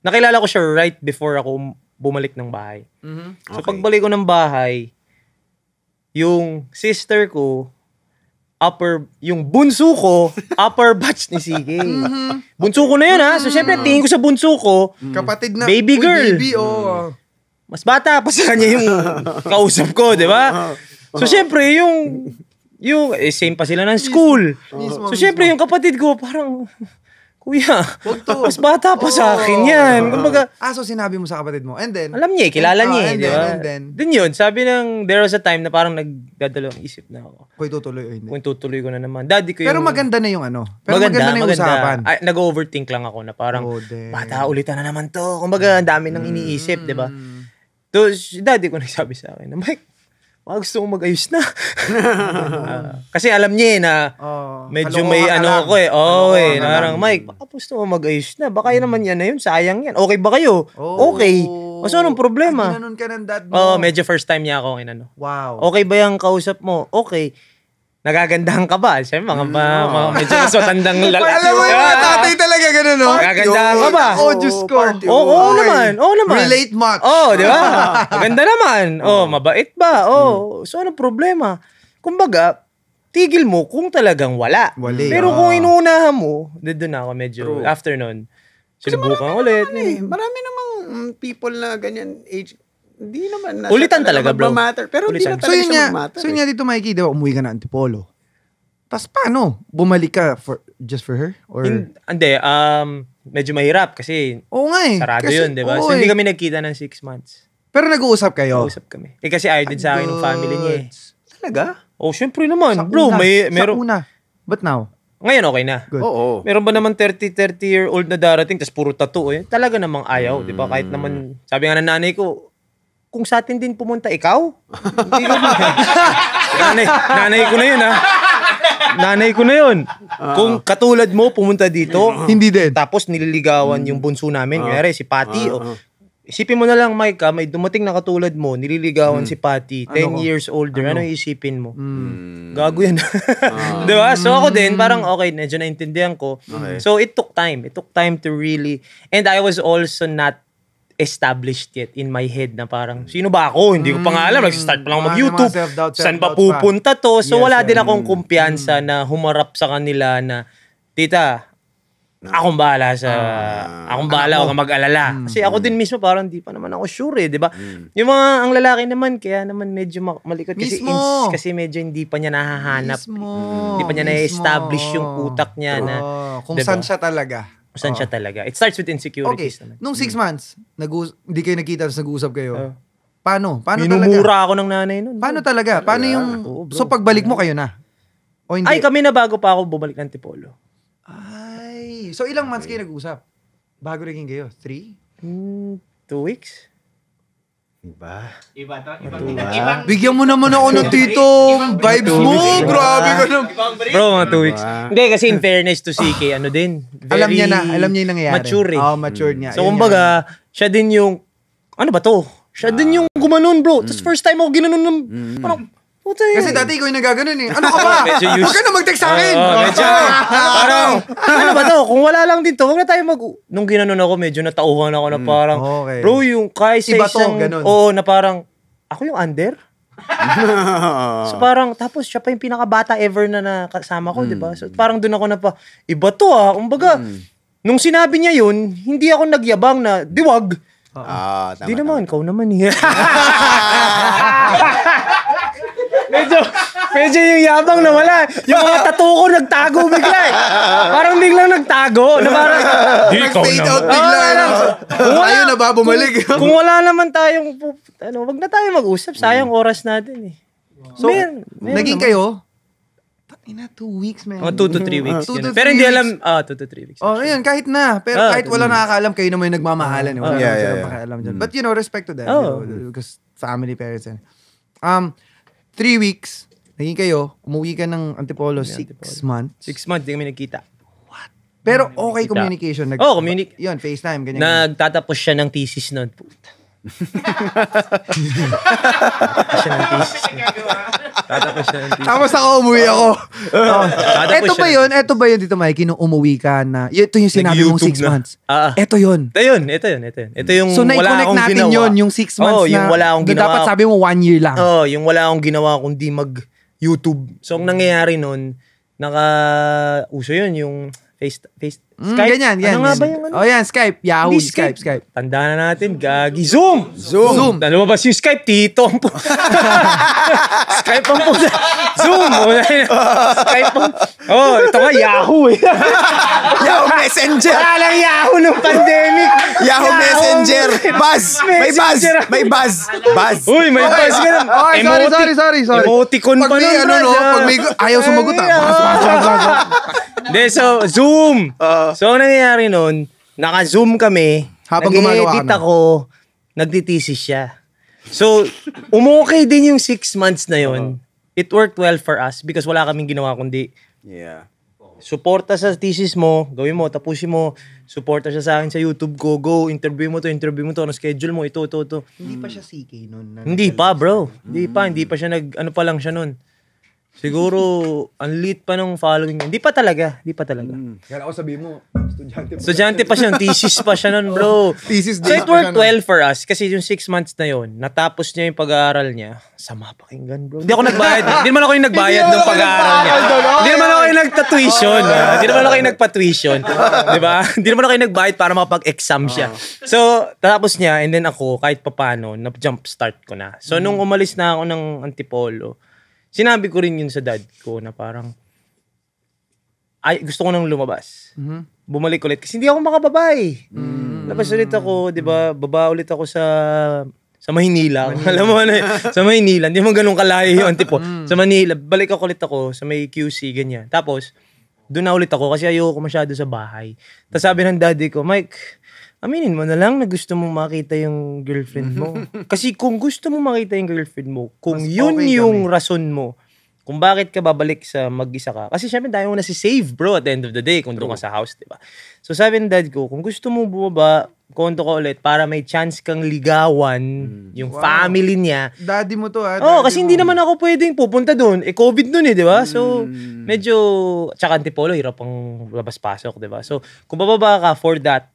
Nakilala ko siya right before ako um, bumalik ng bahay. Mm-hmm. Okay. pagbalik ko ng bahay, yung sister ko, upper, yung bunso ko, upper batch ni CK. mm-hmm. Bunso ko na yun ha. So mm-hmm. syempre, tingin ko sa bunso ko, mm. Kapatid na. baby girl. Baby, oh. Mas bata pa sa kanya yung kausap ko, di ba? So syempre, yung, yung, eh, same pa sila ng school. Mismo, So syempre, yung kapatid ko, parang, Kuya, to. mas bata pa oh, sa akin yan. Uh, Kumbaga, ah, so sinabi mo sa kapatid mo. And then, alam niya, eh, kilala ah, niya. Uh, and, diba? and then, dun yun, sabi ng, there was a time na parang nagdadalawang isip na ako. Kung tutuloy o hindi. Kung tutuloy ko na naman. Daddy ko yung... Pero maganda na yung ano. Pero maganda, maganda na yung maganda. usapan. Ay, nag-overthink lang ako na parang, oh, bata, ulitan na naman to. Kumbaga, ang dami nang mm. iniisip, mm. di ba? So, daddy ko nagsabi sa akin na, Mike, ah, gusto kong mag-ayos na. kasi alam niya eh na oh, medyo may ano ako eh. Oo oh, eh. Narang, Mike, baka gusto mo mag-ayos na. Baka yan naman yan na yun. Sayang yan. Okay ba kayo? Oh, okay. Mas anong problema? Ay, ah, ka ng dad mo. Oo, oh, medyo first time niya ako. Inano. Wow. Okay ba yung kausap mo? Okay nagagandahan ka ba? Siyempre, mga, mga, mga medyo mas matandang lalaki. Alam mo yung mga ah. tatay talaga ganun, no? Nagagandahan ka ba? Oh, Diyos ko. Oo oh, oh, naman, oo oh, naman. Relate much. Oo, oh, di ba? Maganda naman. Oo, oh, mabait ba? Oo, oh, so anong problema? Kumbaga, tigil mo kung talagang wala. Wali, Pero ah. kung inuunahan mo, doon na ako medyo True. after nun. Sinubukan ulit. Naman, ano eh. Marami namang mm, people na ganyan age hindi naman. Nasa, Ulitan talaga, bro. Matter. Pero hindi na talaga so, siya nga, So yun eh. dito, Mikey, diba, umuwi ka na Antipolo. Tapos paano? Bumalik ka for, just for her? Or? Hindi, um, medyo mahirap kasi Oo nga eh. sarado kasi, yun, di ba? Oo, so hindi eh. kami nagkita ng six months. Pero nag-uusap kayo? Nag-uusap kami. Eh kasi ayaw din sa akin ng family niya eh. Talaga? Oh, syempre naman. Sa bro, una, may... Meron... Sa una. But now? Ngayon okay na. Good. Oo. Meron ba naman 30 30 year old na darating tapos puro tattoo eh? Talaga namang ayaw, mm. 'di ba? Kahit naman sabi nga ng nanay ko, kung sa atin din pumunta ikaw? Hindi ka eh. nanay, nanay ko na yun ha. Ah. Nanay ko na yun. Uh, kung katulad mo pumunta dito, uh, hindi din. Tapos nililigawan mm. yung bunso namin, uh, si Patty, uh, uh, oh, Isipin mo na lang, Mike, ha, may dumating na katulad mo, nililigawan mm. si Patty, 10 ano years older, ano, ano isipin mo? Mm. Gago yan. uh, diba? So ako din, parang okay, medyo naintindihan ko. Okay. So it took time. It took time to really, and I was also not established yet in my head na parang sino ba ako? Hindi ko pa nga alam. Mm. Nag-start pa lang mag-YouTube. self Saan ba pupunta to? So wala din akong mm. kumpiyansa mm. na humarap sa kanila na tita, akong bahala sa uh, akong bahala ako. mag-alala. Kasi ako din mismo parang di pa naman ako sure eh, ba? Mm. Yung mga ang lalaki naman kaya naman medyo malikot kasi mismo. ins, kasi medyo hindi pa niya nahahanap. Mismo. Hindi pa niya na-establish yung utak niya na kung diba? saan siya talaga. Saan siya ah. talaga? It starts with insecurities Okay, naman. nung six hmm. months, nag-us- hindi kayo nakita tapos nag-uusap kayo. Oo. Ah. Paano? Paano talaga? Minumura ako ng nanay nun. Paano talaga? Paano yung... Oo, bro. so pagbalik mo kayo na? O hindi? Ay, kami na bago pa ako bumalik ng Tipolo. Ay. So ilang months kayo nag-uusap? Bago naging kayo? Three? Hmm, two weeks? Iba. Iba to. Ibang, ibang, Bigyan mo naman ako ng tito vibes mo. Grabe ka na. Bro, mga two ano weeks. Hindi, kasi in fairness to CK, ano din. Very alam niya na. Alam niya yung nangyayari. Mature eh. oh, mature niya. So, kumbaga, siya din yung, ano ba to? Siya ah. din yung gumanon, bro. Mm. Tapos first time ako ginanon ng, mm. parang, Puta Kasi dati ikaw yung nagaganon eh. Ano ka ba? medyo use. Huwag ka na mag-text sa akin. Oo, medyo. parang, ano, ano ba to? Kung wala lang din to, huwag na tayo mag... Nung ginanon ako, medyo natauhan ako na mm, parang, okay. bro, yung kahit sa Iba to, isang... ganun. Oo, na parang, ako yung under? so parang, tapos siya pa yung pinakabata ever na nakasama ko, di ba? Mm. So parang doon ako na pa, iba to ah. Kumbaga, mm. nung sinabi niya yun, hindi ako nagyabang na, diwag. Ah, tama. Di naman, kau naman eh. medyo, medyo yung yabang na wala. Yung mga tattoo ko nagtago bigla eh. Parang biglang nagtago. Na parang, Di ikaw Nag-fade bigla. Oh, wala. na ba bumalik? Kung wala naman tayong, ano, wag na tayo mag-usap. Sayang hmm. oras natin eh. So, Meron- meron ano Naging naman. kayo? Tangina, two weeks, man. Mga 2 to 3 weeks. Two yun. to Pero hindi alam, ah, 2 to 3 weeks. Oh, ayun, kahit na. Pero Ah, kahit wala nakakaalam, kayo naman yung nagmamahalan. eh. Wala Yeah, naman yeah, silang yeah. pakialam dyan. Hmm. But you know, respect to them. Oh. you know, because family, parents. And, um, three weeks, naging kayo, umuwi ka ng Antipolo, Hindi, six Antipolo. months. Six months, di kami nagkita. Pero okay communication. Nag- Oh, communi- Yun, FaceTime, ganyan. Nagtatapos siya ng thesis noon. Puta. Tatapos siya ng Tapos ako umuwi ako. oh, ito ba yun? Ito ba yun dito, Mikey, nung umuwi ka na? Ito yung sinabi mong six na. months. Ah, ito yun. Ito yun, ito yun, ito yun. Ito yung so, wala akong natin ginawa. yun, yung six months oh, yung wala akong ginawa. Dapat sabi mo one year lang. Oo, oh, yung wala akong ginawa kundi mag-YouTube. So, ang nangyayari nun, naka-uso yun, yung face, face, Mm, Skype? Ganyan, ganyan. Ano nga ba yung ano? Oh, yan, Skype. Yahoo, Skype. Skype, Skype. Tandaan na natin, gagi. Zoom! Zoom! Zoom. Na lumabas yung Skype, tito ang Skype ang puta. Zoom! Una Skype ang... Oh, ito nga, Yahoo eh. Yahoo Messenger! Alang Yahoo nung pandemic. Yahoo Messenger! Buzz! May buzz! May buzz! Buzz! Uy, may buzz ka lang. Oh, sorry, sorry, sorry, sorry. Emoticon pa nun. ano, no? Pag may ayaw sumagot ah. Buzz, buzz, buzz, buzz. Hindi, so, Zoom! Uh, So, ang nangyayari nun, naka-zoom kami. Habang gumagawa nag-edit kami. ako, nagtitesis siya. So, umukay din yung six months na yun. It worked well for us because wala kaming ginawa kundi Yeah. suporta sa thesis mo, gawin mo, tapusin mo, suporta siya sa akin sa YouTube ko, go, interview mo to, interview mo to, ano schedule mo, ito, ito, ito. Hindi pa siya CK noon. Hindi pa, bro. Hindi pa, hindi pa siya nag, ano pa lang siya noon. Siguro, ang lit pa nung following niya. Hindi pa talaga. Hindi pa talaga. Mm. Kaya ako sabi mo, estudyante pa. Estudyante pa siya. thesis pa siya nun, bro. Oh, thesis so it worked well for us kasi yung six months na yon natapos niya yung pag-aaral niya. Sama pakinggan, bro. Hindi ako nagbayad. Eh. Hindi naman ako yung nagbayad ng pag-aaral niya. Oh. Hindi naman ako yung nagta oh. ah. Hindi naman ako yung nagpa-tuition. Di ba? Hindi naman ako yung nagbayad para makapag-exam siya. So, tapos niya and then ako, kahit papano, na-jump start ko na. So, nung umalis na ako ng Antipolo, sinabi ko rin yun sa dad ko na parang, ay, gusto ko nang lumabas. Mm-hmm. Bumalik ulit kasi hindi ako makababay. eh. Mm-hmm. Labas ulit ako, di ba? Baba ulit ako sa sa Maynila. Manila. Alam mo na, ano sa Maynila. Hindi mo ganun kalayo yung tipo. Mm. Sa Manila, balik ako ulit ako sa may QC, ganyan. Tapos, doon na ulit ako kasi ayoko masyado sa bahay. Tapos sabi ng daddy ko, Mike, aminin mo na lang na gusto mo makita yung girlfriend mo. Kasi kung gusto mo makita yung girlfriend mo, kung Mas yun okay yung kami. rason mo, kung bakit ka babalik sa mag-isa ka. Kasi syempre, dahil mo na si save, bro, at the end of the day, kung doon ka sa house, di ba? So sabi ng dad ko, kung gusto mo bumaba, konto ka ulit para may chance kang ligawan hmm. yung wow. family niya. Daddy mo to, ha? Ah. Oo, oh, kasi mo. hindi naman ako pwedeng pupunta doon. Eh, COVID noon eh, di ba? So, hmm. medyo, tsaka antipolo, hirap pang labas-pasok, di ba? So, kung bababa ka for that,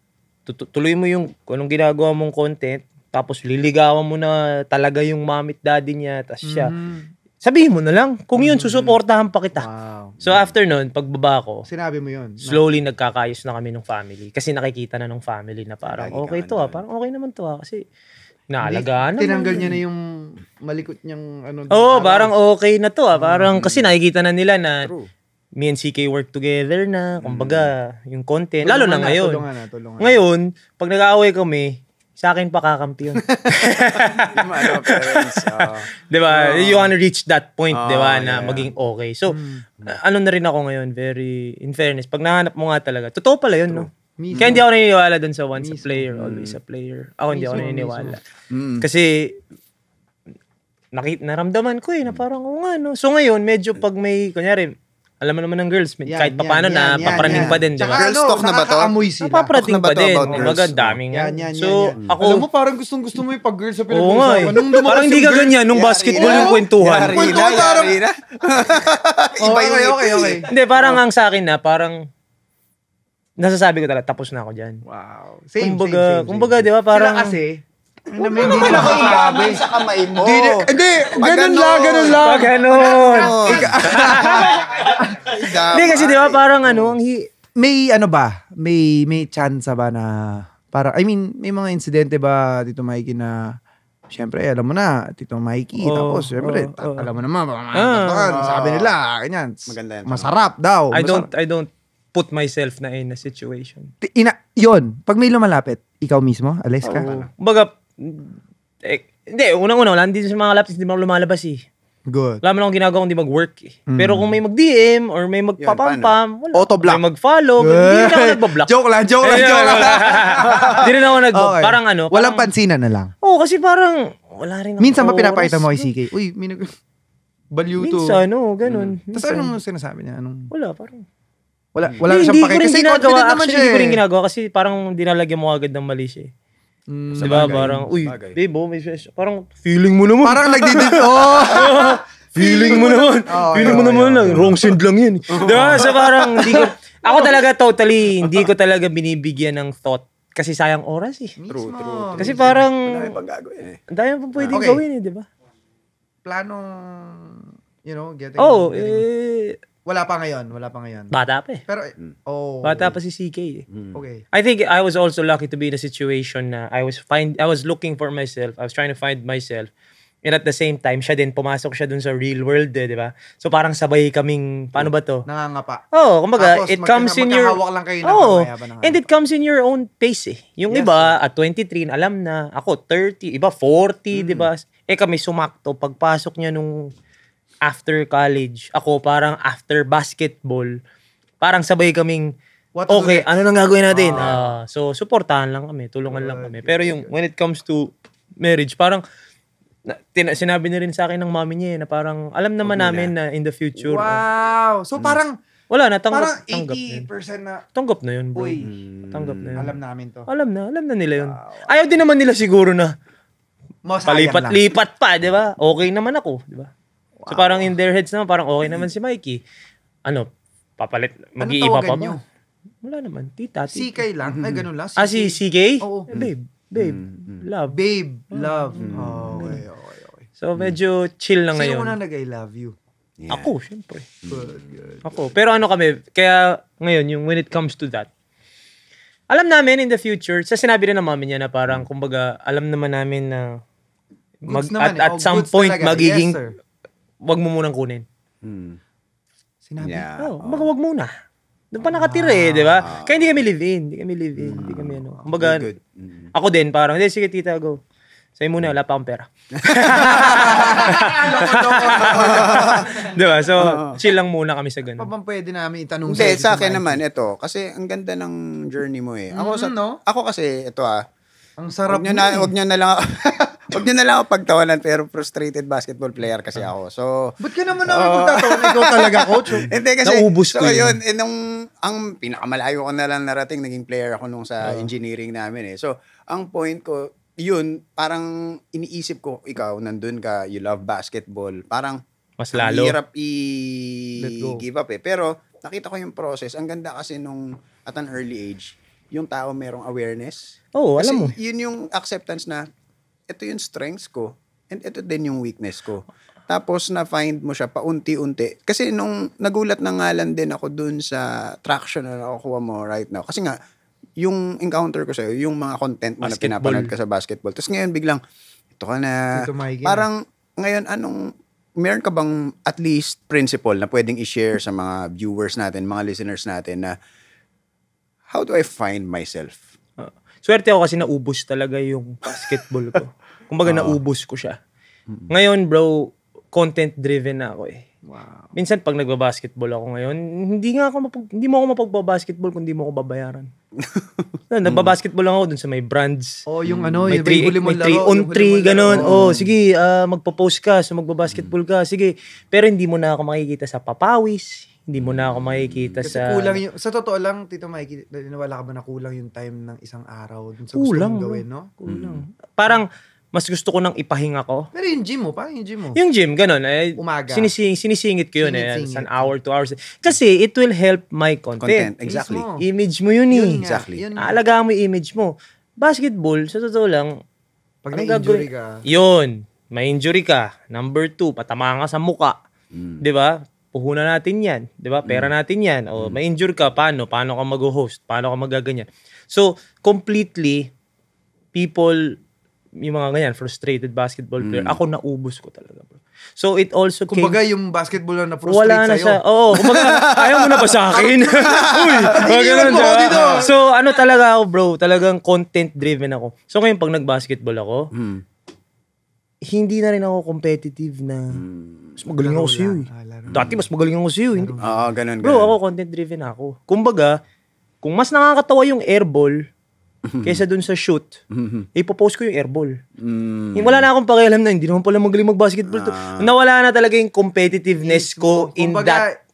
tuloy mo yung anong ginagawa mong content, tapos liligawan mo na talaga yung mommy daddy niya, tas siya. Mm. Sabihin mo na lang, kung yun, mm-hmm. susuportahan pa kita. Wow. So after nun, pagbaba ko, sinabi mo yun. Slowly na. nagkakayos na kami ng family. Kasi nakikita na ng family na parang Lagi okay ano to ah, parang okay naman to ah. Kasi naalagaan naman. Tinanggal niya na eh. yung malikot niyang ano. Oo, oh, parang okay na to ah. Parang mm. kasi nakikita na nila na True me and CK work together na, hmm. kumbaga, mm. yung content. Tulungan lalo na, na ngayon. Tulungan na, tulungan ngayon, pag nag-aaway kami, sa akin pa kakampi yun. di ba? Uh, you wanna reach that point, uh, di ba? Na yeah. maging okay. So, mm. Uh, ano na rin ako ngayon, very, in fairness, pag nahanap mo nga talaga, totoo pala yun, True. no? Mismo. Kaya hindi ako naniniwala dun sa once mismo. a player, always a hmm. player. Ako hindi mismo, ako naniniwala. Mismo. Hmm. Kasi, nakit naramdaman ko eh, na parang, oh nga, no? So ngayon, medyo pag may, kunyari, alam mo naman ng girls, yan, kahit paano na yan, paparating pa din, di ba? Girls ano, talk na ba to? Amoy sila. Paparating pa din. Mga daming yan. yan, yan so, yan, ako... Alam mo, parang gustong gusto mo yung pag-girl sa pinag-uusapan. Nung lumakas parang hindi ka ganyan, nung basketball yung kwentuhan. Kwentuhan parang... Iba yun. Okay, okay, Hindi, parang ang sa akin na, parang nasasabi ko talaga, tapos na ako dyan. Wow. kumbaga, same, same, same. Kumbaga, di ba, parang... Sila kasi, ano naman, hindi na masabi. Sa kamay mo. Hindi, hindi ganun lang, ganun lang. Pag ganun. Hindi kasi di ba parang ano, ang hi- may ano ba, may may chance ba na para I mean, may mga insidente ba dito Mikey na Siyempre, alam mo na, Tito Mikey. Oh, tapos, siyempre, oh, oh. alam mo naman, mga ah, ah, sabi nila, ganyan. Maganda yan. Masarap daw. I don't, I don't put myself na in a situation. Ina, yon Pag may lumalapit, ikaw mismo, Alex ka? Oh. Baga, eh, hindi, unang-una, wala din sa mga laptops, hindi mo lumalabas eh. Good. Wala mo lang ginagawa hindi mag-work eh. Mm. Pero kung may mag-DM or may magpapampam, wala. Auto-block. May mag-follow, hindi na ako eh, nagbablock. joke lang, joke lang, joke lang. Hindi rin ako nag okay. Parang ano. Parang, Walang pansinan na lang. Oo, oh, kasi parang wala rin ako. Minsan ba mo kay CK? Uy, may nag... Balyo to. Minsan, no, ganun. Mm. Tapos anong sinasabi niya? Anong... Wala, parang... Wala, wala hindi, siyang pakikita. Kasi ginagawa, confident naman siya. Hindi ko rin eh. ginagawa kasi parang dinalagyan mo agad ng mali siya eh. Mm, di ba? Parang, uy, bagay. babe, oh, may fresh. Parang, feeling mo naman. Parang nagdidid. oh! feeling mo naman. Oh, feeling mo naman lang. Wrong send lang yun. di ba? So parang, hindi ko, ako oh. talaga totally, hindi ko talaga binibigyan ng thought kasi sayang oras eh. True, true, true. Kasi parang... Ang dami pang gagawin eh. Ang dami pang pwedeng okay. gawin eh, di ba? Planong, you know, getting... Oh, getting... eh... Wala pa ngayon, wala pa ngayon. Bata pa eh. Pero, eh, hmm. oh. Bata pa si CK eh. Hmm. Okay. I think I was also lucky to be in a situation na I was find, I was looking for myself. I was trying to find myself. And at the same time, siya din, pumasok siya dun sa real world eh, di ba? So parang sabay kaming, paano ba to? Nangangapa. Oo, oh, kumbaga, Tapos, it comes in your... lang kayo oh, ng And it comes in your own pace eh. Yung yes. iba, at 23, alam na. Ako, 30, iba 40, mm. di ba? Hmm. Eh kami sumakto, pagpasok niya nung after college, ako parang after basketball, parang sabay kaming, What okay, ano nang gagawin natin? Ah. Uh, so, suportahan lang kami, tulungan oh, lang kami. Pero yung, when it comes to marriage, parang, na, tina, sinabi na rin sa akin ng mami niya eh, na parang alam naman Pagula. namin na in the future. Ah. Wow! So hmm. parang wala na tanggap parang 80% tanggap na, tanggap na yun boy. Uy, hmm. tanggap na yun. Alam namin to. Alam na, alam na nila yun. Wow. Ayaw din naman nila siguro na Masayang palipat-lipat pa, 'di ba? Okay naman ako, 'di ba? So parang in their heads naman, parang okay naman si Mikey. Ano, papalit, mag-iiba pa ba? Wala naman, tita, tita. CK lang? Ay, ganun lang? CK? Ah, si CK? Oo. Eh, babe, babe, mm, mm. love. Babe, ah, love. Oh, okay, okay, okay. So medyo chill na ngayon. Sino unang nag-I love you? Yeah. Ako, syempre. Good, good, Ako. Pero ano kami, kaya ngayon, yung when it comes to that, alam namin in the future, sa sinabi rin ng mami niya na parang, kumbaga, alam naman namin na mag, naman, at, eh. at oh, some point, talaga. magiging yes, wag mo munang kunin. Hmm. Sinabi, yeah, oh, oh. wag muna. Doon pa nakatira eh, di ba? Ah, ah. Kaya hindi kami live-in, hindi kami live-in, hindi ah, kami ano. Kumbaga, mm. ako din parang, hindi, sige tita, go. Sa'yo muna, wala pa akong pera. di ba? So, chill lang muna kami sa ganun. Ano Pabang pwede namin itanong sa'yo. Hindi, sa akin naman, ito. Kasi ang ganda ng journey mo eh. Ako, mm, sa, no? ako kasi, ito ah. Ang sarap Huwag nyo na, eh. huwag nyo na lang. Huwag nyo na lang ako pagtawanan pero frustrated basketball player kasi ako. So, Ba't ka naman namin uh, ah. pagtatawanan? Ikaw talaga, coach? Hindi kasi, Naubos so yun. yun. Eh, nung, ang pinakamalayo ko na lang narating, naging player ako nung sa uh. engineering namin eh. So, ang point ko, yun, parang iniisip ko, ikaw, nandun ka, you love basketball. Parang, mas lalo. Hirap i-give up eh. Pero, nakita ko yung process. Ang ganda kasi nung, at an early age, yung tao merong awareness. Oo, oh, alam mo. yun yung acceptance na ito yung strengths ko and ito din yung weakness ko. Tapos na-find mo siya paunti-unti. Kasi nung nagulat na nga lang din ako dun sa traction na nakukuha mo right now. Kasi nga, yung encounter ko sa'yo, yung mga content mo basketball. na pinapanood ka sa basketball. Tapos ngayon biglang, ito ka na. Ito parang ngayon, anong, meron ka bang at least principle na pwedeng i-share sa mga viewers natin, mga listeners natin na how do I find myself? Swerte ako kasi naubos talaga yung basketball ko. Kumbaga uh naubos ko siya. Mm-hmm. Ngayon bro, content driven na ako eh. Wow. Minsan pag nagba-basketball ako ngayon, hindi nga ako mapag- hindi mo ako mapagba-basketball kundi mo ako babayaran. no, nagba-basketball lang ako dun sa may brands. Oh, yung mm. ano, may yung three, may three laro, on three, ganun. Oh. oh, sige, uh, magpo-post ka, so magba-basketball ka. Mm. Sige, pero hindi mo na ako makikita sa papawis, hindi mo na ako makikita Kasi sa... kulang yung... Sa totoo lang, Tito Mike, wala ka ba na kulang yung time ng isang araw dun sa kulang, gusto mong gawin, no? Kulang. Mm-hmm. Parang, mas gusto ko nang ipahinga ko. Pero yung gym mo, parang yung gym mo. Yung gym, ganun. Eh, Umaga. Sinising, sinisingit ko yun Sinit-singit. eh. An hour, two hours. Kasi it will help my content. Content, exactly. Mismo. Image mo yun eh. Yun exactly. Yun Aalagaan mo yung image mo. Basketball, sa totoo lang, pag na-injury ka. Yun. May injury ka. Number two, patama ka sa muka. Mm. 'Di ba? puhunan natin yan, 'di ba? Pera mm. natin yan. O mm. ma-injure ka paano? Paano ka mag-host? Paano ka magaganyan? So, completely people yung mga ganyan, frustrated basketball player. Mm. Ako naubos ko talaga, bro. So it also kumbaga came, yung basketball na na-frustrate wala na Sa, oo, oh, kumbaga ayaw mo na ba sa akin? Uy, ganun mo, dito. So ano talaga ako, bro, talagang content driven ako. So ngayon pag nag-basketball ako, mm. hindi na rin ako competitive na mm mas magaling laro ako sa'yo Dati mas magaling ako sa'yo. Hindi. Eh. Ah, eh. ah, ganun, ganun. Bro, ako content driven ako. Kumbaga, kung mas nakakatawa yung airball kaysa dun sa shoot, ipopost ko yung airball. Mm. wala na akong pakialam na hindi naman pala magaling mag-basketball. To. Ah. Nawala na talaga yung competitiveness ko in kumbaga, that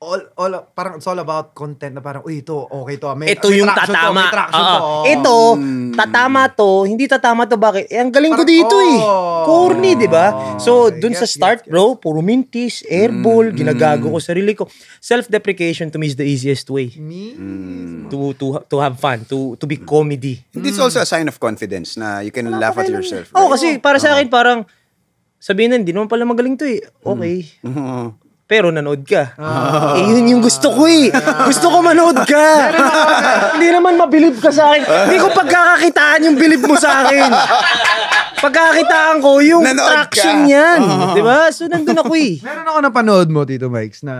all, all, parang it's all about content na parang, uy, ito, okay to. May, ito may yung tatama. To, may traction uh, to. Ito, mm. tatama to, hindi tatama to, bakit? Eh, ang galing parang, ko dito eh. oh, eh. Corny, oh, di ba? Ah, so, dun yes, sa start, yes, yes. bro, puro mintis, airball, hmm, mm, ginagago mm. ko sarili ko. Self-deprecation to me is the easiest way. Me? Mm. To, to, to have fun, to, to be comedy. Mm. It's also a sign of confidence na you can Wala laugh at yourself. Right? Oh, kasi para uh-huh. sa ah. akin, parang, sabihin na, hindi naman pala magaling to eh. Hmm. Okay. Mm. pero nanood ka. Ah. Eh, yun yung gusto ko eh. Gusto ko manood ka. Hindi naman mabilib ka sa akin. Hindi ko pagkakakitaan yung bilib mo sa akin. Pagkakakitaan ko yung nanood traction ka. yan. Oh. Ah. Di ba? So, nandun ako eh. Meron ako napanood mo, Tito Mikes, na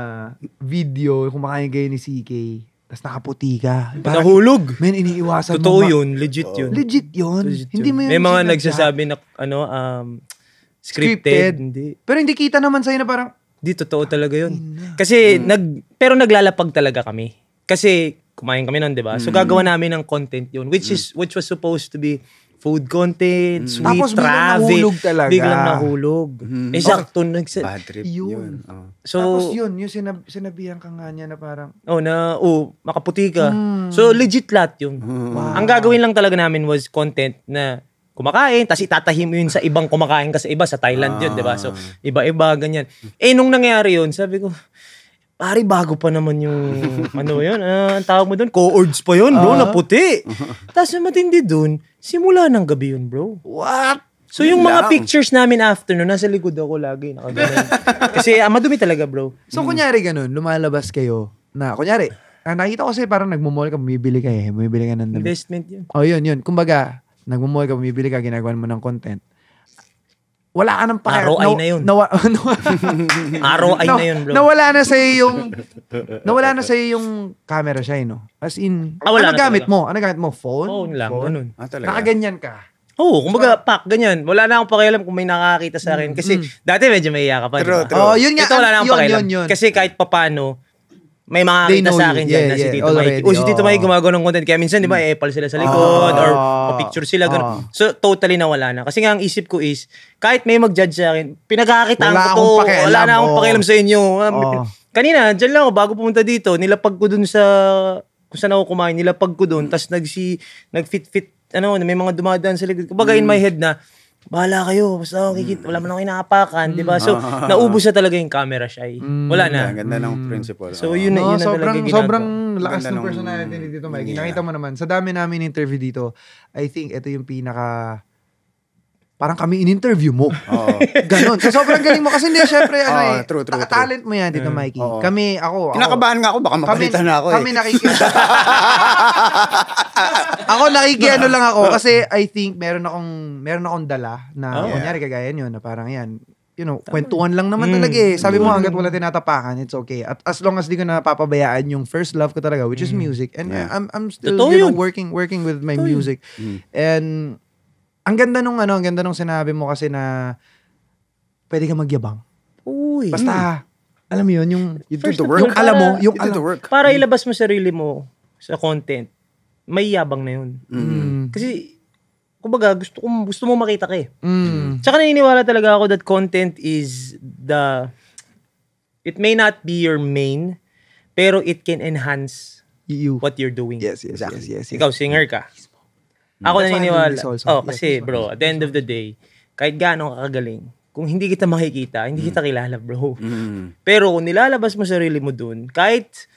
video, kumakain kayo ni CK. Tapos nakaputi ka. Parang, Nahulog. Men, iniiwasan Totoo mo. Totoo yun. Legit yun. Legit yun. Legit Hindi yun. mo yun. May mga nagsasabi na, ano, um, scripted. scripted. Hindi. Pero hindi kita naman sa'yo na parang, Di, totoo talaga yun. Kasi, mm. nag, pero naglalapag talaga kami. Kasi, kumain kami noon, di ba? So, hmm. gagawa namin ng content yun, which is, which was supposed to be food content, mm. sweet, Tapos biglang traffic. nahulog talaga. Biglang nahulog. Mm. Eh, sakto. Nags- Bad trip yun. yun. Oh. So, Tapos yun, yung sinab- sinabihan ka nga niya na parang... Oh, na, oh, makaputi ka. Mm. So, legit lahat yun. Hmm. Wow. Ang gagawin lang talaga namin was content na kumakain, tapos itatahim yun sa ibang kumakain ka sa iba, sa Thailand ah. yun, di ba? So, ah. iba-iba, ganyan. Eh, nung nangyari yun, sabi ko, pare, bago pa naman yung, ano yun, uh, ang tawag mo doon, co pa yun, bro, ah. na puti. tapos matindi doon, simula ng gabi yun, bro. What? So yung mga lang. pictures namin after no, nasa likod ako lagi. Kasi ah, madumi talaga bro. So mm. kunyari ganun, lumalabas kayo na, kunyari, ah, nakita ko kasi parang nagmumall ka, bumibili ka eh, bumibili ka ng Investment yun. Oh yun, yun. Kumbaga, nagmumall ka, bumibili ka, ginagawan mo ng content, wala ka ng pake. ROI no, na yun. Nawa, no, ROI no, na yun, bro. Nawala na sa yung, nawala na sa yung camera siya, eh, no? As in, ah, ano gamit mo? Ano gamit mo? Phone? Phone lang, Phone? ganun. Ah, talaga? Nakaganyan ka. Oo, oh, kumbaga, pack, ganyan. Wala na akong pakialam kung may nakakita sa akin. Kasi, mm, mm. dati medyo may ka pa. True, diba? true. Oh, yun nga. Ito wala na akong yun, pakialam. Yun, yun. Kasi kahit papano, may makakita sa akin yeah, dyan yeah, na si Tito already, Mike. O si Tito oh. Mike gumagawa ng content. Kaya minsan, di ba, mm. epal sila sa likod oh, or ah. picture sila. Ganun. Oh. So, totally nawala na. Kasi nga, ang isip ko is, kahit may mag-judge sa akin, pinagkakitaan ko to. wala na akong pakialam sa inyo. Oh. Kanina, dyan lang ako, bago pumunta dito, nilapag ko dun sa, kung saan ako kumain, nilapag ko dun, tapos nag-fit-fit, ano, may mga dumadaan sa likod. Kumbaga, mm. in my head na, bahala kayo. Basta ako kikit, mm. wala man akong inaapakan, mm. di ba? Mm. So, naubos na talaga yung camera shy. Mm. Wala na. Ang ganda ng mm. principle. So, yun, oh, yun na sobrang, talaga Sobrang lakas ng personality ni dito, Mike. Yeah. Nakita mo naman, sa dami namin interview dito, I think ito yung pinaka parang kami in-interview mo. Oo. Ganon. So, sobrang galing mo. Kasi hindi, syempre, ano eh. True, true, true. Talent mo yan, dito, mm. Mikey. Oo. Kami, ako. Kinakabahan nga ako, baka mapalitan kami, na ako eh. Kami nakikita. ako nakikiano lang ako. Kasi I think meron akong, meron akong dala na, oh, kunyari, yeah. kagaya yun, na parang yan. You know, kwentuhan lang naman mm. talaga eh. Mm. Sabi mo, mm. hanggat wala tinatapakan, it's okay. At as long as di ko napapabayaan yung first love ko talaga, which mm. is music. And yeah. I'm, I'm still, Totoo you know, yun. working, working with my Totoo music. Mm. And, ang ganda nung ano, ang ganda nung sinabi mo kasi na pwede kang magyabang. Uy. Basta, mm. alam mo yun, yung, you do the work. Yung alam mo, yung alam. work. Para hmm. ilabas mo sarili mo sa content, may yabang na yun. Mm. Kasi, kumbaga, gusto, kong, gusto mo makita ka eh. Mm. Tsaka naniniwala talaga ako that content is the, it may not be your main, pero it can enhance you. what you're doing. Yes, yes, exactly. yes, yes, yes. Ikaw, singer ka. Mm. Ako That's naniniwala. Oh, kasi yeah, bro, at the end of the day, kahit gaano ka kagaling, kung hindi kita makikita, hindi mm. kita kilala, bro. Mm. Pero kung nilalabas mo sarili mo dun, kahit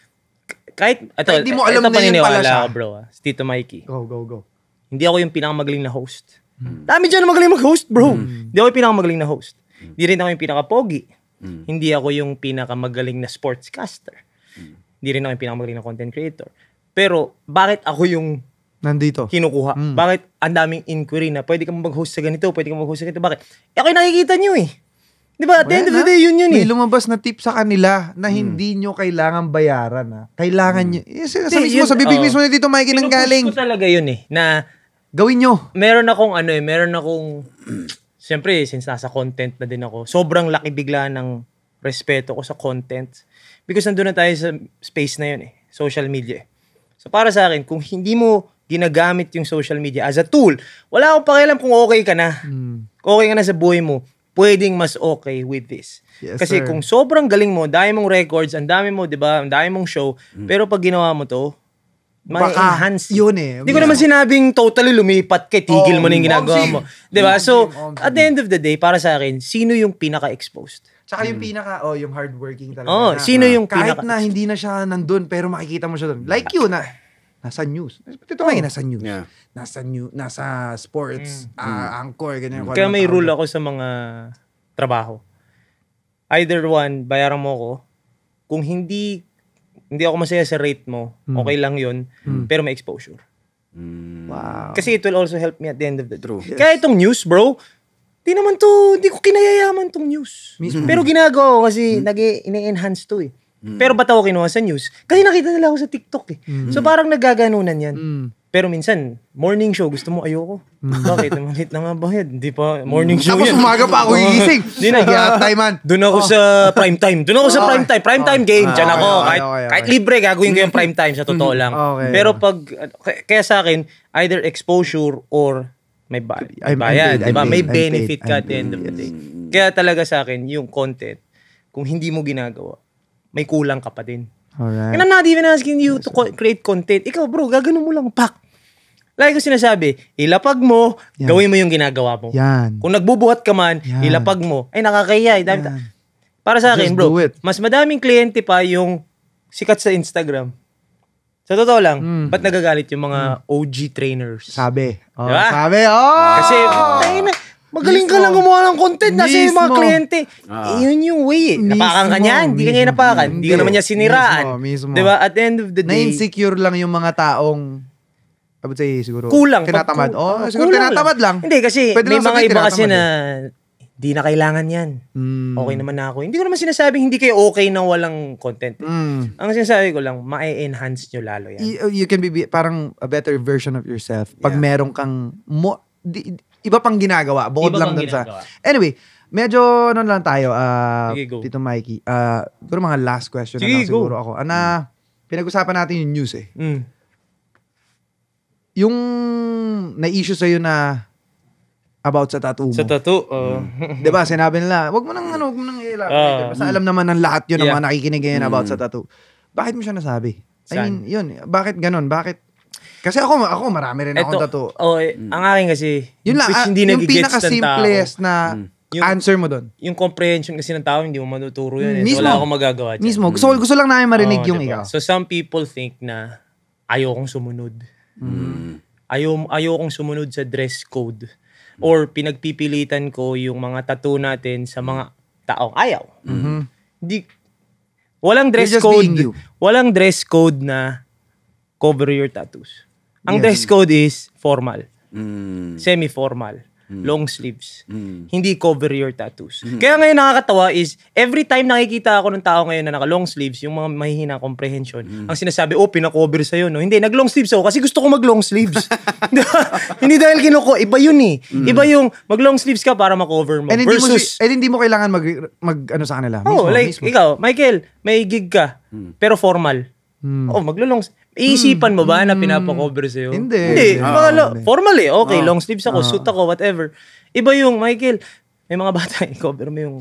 kahit ito, hindi mo alam ito, na yun pala siya. bro, ah, Tito Mikey. Go, go, go. Hindi ako yung pinakamagaling na host. Mm. Dami dyan na magaling mag-host, bro. Mm. Hindi ako yung pinakamagaling na host. Mm. Hindi rin ako yung pinaka-pogi. Mm. Hindi ako yung pinakamagaling na sportscaster. Mm. Hindi rin ako yung pinakamagaling na content creator. Pero bakit ako yung Nandito. Kinukuha. Mm. Bakit ang daming inquiry na pwede kang mag-host sa ganito, pwede kang mag-host sa ganito. Bakit? Eh, okay, nakikita nyo eh. Di ba? At the end of the day, yun yun eh. May lumabas na tip sa kanila na mm. hindi nyo kailangan bayaran. Ha? Ah. Kailangan mm. nyo. Eh, sa, sa, mismo, sa bibig mismo na dito, Mikey, nang galing. ko talaga yun eh. Na, gawin nyo. Meron akong ano eh, meron akong, siyempre since nasa content na din ako, sobrang laki bigla ng respeto ko sa content. Because nandun na tayo sa space na yun eh. Social media eh. So para sa akin, kung hindi mo ginagamit yung social media as a tool. Wala akong pakialam kung okay ka na. Mm. Okay ka na sa buhay mo. Pwedeng mas okay with this. Yes, Kasi sir. kung sobrang galing mo, dami mong records, ang dami mo, 'di ba? Ang dami mong show, mm. pero pag ginawa mo 'to, Baka enhance. yun eh. Hindi ko naman sinabing totally lumipat kay tigil oh, mo na yung ginagawa mo. Di ba? So, at the end of the day, para sa akin, sino yung pinaka-exposed? Tsaka hmm. yung pinaka, oh, yung hardworking talaga. Oh, na, sino yung Kahit pinaka Kahit na hindi na siya nandun, pero makikita mo siya dun. Like you na, nasa news. Ito oh. nasa news. Yeah. Nasa new, nasa sports, mm. uh, anchor, ganyan. Mm. Kaya may tawag. rule ako sa mga trabaho. Either one, bayaran mo ako. Kung hindi hindi ako masaya sa rate mo, mm. okay lang yun, mm. pero may exposure. Mm. Wow. Kasi it will also help me at the end of the day. Yes. Kaya itong news, bro, di naman to, hindi ko kinayayaman tong news. Mismo. Pero ginagawa ko kasi mm. nag enhance to eh. Mm. Pero ba't ako kinuha sa news? Kasi nakita nila ako sa TikTok eh. Mm. So parang nagaganunan yan. Mm. Pero minsan, morning show, gusto mo, ayoko. Mm. Bakit? Ang late na nga ba yan? Di pa, morning mm. show Tapos yan. umaga pa ako gigising. Hindi na. Kaya time man. Doon ako oh. sa prime time. Doon ako sa prime time. Prime time game. Okay. ako. Okay, okay, kahit, okay, okay. kahit libre, gagawin ko yung prime time sa totoo mm-hmm. lang. Okay. Pero pag, kaya sa akin, either exposure or may bayad. I'm, bayad. paid, diba? I'm may benefit paid, ka at the end of the day. Kaya talaga sa akin, yung content, kung hindi mo ginagawa, may kulang ka pa din. Alright. And I'm not even asking you to co- create content. Ikaw bro, gagano mo lang, pak. Lagi ko sinasabi, ilapag mo, Yan. gawin mo yung ginagawa mo. Yan. Kung nagbubuhat ka man, Yan. ilapag mo. Ay, nakakahiya. Eh, dami ta- Para sa akin, Just bro, mas madaming kliyente pa yung sikat sa Instagram. Sa totoo lang, mm. ba't nagagalit yung mga mm. OG trainers? Sabi. Oh, diba? Sabi, oh! Kasi, tayo Magaling ka lang gumawa ng content. Nasa yung mga kliyente. Ah. Eh, yun yung way eh. Napakan ka niya. Hindi ka niya napakan. Hindi ka naman niya siniraan. Mismo, mismo. Diba? At the end of the day, Na-insecure lang yung mga taong I would say siguro kulang. Tinatamad. Pag- Oh, siguro kulang tinatamad lang. Hindi, kasi Pwede may mga iba kasi na eh. hindi na kailangan yan. Mm. Okay naman na ako. Hindi ko naman sinasabing hindi kayo okay na walang content. Mm. Ang sinasabi ko lang, ma-enhance nyo lalo yan. Y- You, can be, be- parang a better version of yourself pag meron kang mo di- iba pang ginagawa. Bukod iba lang dun sa... Anyway, medyo ano lang tayo, uh, Tito Mikey. Uh, siguro mga last question Sige, na lang go. siguro ako. Ana, ah, mm. pinag-usapan natin yung news eh. Mm. Yung na-issue sa'yo na about sa tattoo mo. Sa tattoo, oo. Uh. Mm. diba, sinabi nila, wag mo nang ano, wag mo nang elaborate. Uh, diba, Basta mm. alam naman ng lahat yun yeah. nakikinig ngayon about mm. sa tattoo. Bakit mo siya nasabi? I mean, yun, bakit ganun? Bakit kasi ako, ako marami rin Eto, akong tattoo. Oh, eh, mm. ang akin kasi, yun lang, which ah, hindi yung pinaka-simplest na mm. yung, answer mo doon. Yung comprehension kasi ng tao, hindi mo matuturo yun. Mm, mismo, wala akong magagawa dyan. Mismo. Gusto, mm. gusto lang namin marinig oh, yung diba? ikaw. So some people think na ayokong sumunod. Mm. Ayaw, ayokong sumunod sa dress code. Or pinagpipilitan ko yung mga tattoo natin sa mga taong ayaw. Mm-hmm. walang dress code. Walang dress code na cover your tattoos. Ang yes. dress code is formal, mm. semi-formal, mm. long sleeves. Mm. Hindi cover your tattoos. Mm. Kaya ngayon nakakatawa is, every time nakikita ako ng tao ngayon na naka-long sleeves, yung mga mahihina comprehension, mm. ang sinasabi, oh, pinakover sa'yo, no? Hindi, nag-long sleeves ako kasi gusto ko mag-long sleeves. hindi dahil kinuko, iba yun eh. Mm. Iba yung mag-long sleeves ka para makover mo. And versus, hindi mo, and hindi mo kailangan mag, mag ano sa kanila. oh, mismo, like, mismo. ikaw, Michael, may gig ka, mm. pero formal. Mm. Oh, maglo-long Iisipan mo ba na hmm. pinapakover sa'yo? Hindi. Hindi. Oo, Mga ah, lo- hindi. formal Okay, Oo. Ah. long sleeves ako, suit ako, whatever. Iba yung, Michael, may mga bata, i-cover mo yung...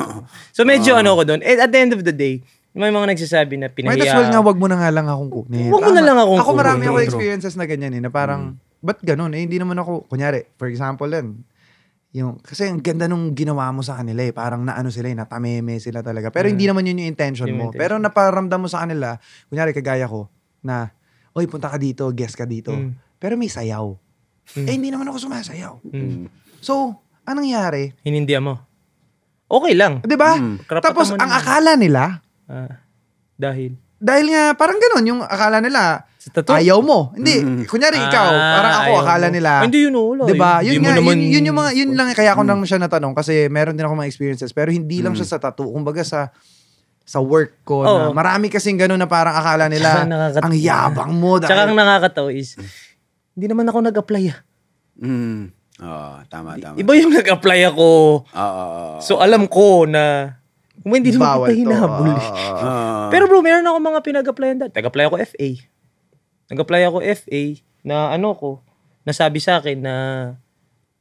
so medyo ah. ano ko doon. At the end of the day, may mga nagsasabi na pinahiya. Might as well nga, wag mo na nga lang akong kunin. Wag mo na lang akong Ako marami akong experiences na ganyan eh, na parang, hmm. ba't ganun? Eh, hindi naman ako, kunyari, for example yan, yung, kasi ang ganda nung ginawa mo sa kanila eh, parang naano sila eh, natameme sila talaga. Pero hmm. hindi naman yun yung intention Yung mo. intention. Pero naparamdam mo sa kanila, kunyari kagaya ko, na, oy punta ka dito, guest ka dito. Mm. Pero may sayaw. Mm. Eh, hindi naman ako sumasayaw. Mm. So, anong nangyari? Hinindihan mo. Okay lang. 'Di ba? Mm. Tapos ang naman. akala nila ah, dahil dahil nga parang ganun yung akala nila ayaw mo. Hindi, mm. kunyari ah, ikaw, parang ako akala mo. nila. Hindi yun ulo. 'Di ba? Yun nga, naman... yun, yun yung mga yun lang kaya ko mm. nang siya natanong kasi meron din ako mga experiences pero hindi mm. lang siya sa tattoo, kumbaga sa sa work ko Oo. na marami kasing ganun na parang akala nila Tsaka ang yabang mo dahil Tsaka ang nakakatawa is, hindi naman ako nag-apply ah. Mm. Oo, tama, tama. Iba yung nag-apply ako. Oo, oo, So alam ko na, kung hindi naman kita hinahabol. eh. Ah, ah, Pero bro, meron ako mga pinag-applyan dati. Nag-apply ako FA. Nag-apply ako FA na ano ko, nasabi sa akin na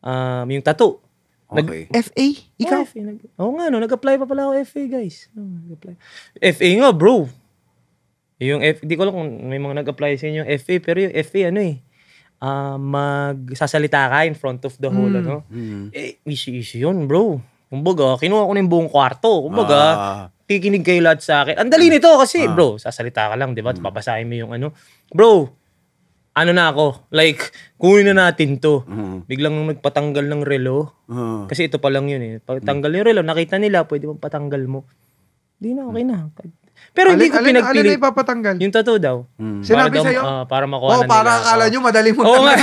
um, yung tattoo. Okay. fa Ikaw? Oh, Nag oh, nga, no. Nag-apply pa pala ako FA, guys. nag-apply. FA nga, bro. Yung F, di ko alam kung may mga nag-apply sa inyo yung FA, pero yung FA, ano eh, uh, magsasalita ka in front of the whole, mm. ano? Mm. Eh, easy-easy yun, bro. Kumbaga, kinuha ko na yung buong kwarto. Kumbaga, ah. tikinig kayo lahat sa akin. Ang dali ano? nito kasi, ah. bro, sasalita ka lang, di ba? Mm. Papasahin mo yung ano. Bro, ano na ako, like, kunin na natin to. Uh-huh. Biglang nung nagpatanggal ng relo, uh-huh. kasi ito pa lang yun eh. Pagtanggal yung relo, nakita nila, pwede mong patanggal mo. Hindi na, okay na. Pero alin, hindi ko pinagpili. Alin na ipapatanggal? Yung totoo daw. Hmm. Sinabi daw, sa'yo? Uh, para makuha oh, na para akala nyo madali mo. Oo nga.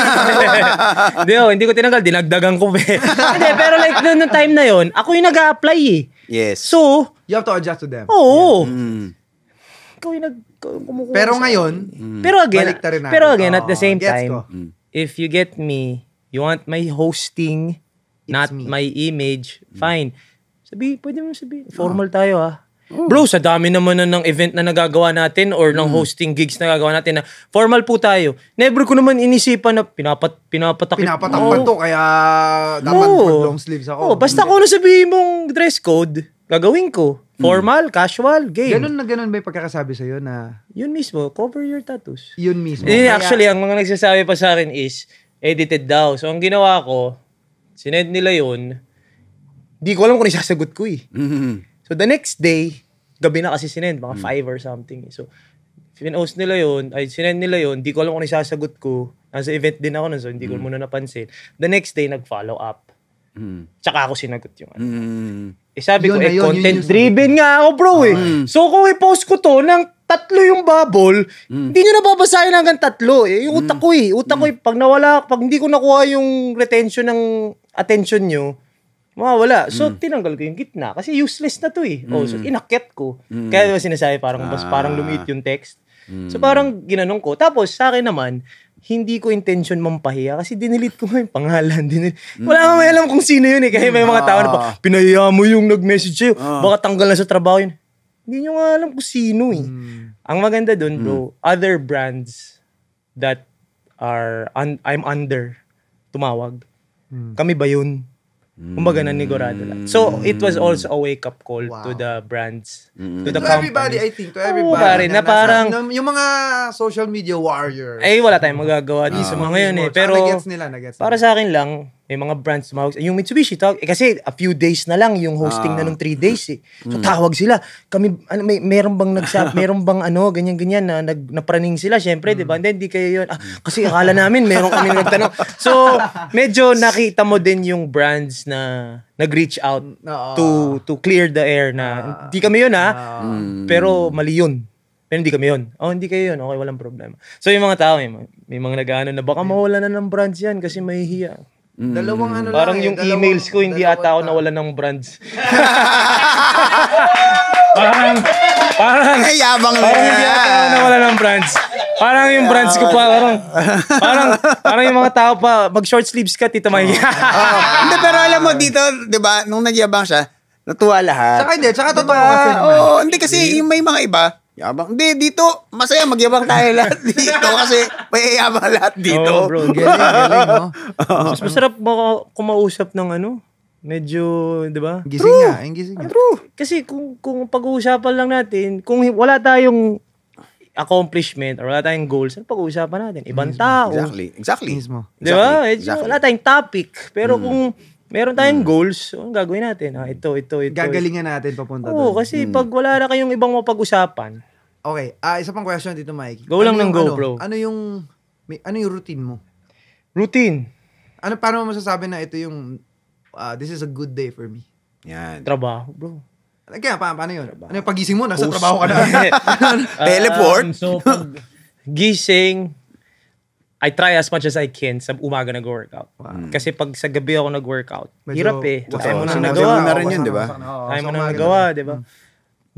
hindi, oh, hindi ko tinanggal. Dinagdagan ko. Eh. hindi, pero like noong time na yon ako yung nag a apply eh. Yes. So, You have to adjust to them. Oo. Oh, yeah. mm ikaw yung nag kumukuha. Pero ngayon, mm. pero again, pero again at the same oh, time, ko. Mm. if you get me, you want my hosting, It's not me. my image, mm. fine. Sabi, pwede mo sabihin, ah. formal oh. tayo ah. Oh. Bro, sa dami naman na ng event na nagagawa natin or ng mm. hosting gigs na nagagawa natin na formal po tayo. Never ko naman inisipan na pinapat, pinapatakip. Pinapatakpan oh. to, kaya dapat oh. long sleeves ako. Oh, basta mm. kung ano sabihin mong dress code, gagawin ko. Hmm. Formal, mm. casual, game. Ganun na ganun ba yung pagkakasabi sa'yo na... Yun mismo, cover your tattoos. Yun mismo. Eh, Actually, ang mga nagsasabi pa sa akin is, edited daw. So, ang ginawa ko, sinend nila yun, di ko alam kung isasagot ko eh. Mm-hmm. So, the next day, gabi na kasi sinend, mga 5 mm. or something. Eh. So, pinost nila yun, ay sinend nila yun, di ko alam kung isasagot ko. Nasa event din ako nun, so hindi ko mm. muna napansin. The next day, nag-follow up. Mm. Tsaka ako sinagot yung ano. Mm. Eh sabi yun, ko, eh, content-driven nga ako, bro, eh. Mm. So, kung i-post ko to ng tatlo yung bubble, mm. hindi nyo nababasahin hanggang tatlo, eh. Yung utak mm. ko, eh. Utak mm. ko, eh, mm. pag nawala, pag hindi ko nakuha yung retention ng attention nyo, mawawala. So, mm. tinanggal ko yung gitna kasi useless na to eh. Oh, mm. so, inakyat ko. Mm. Kaya diba sinasabi parang mas ah. parang lumiit yung text. Mm. So, parang ginanong ko. Tapos, sa akin naman, hindi ko intention mampahiya kasi dinilit ko nga yung pangalan. Dinil- Wala mm. nga may alam kung sino yun eh. Kaya may mga tao na pa, ah. pinahiya mo yung nag-message sa'yo. Ah. Baka tanggal na sa trabaho yun. Hindi nyo nga alam kung sino eh. Mm. Ang maganda dun mm. bro, other brands that are un- I'm under, tumawag. Kami ba yun? Kumbaga, nanigurado lang. So, it was also a wake-up call wow. to the brands, mm-hmm. to the to everybody, I think. To everybody. Oo, pare, na, na parang... Na, yung mga social media warriors. Eh, wala tayong magagawa uh, sa mga ngayon eh. Ah, Pero, nila, para sa akin lang, may mga brands tumawag. Eh, yung Mitsubishi, tawag, eh, kasi a few days na lang yung hosting ah. na nung three days eh. So mm. tawag sila. Kami, ano, may, meron bang nagsab, meron bang ano, ganyan-ganyan na nag, napraning sila, syempre, mm. di ba? And then, di kayo yun. Ah, kasi akala namin, meron kami nagtanong. So, medyo nakita mo din yung brands na nag-reach out to to clear the air na ah. hindi kami yun ha, uh, mm. pero mali yun. Pero hindi kami yun. Oh, hindi kayo yun. Okay, walang problema. So, yung mga tao, may, may mga nag-ano na, baka mm. mawala na ng brands yan kasi mahihiya. Mm. Dalawang ano Parang lang, eh, yung eh, emails ko, hindi ata ako nawalan ng brands. parang, parang, Ay, yabang parang hindi ata ako nawalan ng brands. Parang yung brands ko pa, parang, parang, parang yung mga tao pa, mag short sleeves ka, Tito may. Oh. Oh. Hindi, pero alam mo dito, di ba, nung nagyabang siya, natuwa lahat. Saka hindi, saka totoo. Oo, oh, hindi kasi yung may mga iba, Yabang. Hindi, dito, masaya magyabang tayo lahat dito kasi may yabang lahat dito. Oo, oh, bro. Galing, galing, no? Mas masarap mo kumausap ng ano, medyo, di ba? Gising True. nga, yung gising nga. True. Kasi kung, kung pag-uusapan lang natin, kung wala tayong accomplishment or wala tayong goals, ano pag-uusapan natin? Ibang tao. Exactly. Exactly. Mismo. Di ba? Exactly. exactly. Wala tayong topic. Pero hmm. kung Meron tayong mm. goals. So, ano ang gagawin natin? Ah, ito, ito, ito. Gagalingan natin papunta Oo, doon. kasi mm. pag wala na kayong ibang mapag-usapan, Okay, ah isa pang question dito, Mike. Go ano lang ng go, ano, bro. Ano yung may, ano yung routine mo? Routine. Ano paano mo masasabi na ito yung uh, this is a good day for me? Yan. Trabaho, bro. Kaya, pa, paano yun? Trabaho. Ano yung pagising mo? Nasa Post. trabaho ka na. Teleport. Um, so, pag gising, I try as much as I can sa umaga nag-workout. Wow. Kasi pag sa gabi ako nag-workout, Medyo, hirap eh. Kaya mo na nagawa. Kaya mo na rin yun, di ba? Kaya mo na nagawa, di ba? Mm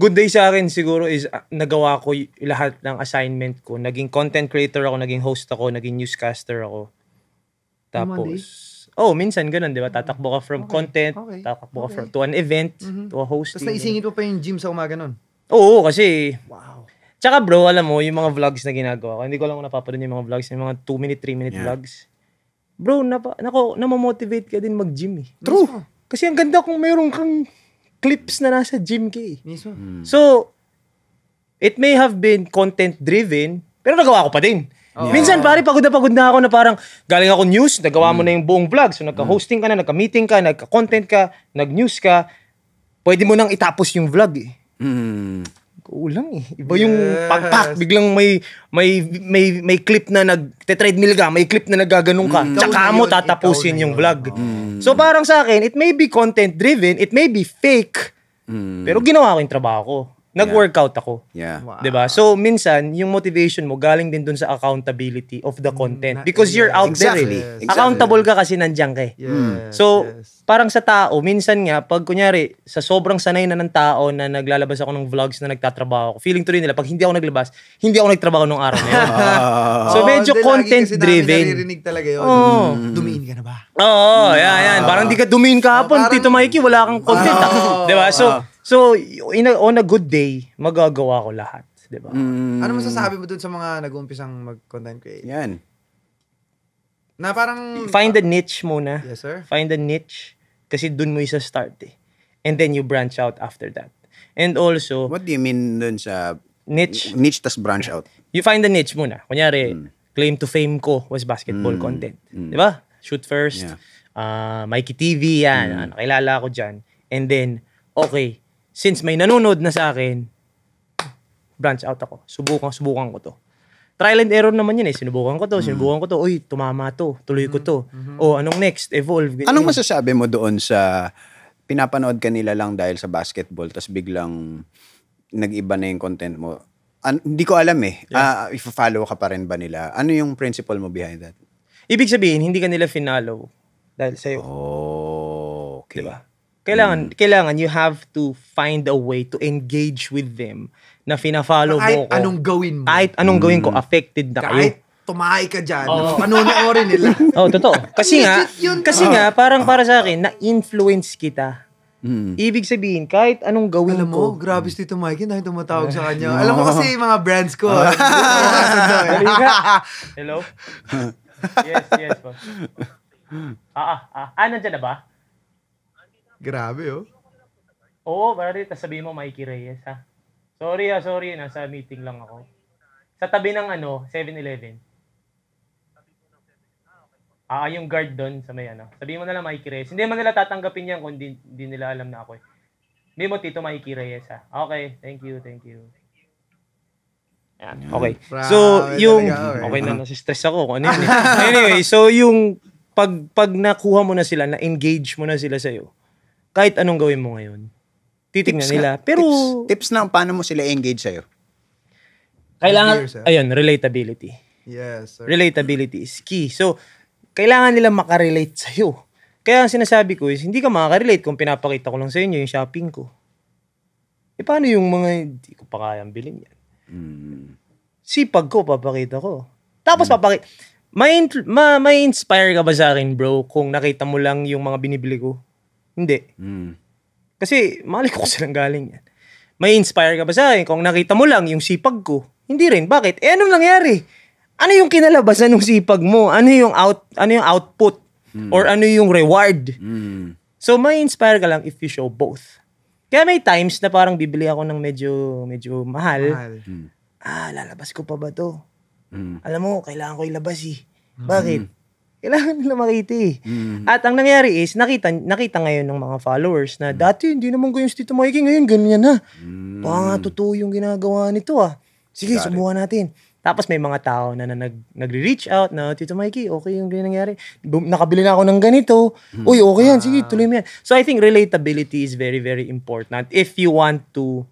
good day sa akin siguro is uh, nagawa ko y- lahat ng assignment ko. Naging content creator ako, naging host ako, naging newscaster ako. Tapos, Oh, minsan ganun, di ba? Tatakbo ka from okay. content, okay. tatakbo okay. from, to an event, mm-hmm. to a hosting. Tapos naisingit mo pa yung gym sa umaga nun? Oo, kasi... Wow. Tsaka bro, alam mo, yung mga vlogs na ginagawa ko, hindi ko alam kung napapadoon yung mga vlogs, yung mga 2-minute, 3-minute yeah. vlogs. Bro, napa, nako, namomotivate ka din mag-gym eh. True. Kasi ang ganda kung mayroon kang clips na nasa Jim K. Mismo. Mm. So, it may have been content-driven, pero nagawa ko pa din. Oh. Minsan pare pagod na pagod na ako na parang galing ako news, nagawa mo hmm. na yung buong vlog. So nagka-hosting ka na, nagka-meeting ka, nagka-content ka, nag-news ka. Pwede mo nang itapos yung vlog eh. Mm kulang eh. Iba yes. yung pagpak, biglang may may may may clip na nag-treadmill ka, may clip na nagaganong ka. Mm. Tsaka mo tatapusin yung vlog. Mm. So parang sa akin, it may be content driven, it may be fake. Mm. Pero ginawa ko yung trabaho ko. Nag-workout ako. Yeah. Wow. 'Di ba? So minsan, yung motivation mo galing din dun sa accountability of the mm, content because you're out Exactly. there. Eh. Exactly. Accountable ka kasi nandiyan ka. Eh. Yes, hmm. So, yes. parang sa tao, minsan nga pag kunyari sa sobrang sanay na ng tao na naglalabas ako ng vlogs na nagtatrabaho ako, feeling to rin nila pag hindi ako naglabas, hindi ako nagtrabaho nung araw na yun. Ah. so medyo hindi, oh, content kasi namin driven. naririnig talaga yun. Oo. Hmm. Dumiin ka na ba? Oo, oh, yan, yan. Parang di ka dumin kahapon, ah, Tito Mikey, wala kang content. ah. 'Di ba? So, ah. So, in a, on a good day, magagawa ko lahat. Diba? Mm. Ano masasabi mo dun sa mga nag-uumpisang mag-content create? Yan. Na parang... Find the niche muna. Yes, sir. Find the niche. Kasi dun mo isa start eh. And then you branch out after that. And also... What do you mean dun sa... Niche. Niche tas branch out. You find the niche muna. Kunyari, mm. claim to fame ko was basketball mm. content. Mm. Diba? Shoot first. Yeah. Uh, Mikey TV, yan. Mm. Nakilala ano, ko dyan. And then, okay, since may nanonood na sa akin, branch out ako. Subukan, subukan ko to. Trial and error naman yun eh. Sinubukan ko to, mm. sinubukan ko to. Uy, tumama to. Tuloy ko mm-hmm. to. Mm-hmm. O, oh, anong next? Evolve. Ganyan. Anong masasabi mo doon sa pinapanood ka nila lang dahil sa basketball tapos biglang nag-iba na yung content mo? An- hindi ko alam eh. Yeah. Uh, ah, if-follow ka pa rin ba nila? Ano yung principle mo behind that? Ibig sabihin, hindi ka nila finalo dahil sa'yo. Oh, okay. Diba? Kailangan, mm. kailangan you have to find a way to engage with them na fina-follow mo ko. anong gawin mo. Kahit anong mm. gawin ko, mm. affected na kahit kayo. tumahay ka dyan, oh. panonoorin nila. Oo, oh, totoo. Kasi nga, kasi ah. nga, parang para sa akin, na-influence kita. Mm. Ibig sabihin, kahit anong gawin Alam mo, ko. grabe si Tito Mikey dahil tumatawag sa kanya. Mm. Alam mo kasi mga brands ko. Ah. Hello? yes, yes. Pa. Ah, ah, ah. Ah, nandyan na ba? Grabe, oh. Oo, pare, tapos sabihin mo Mikey Reyes, ha? Sorry, ha, ah, sorry, nasa meeting lang ako. Sa tabi ng ano, 7-Eleven. Ah, yung guard doon sa may ano. Sabihin mo na lang Mikey Reyes. Hindi man nila tatanggapin yan kung di, nila alam na ako. Eh. May mo Tito Mikey Reyes, ha? Okay, thank you, thank you. Yan. Okay. So, yung... Okay na, nasistress ako kung ano yun. Eh. Anyway, so yung pag, pag nakuha mo na sila, na-engage mo na sila sa'yo, kahit anong gawin mo ngayon, titignan nila. Nga, pero tips, tips lang paano mo sila engage sa'yo. Kailangan, ayun, relatability. Yes. Sir. Relatability is key. So, kailangan nila makarelate sa'yo. Kaya ang sinasabi ko is, hindi ka makakarelate kung pinapakita ko lang sa inyo yung shopping ko. E paano yung mga, hindi ko pa kayang bilhin yan. Mm. Sipag ko, papakita ko. Tapos mm. papakita, may, ma, may inspire ka ba sa akin bro kung nakita mo lang yung mga binibili ko? Hindi. Mm. Kasi mali ko silang galing yan. May inspire ka ba sa akin? Kung nakita mo lang yung sipag ko, hindi rin. Bakit? Eh, anong nangyari? Ano yung kinalabasan ng sipag mo? Ano yung out ano yung output? Mm. Or ano yung reward? Mm. So may inspire ka lang if you show both. Kaya may times na parang bibili ako ng medyo medyo mahal. mahal. Mm. Ah, lalabas ko pa ba 'to? Mm. Alam mo, kailangan ko ilabas eh. Hmm. Bakit? Mm. Kailangan nila makita eh. Mm. At ang nangyari is, nakita, nakita ngayon ng mga followers na dati hindi naman ganyan si Tito Mikey, ngayon ganyan na. Mm. Baka totoo yung ginagawa nito ah. Sige, Got subukan natin. Tapos may mga tao na, na nag, nagre-reach out na, Tito Mikey, okay yung ganyan nangyari. Nakabili na ako ng ganito. Hmm. Uy, okay yan. Ah. Sige, tuloy mo yan. So I think relatability is very, very important if you want to,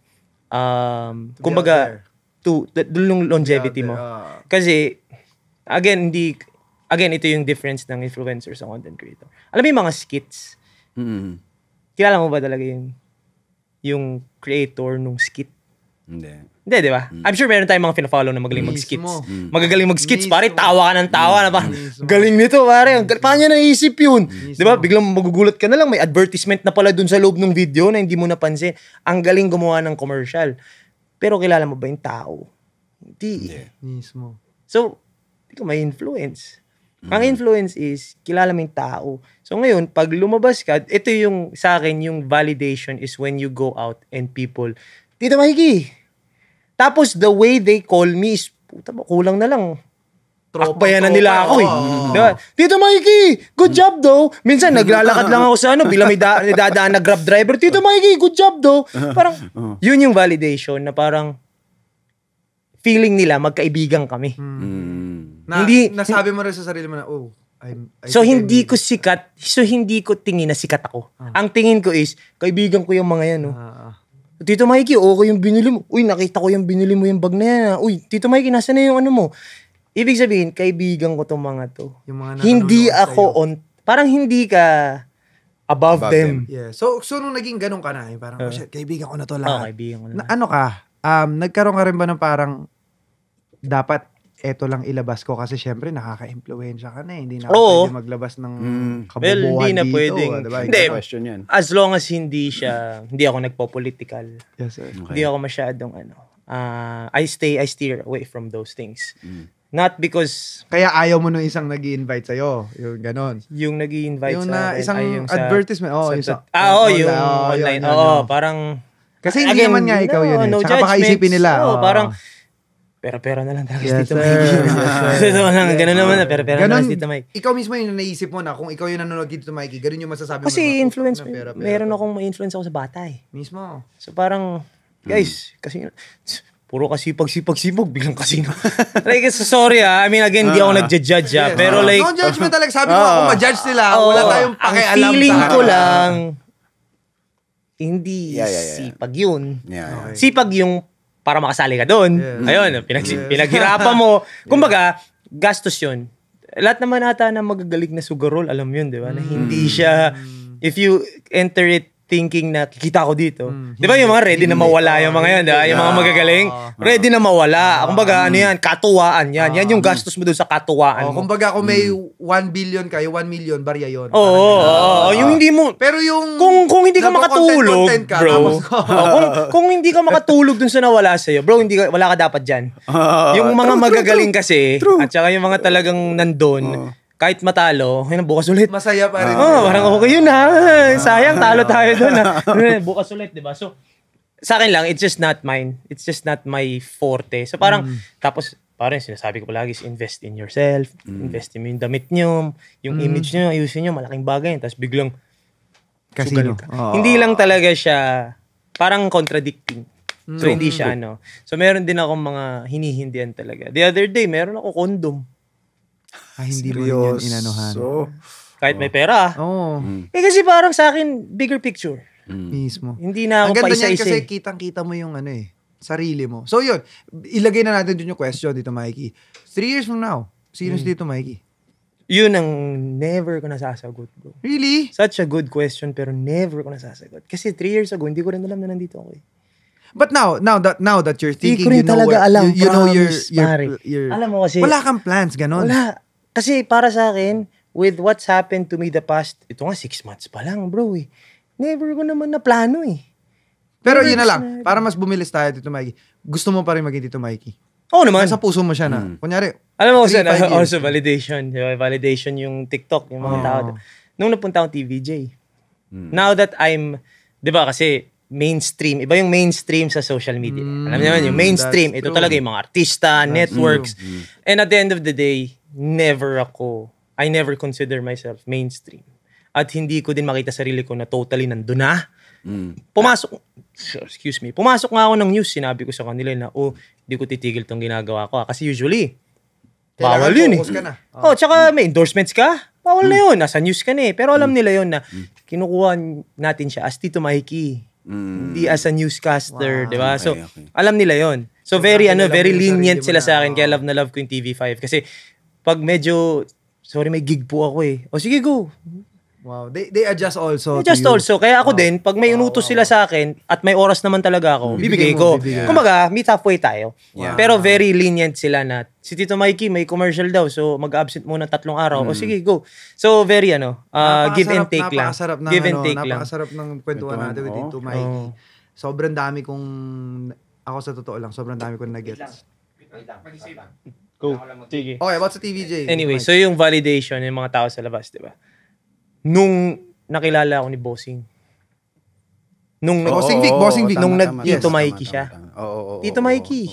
um, to kumbaga, to, to, yung longevity mo. Ah. Kasi, again, hindi, again, ito yung difference ng influencer sa content creator. Alam mo yung mga skits? Mm-hmm. Kilala mo ba talaga yung, yung creator nung skit? Hindi. Hindi, di ba? Mm. I'm sure meron tayong mga fina-follow na magaling mag-skits. Mm. Magagaling mag-skits, Mismo. pare. Tawa ka ng tawa. Mm. Na parang, galing nito, pare. Ang, paano niya naisip yun? Di ba? Biglang magugulat ka na lang. May advertisement na pala dun sa loob ng video na hindi mo napansin. Ang galing gumawa ng commercial. Pero kilala mo ba yung tao? Hindi. Hindi. Mismo. So, hindi ka may influence. Mm. Ang influence is, kilala mo yung tao. So ngayon, pag lumabas ka, ito yung sa akin, yung validation is when you go out and people, Tito Mahigi! Tapos the way they call me is, puta ba, kulang na lang. Akbayan na nila ako eh. Oh. Diba? Tito Mikey, good job daw. Minsan naglalakad lang ako sa ano, bilang may da- dadaan na grab driver. Tito Mikey, good job daw. Parang, yun yung validation na parang, feeling nila magkaibigan kami. Mm. Na, hindi nasabi mo rin sa sarili mo na oh, I'm, I so hindi ko sikat, so hindi ko tingin na sikat ako. Ah. Ang tingin ko is kaibigan ko yung mga yan, no. Oh. Ah, ah. Tito Mikey, okay oh, yung binili mo. Uy, nakita ko yung binili mo yung bag na yan. Ah. Uy, Tito Mikey, nasa na yung ano mo? Ibig sabihin, kaibigan ko tong mga to. Yung mga hindi ako sa'yo. on, parang hindi ka above, above them. them. Yeah. So, so nung naging ganun ka na, eh, parang, uh, oh shit, kaibigan ko na to lahat. Oh, kaibigan ko na. na ano ka? um, nagkaroon ka rin ba ng parang dapat eto lang ilabas ko kasi syempre nakaka-impluwensya ka na eh. Hindi na Oo. pwede maglabas ng mm. Well, hindi na dito. pwedeng. ah, Diba? Hindi. Question yan. As long as hindi siya, hindi ako nagpo-political. Yes, sir. Hindi ako masyadong ano. ah, I stay, I steer away from those things. Mm. Not because Kaya ayaw mo nung isang nag invite sa'yo. Yung ganon. yung nag invite Yung sa na akin isang ay yung sa, advertisement. Oh, yung sa, ah, oh, yung oh, online. Oo, parang kasi hindi Again, naman nga ikaw no, yun. Eh. No Tsaka baka isipin nila. Oh, oh. Parang, pera-pera na lang tapos yes, dito sir. Mike. yes, yes, lang, ganun naman na, pera-pera ganun, na dito Mike. Ikaw mismo yung naisip mo na kung ikaw yung nanonood dito Mike, eh, ganun yung masasabi Kasi mo. Kasi oh, influence, na, pera, pera, meron akong may influence ako sa bata eh. Mismo. So parang, guys, hmm. kasi Puro kasi pagsipag-sipag, biglang kasino. like, sorry ah. I mean, again, hindi uh, ako ah. nagja-judge ah. Yes. Pero like... No judgment talaga. Sabi ko, uh, kung ma-judge nila, uh, wala tayong pakialam. Ang feeling ko lang, hindi yeah, yeah, yeah. sipag yun. Yeah, yeah. Sipag yung para makasali ka doon. Yeah. Ayun, pinag yeah. pinaghirapan mo. Kumbaga, gastos yun. Lahat naman ata na magagaling na sugar roll, alam yun, di ba? Na hindi mm. siya, if you enter it thinking na kita ko dito. Mm, 'Di ba yung mga ready hindi, na mawala hindi, yung mga 'yan, di ba? yung mga ah. magagaling, ready na mawala. Uh, kumbaga ano 'yan, katuwaan 'yan. Uh, 'yan yung ah. gastos mo doon sa katuwaan. Oh, mo. kumbaga kung may 1 hmm. billion kayo, 1 million barya 'yon. Oo, oh, oh, oh, oh, yung hindi mo Pero yung kung kung hindi ka makatulog, content, content ka, bro. oh, kung kung hindi ka makatulog doon sa nawala sa iyo, bro, hindi ka, wala ka dapat diyan. Uh, yung mga true, magagaling true, kasi true. at saka yung mga talagang nandoon, uh kahit matalo, yun, bukas ulit. Masaya pa rin. Oo, oh, parang okay yun ha. Ah. Sayang, talo tayo doon ha. bukas ulit, di ba? So, sa akin lang, it's just not mine. It's just not my forte. So parang, mm. tapos, parang sinasabi ko palagi invest in yourself, mm. invest in yung damit nyo, yung mm. image nyo, ayusin nyo, malaking bagay. Tapos biglang, Casino. So, oh. Hindi lang talaga siya, parang contradicting. Mm. So, hindi siya ano. So, meron din ako mga hinihindihan talaga. The other day, meron ako condom. Ah, hindi mo rin yun inanuhan. So, kahit may oh. pera. Oo. Oh. Mm. Eh kasi parang sa akin, bigger picture. Mm. Mismo. Hindi na ako pa isa-isa. Kasi eh. kitang-kita mo yung ano eh, sarili mo. So yun, ilagay na natin dun yung question dito, Mikey. Three years from now, sino mm. dito, Mikey? Yun ang never ko nasasagot, bro. Really? Such a good question, pero never ko nasasagot. Kasi three years ago, hindi ko rin alam na nandito ako eh. But now, now that now that you're thinking, you know, where, alam, you, you know your, your, your, your, alam mo kasi, wala kang plans, ganon. Wala kasi para sa akin, with what's happened to me the past, ito nga, six months pa lang, bro eh. Never ko naman na plano eh. Pero Never yun na lang, na, para mas bumilis tayo, Tito Mikey. Gusto mo pa rin maging Tito Mikey? Oo oh, naman. Sa puso mo siya na. Hmm. Kunyari, Alam mo kasi, na, also validation. Validation yung TikTok, yung mga oh. tao. Nung napunta akong TVJ, hmm. now that I'm, di ba kasi, mainstream. Iba yung mainstream sa social media. Mm, Alam niyo naman, yung mainstream, ito talaga yung mga artista, That's networks. True. Mm. And at the end of the day, never ako, I never consider myself mainstream. At hindi ko din makita sarili ko na totally nandun na. Mm. Pumasok, excuse me, pumasok nga ako ng news, sinabi ko sa kanila na, oh, hindi ko titigil tong ginagawa ko. Ah. Kasi usually, bawal yun eh. Oh, oh. tsaka may endorsements ka, bawal mm. na yun, nasa news ka na eh. Pero alam mm. nila yun na mm. kinukuha natin siya as Tito Mikey. Mm. Hindi as a newscaster, wow. di ba? so, okay. alam nila yon So, so very, ano, very lenient sila sa akin. Oh. Kaya love na love ko yung TV5. Kasi pag medyo, sorry, may gig po ako eh. O sige, go. Wow. They, they adjust also. They adjust also. Kaya ako wow. din, pag may wow, wow. sila sa akin, at may oras naman talaga ako, bibigay, mm-hmm. bibigay ko. Bibigay. Kumaga, meet halfway tayo. Yeah. Pero very lenient sila na, si Tito Mikey, may commercial daw, so mag-absent muna tatlong araw. Mm. O sige, go. So, very ano, uh, give and take lang. Napakasarap ng, give and ano, take lang. Napakasarap ng kwentuhan natin with Tito oh. Mikey. Oh. Sobrang dami kong, ako sa totoo lang, sobrang dami kong nag-gets. Wait lang. Wait lang. Wait lang. Go. Sige. Okay, about sa TVJ. Anyway, so yung validation ng mga tao sa labas, di ba? Nung nakilala ako ni Bossing, nung oh, Bossing Vic, Bossing Vic, nung nag Tito Mikey siya. Oo, oo, Tito Mikey.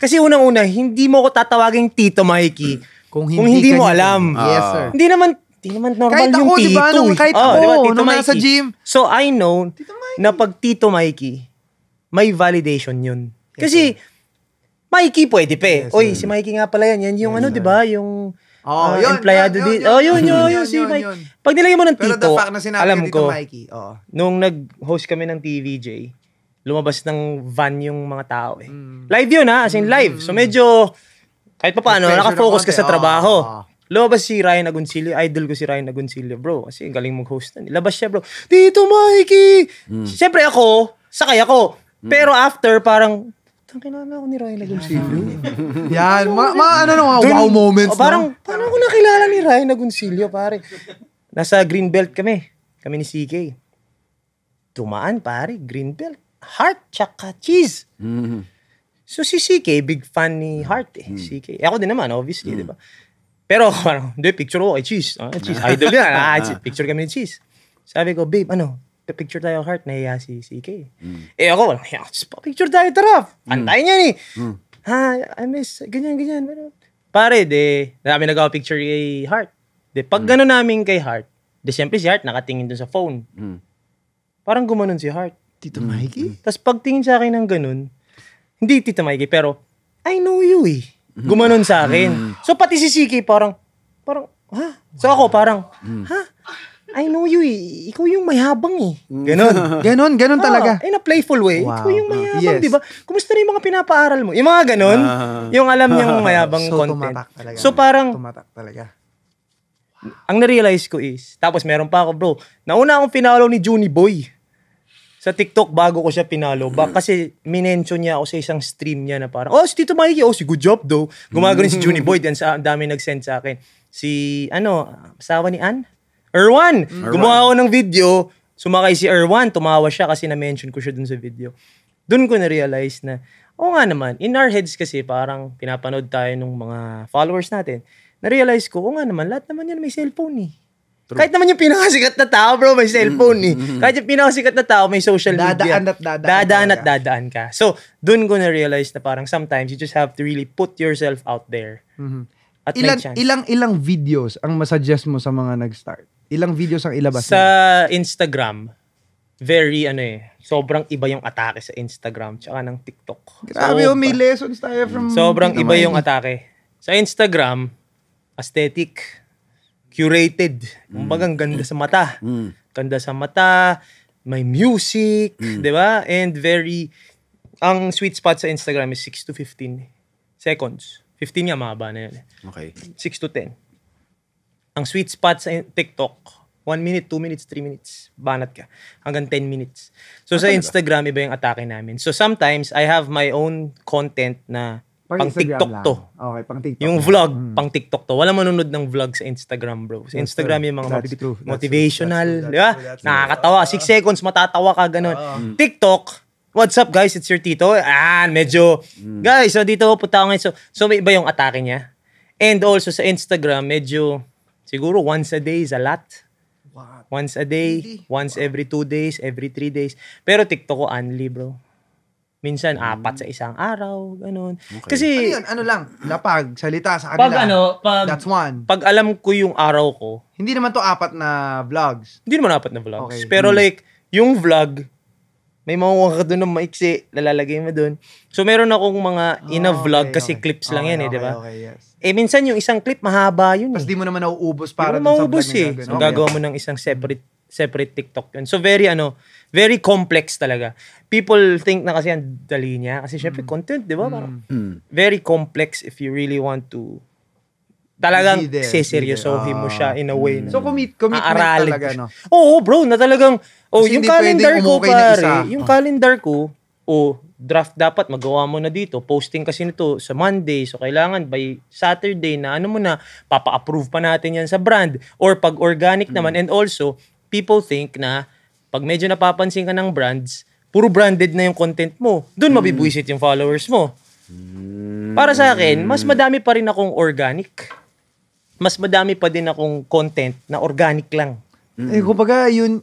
Kasi unang-una, hindi mo ako tatawaging Tito Mikey kung hindi, kung hindi mo alam. Yes, sir. Hindi naman hindi naman normal kahit yung ako, Tito. Diba, nung, eh. kahit ako, diba, Tito nung nasa gym. So I know na pag Tito Mikey, may validation yun. Kasi Mikey pwede pa eh. Yes, Oy, si Mikey nga pala yan. Yan yung yes, ano, di ba? Yung oh, uh, yun, empleyado yun, yun, yun, Oh, yun, yun, yun, yun, si yun, Mike. Yun. Pag nilagyan mo ng Tito, Pero the fact na sinabi alam ko, dito, Mikey, oh. nung nag-host kami ng TVJ, lumabas ng van yung mga tao eh. Mm. Live yun ha, ah, as in live. So mm. medyo, kahit pa paano, nakafocus ka sa trabaho. Oh, oh. Lumabas si Ryan Agoncillo, idol ko si Ryan Agoncillo, bro. Kasi galing mag-host na. Eh. Labas siya, bro. Dito, Mikey! Mm. Siyempre ako, sakay ako. Mm. Pero after, parang, Tang kinala ano ako ni Ryan Agoncillo. Yan, ma, ma ano no, mga wow moments. Oh, parang, no? parang ako nakilala ni Ryan Agoncillo, pare. Nasa Greenbelt kami. Kami ni CK. Tumaan, pare, Greenbelt. Heart, tsaka cheese. Mm-hmm. So si CK, big fan ni Heart eh. Mm. Mm-hmm. CK. Eh, ako din naman, obviously, mm. di ba? Mm-hmm. Pero parang, hindi, picture ko kay Cheese. Ah, cheese. Idol yan. Ah, picture kami ni Cheese. Sabi ko, babe, ano, picture tayo heart, nahiya si CK. Mm. Eh ako, nahiya ako. Picture tayo, taraf. Hmm. Antayin mm. niya ni. Mm. Ha, I miss, ganyan, ganyan. pare, de, namin nagawa picture kay Heart. De, pag mm. gano'n namin kay Heart, de, siyempre si Heart nakatingin dun sa phone. Mm. Parang gumanon si Heart. Tito mm. Mikey? Hmm. Tapos pagtingin sa akin ng ganun, hindi Tito Mikey, pero, I know you eh. Hmm. Gumanon sa akin. Mm. So pati si CK parang, parang, ha? So ako parang, mm. ha? I know you eh. Ikaw yung mayabang eh. Ganon. ganon, ganon ah, talaga. Ah, in a playful way. Wow. Ikaw yung mayabang, yes. di ba? Kumusta rin yung mga pinapaaral mo? Yung mga ganon, uh, yung alam niyang mayabang so, content. Tumatak talaga. So parang, tumatak talaga. Wow. Ang narealize ko is, tapos meron pa ako bro, nauna akong pinalo ni Juni Boy sa TikTok bago ko siya pinalo. Ba, kasi minention niya ako sa isang stream niya na parang, oh, si Tito Mikey, oh, si good job daw. Gumagano si Juni Boy, then sa, dami nag-send sa akin. Si, ano, asawa ni Ann? Erwan. Mm. Erwan. Gumawa ako ng video, sumakay si Erwan, tumawa siya kasi na-mention ko siya dun sa video. Doon ko na-realize na, oo nga naman, in our heads kasi parang pinapanood tayo ng mga followers natin. Na-realize ko, oo nga naman, lahat naman yan may cellphone eh. True. Kahit naman yung pinakasikat na tao, bro, may cellphone eh. Mm. Kahit yung pinakasikat na tao, may social media. Dadaan at dadaan. Dadaan at dadaan ka. So, doon ko na-realize na parang sometimes you just have to really put yourself out there. Mm-hmm. At ilang, ilang, ilang videos ang masuggest mo sa mga nag-start? Ilang videos ang ilabas? Sa niya? Instagram, very ano eh, sobrang iba yung atake sa Instagram tsaka ng TikTok. Grabe, so, oh, may lessons tayo from... Mm. Sobrang iba yung atake. Sa Instagram, aesthetic, curated, kumbagang mm. ganda sa mata. Mm. Ganda sa mata, may music, mm. 'di ba? And very ang sweet spot sa Instagram is 6 to 15 seconds. 15 nga mahaba na 'yun. Eh. Okay. 6 to 10. Ang sweet spot sa TikTok, 1 minute, 2 minutes, 3 minutes. Banat ka. Hanggang 10 minutes. So ah, sa Instagram, iba yung atake namin. So sometimes, I have my own content na Pag pang TikTok lang. to. Okay, pang TikTok. Yung vlog, hmm. pang TikTok to. Wala manunod ng vlog sa Instagram, bro. Sa Instagram yung mga that's motivational, di ba? Nakakatawa. 6 ah. seconds, matatawa ka, ganun. Uh, TikTok, What's up guys? It's your tito. Ah, medyo mm. guys, so dito po ako ngayon. So, so may iba yung atake niya. And also sa Instagram, medyo Siguro once a day is a lot. What? Once a day, really? once wow. every two days, every three days. Pero TikTok ko only, bro. Minsan, mm. apat sa isang araw, ganun. Okay. Kasi, ano yun, ano lang, lapag, salita sa kanila. Pag ano, pag, that's one. Pag alam ko yung araw ko. Hindi naman to apat na vlogs. Hindi naman apat na vlogs. Okay. Pero hmm. like, yung vlog, may makukuha ka doon ng maiksi, lalagay mo doon. So meron akong mga in a ah, vlog okay, kasi okay. clips lang okay, yan eh, di ba? Okay, yes. Eh minsan yung isang clip mahaba yun. Tapos eh. di mo naman nauubos para dun sa vlog eh. Gagawin. So okay. gagawa mo ng isang separate separate TikTok yun. So very ano, very complex talaga. People think na kasi ang dali niya kasi syempre mm. content, 'di ba? Mm. mm. very complex if you really want to talagang seseryosohin oh. mo siya in a way. Mm. Na, so commit commitment talaga no. Oo, oh, bro, na talagang oh, Kasi yung calendar ko pare, yung oh. calendar ko, oh, draft dapat magawa mo na dito. Posting kasi nito sa Monday. So, kailangan by Saturday na ano mo na, papa-approve pa natin yan sa brand. Or pag organic mm. naman. And also, people think na pag medyo napapansin ka ng brands, puro branded na yung content mo. Doon mm. mabibuisit yung followers mo. Mm. Para sa akin, mas madami pa rin akong organic mas madami pa din akong content na organic lang. Mm-hmm. Eh, kumbaga, yun,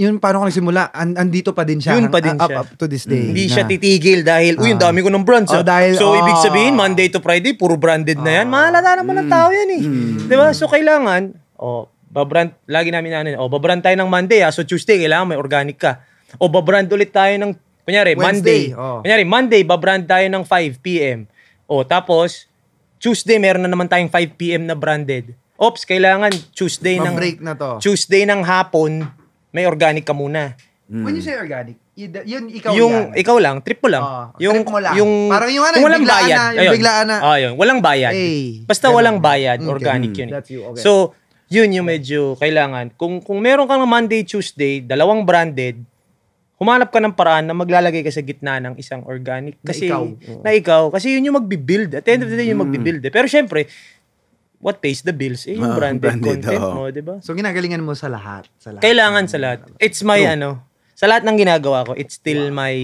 yun paano ko nagsimula, and, andito pa din siya. Yun pa din up, siya. Up, to this day. Mm. Hindi siya titigil dahil, uy, ang ah. dami ko ng brands. Oh, ah. dahil, so, oh, ibig sabihin, Monday to Friday, puro branded oh, na yan. Ah. Mahalata naman mm, ng tao yan eh. Mm, Di ba? So, kailangan, oh, babrand, lagi namin nanin, oh, babrand tayo ng Monday, ha? so Tuesday, kailangan may organic ka. O babrand ulit tayo ng, kunyari, Wednesday, Monday. Oh. Kunyari, Monday, babrand tayo ng 5 p.m. O, tapos, Tuesday, meron na naman tayong 5pm na branded. Oops, kailangan Tuesday ng... break na to. Tuesday ng hapon, may organic ka muna. Mm. When you say organic, yun ikaw yung, lang. Ikaw lang, trip mo lang. Oh, yung, trip mo lang. Yung, Parang yung ano, yung walang bayad. Na, yung biglaan na. Oh, ah, Ayun. Walang bayad. Hey, Basta ganun. walang bayad, okay. organic mm. yun. That's you, okay. So, yun yung medyo kailangan. Kung kung meron kang Monday, Tuesday, dalawang branded, humanap ka ng paraan na maglalagay ka sa gitna ng isang organic. Kasi, na ikaw. Na ikaw. Kasi yun yung magbibuild. At the end of the day, yun yung mm. magbibuild. Eh. Pero syempre, what pays the bills? Eh, yung ah, branded, branded content oh. mo, di ba? So, ginagalingan mo sa lahat. Sa lahat Kailangan sa lahat. It's my, True. ano, sa lahat ng ginagawa ko, it's still wow. my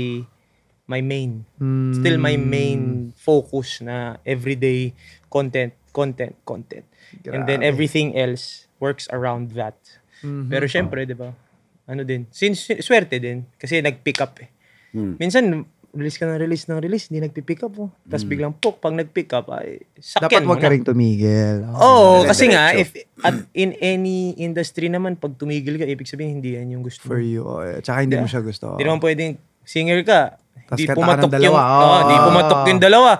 my main. Hmm. Still my main focus na everyday content, content, content. Grabe. And then everything else works around that. Mm-hmm. Pero syempre, 'di ba? ano din, since swerte din kasi nag-pick up eh. Hmm. Minsan release ka ng release ng release, hindi nagpi-pick up oh. Tapos mm. biglang pok, pag nag-pick up, ay, sakit Dapat wag ka rin tumigil. Oh, Oo, kasi nga, if, at in any industry naman, pag tumigil ka, ibig sabihin, hindi yan yung gusto. mo. For you, oh, yeah. Tsaka hindi yeah. mo siya gusto. Hindi naman pwedeng singer ka, hindi pumatok, ka yung, oh. oh, di ah. pumatok yung dalawa.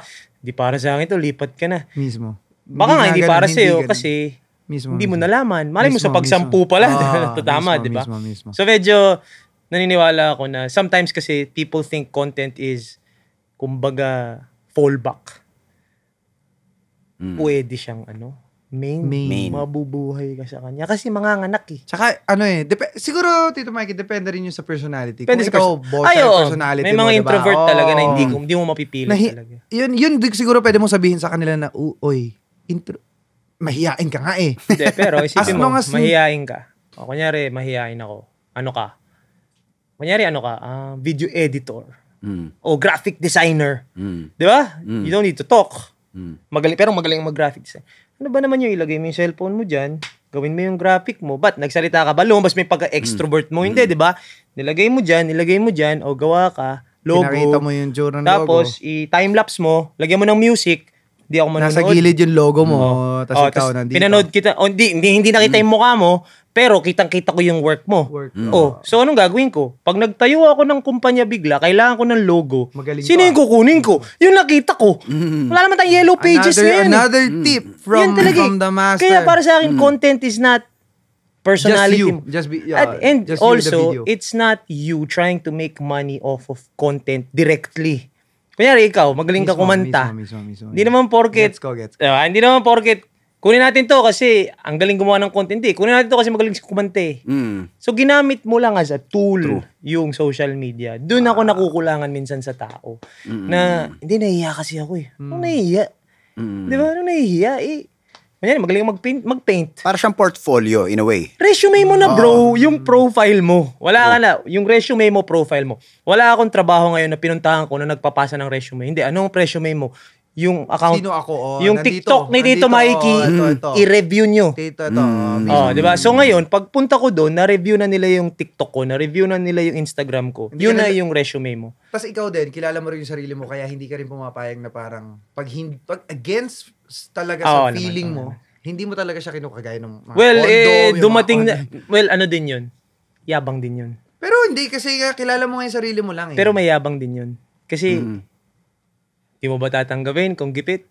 Di para sa akin ito, lipat ka na. Mismo. Baka hindi nga, hindi para sa'yo kasi Mismo. Hindi mo nalaman. Malay mismo, mo sa pagsampu mismo. pala, ah, tatama, di ba? Ah, so medyo naniniwala ako na sometimes kasi people think content is kumbaga fallback. Mm. Pwede siyang ano, main, main. mabubuhay ka sa kanya. Kasi manganganak eh. Tsaka ano eh, dep- siguro Tito Mikey, depende rin yun sa personality. Depende Kung sa ikaw, pers- boss Ay, oh, personality May mga mo, introvert diba? talaga oh. na hindi, hindi mo mapipili na, talaga. Yun, yun siguro pwede mo sabihin sa kanila na, uy, intro, mahihain ka nga eh. Hindi, pero isipin mo, as mahihain ka. O, kunyari, mahihain ako. Ano ka? Kunyari, ano ka? Uh, video editor. Mm. O graphic designer. Mm. Di ba? Mm. You don't need to talk. Mm. Magaling, pero magaling mag-graphic design. Ano ba naman yung ilagay mo yung cellphone mo dyan? Gawin mo yung graphic mo. Ba't nagsalita ka ba? Lumabas may pagka-extrovert mo. Mm. Hindi, di ba? Nilagay mo dyan, nilagay mo dyan, o gawa ka, logo. Pinakita mo yung journal logo. Tapos, i timelapse mo, lagyan mo ng music, Di ako manonood. Nasa gilid yung logo mo, mm-hmm. tapos oh, ikaw nandito. Pinanood kita, oh, hindi, hindi, hindi nakita yung mukha mo, pero kitang-kita ko yung work mo. Work. Mm-hmm. Oh, so anong gagawin ko? Pag nagtayo ako ng kumpanya bigla, kailangan ko ng logo. Magaling Sino yung ah. kukunin ko? Yung nakita ko. Mm-hmm. Wala naman tayong yellow pages eh. another, ngayon. Mm. Another tip from, talaga, eh. from the master. Kaya para sa akin, mm-hmm. content is not personality. Just you. Just be, yeah, At, and just also, it's not you trying to make money off of content directly. Kunyari ikaw, magaling ka kumanta. Mismo, mismo, mismo, Hindi naman porket. Gets ko, gets ko. Diba? Hindi naman porket. Kunin natin to kasi ang galing gumawa ng content. Hindi, kunin natin to kasi magaling kumanta eh. Mm. So ginamit mo lang as a tool True. yung social media. Doon ako ah. nakukulangan minsan sa tao. Mm-mm. Na hindi nahihiya kasi ako eh. Mm. Ano nahihiya? Mm. Di ba? Ano nahihiya eh? Ayan, magaling mag-paint, mag-paint. Para siyang portfolio in a way. Resume mo na bro, oh. yung profile mo. Wala ka oh. na, yung resume mo, profile mo. Wala akong trabaho ngayon na pinuntahan ko na nagpapasa ng resume. Hindi, anong resume mo? yung account. Sino ako? Oh, yung nandito, TikTok ni Tito Mikey, oh, ito, ito. i-review nyo. Tito, ito. Oh, mm. Oh, di ba? So ngayon, pagpunta ko doon, na-review na nila yung TikTok ko, na-review na nila yung Instagram ko. Hindi yun na, yung resume mo. Tapos ikaw din, kilala mo rin yung sarili mo, kaya hindi ka rin pumapayag na parang, pag, hindi, pag against talaga oh, sa feeling naman, mo, naman. hindi mo talaga siya kinukagaya ng mga Well, condo, eh, dumating na, well, ano din yun? Yabang din yun. Pero hindi, kasi kilala mo nga sarili mo lang eh. Pero mayabang din yun. Kasi, mm Di mo ba tatanggapin kung gipit?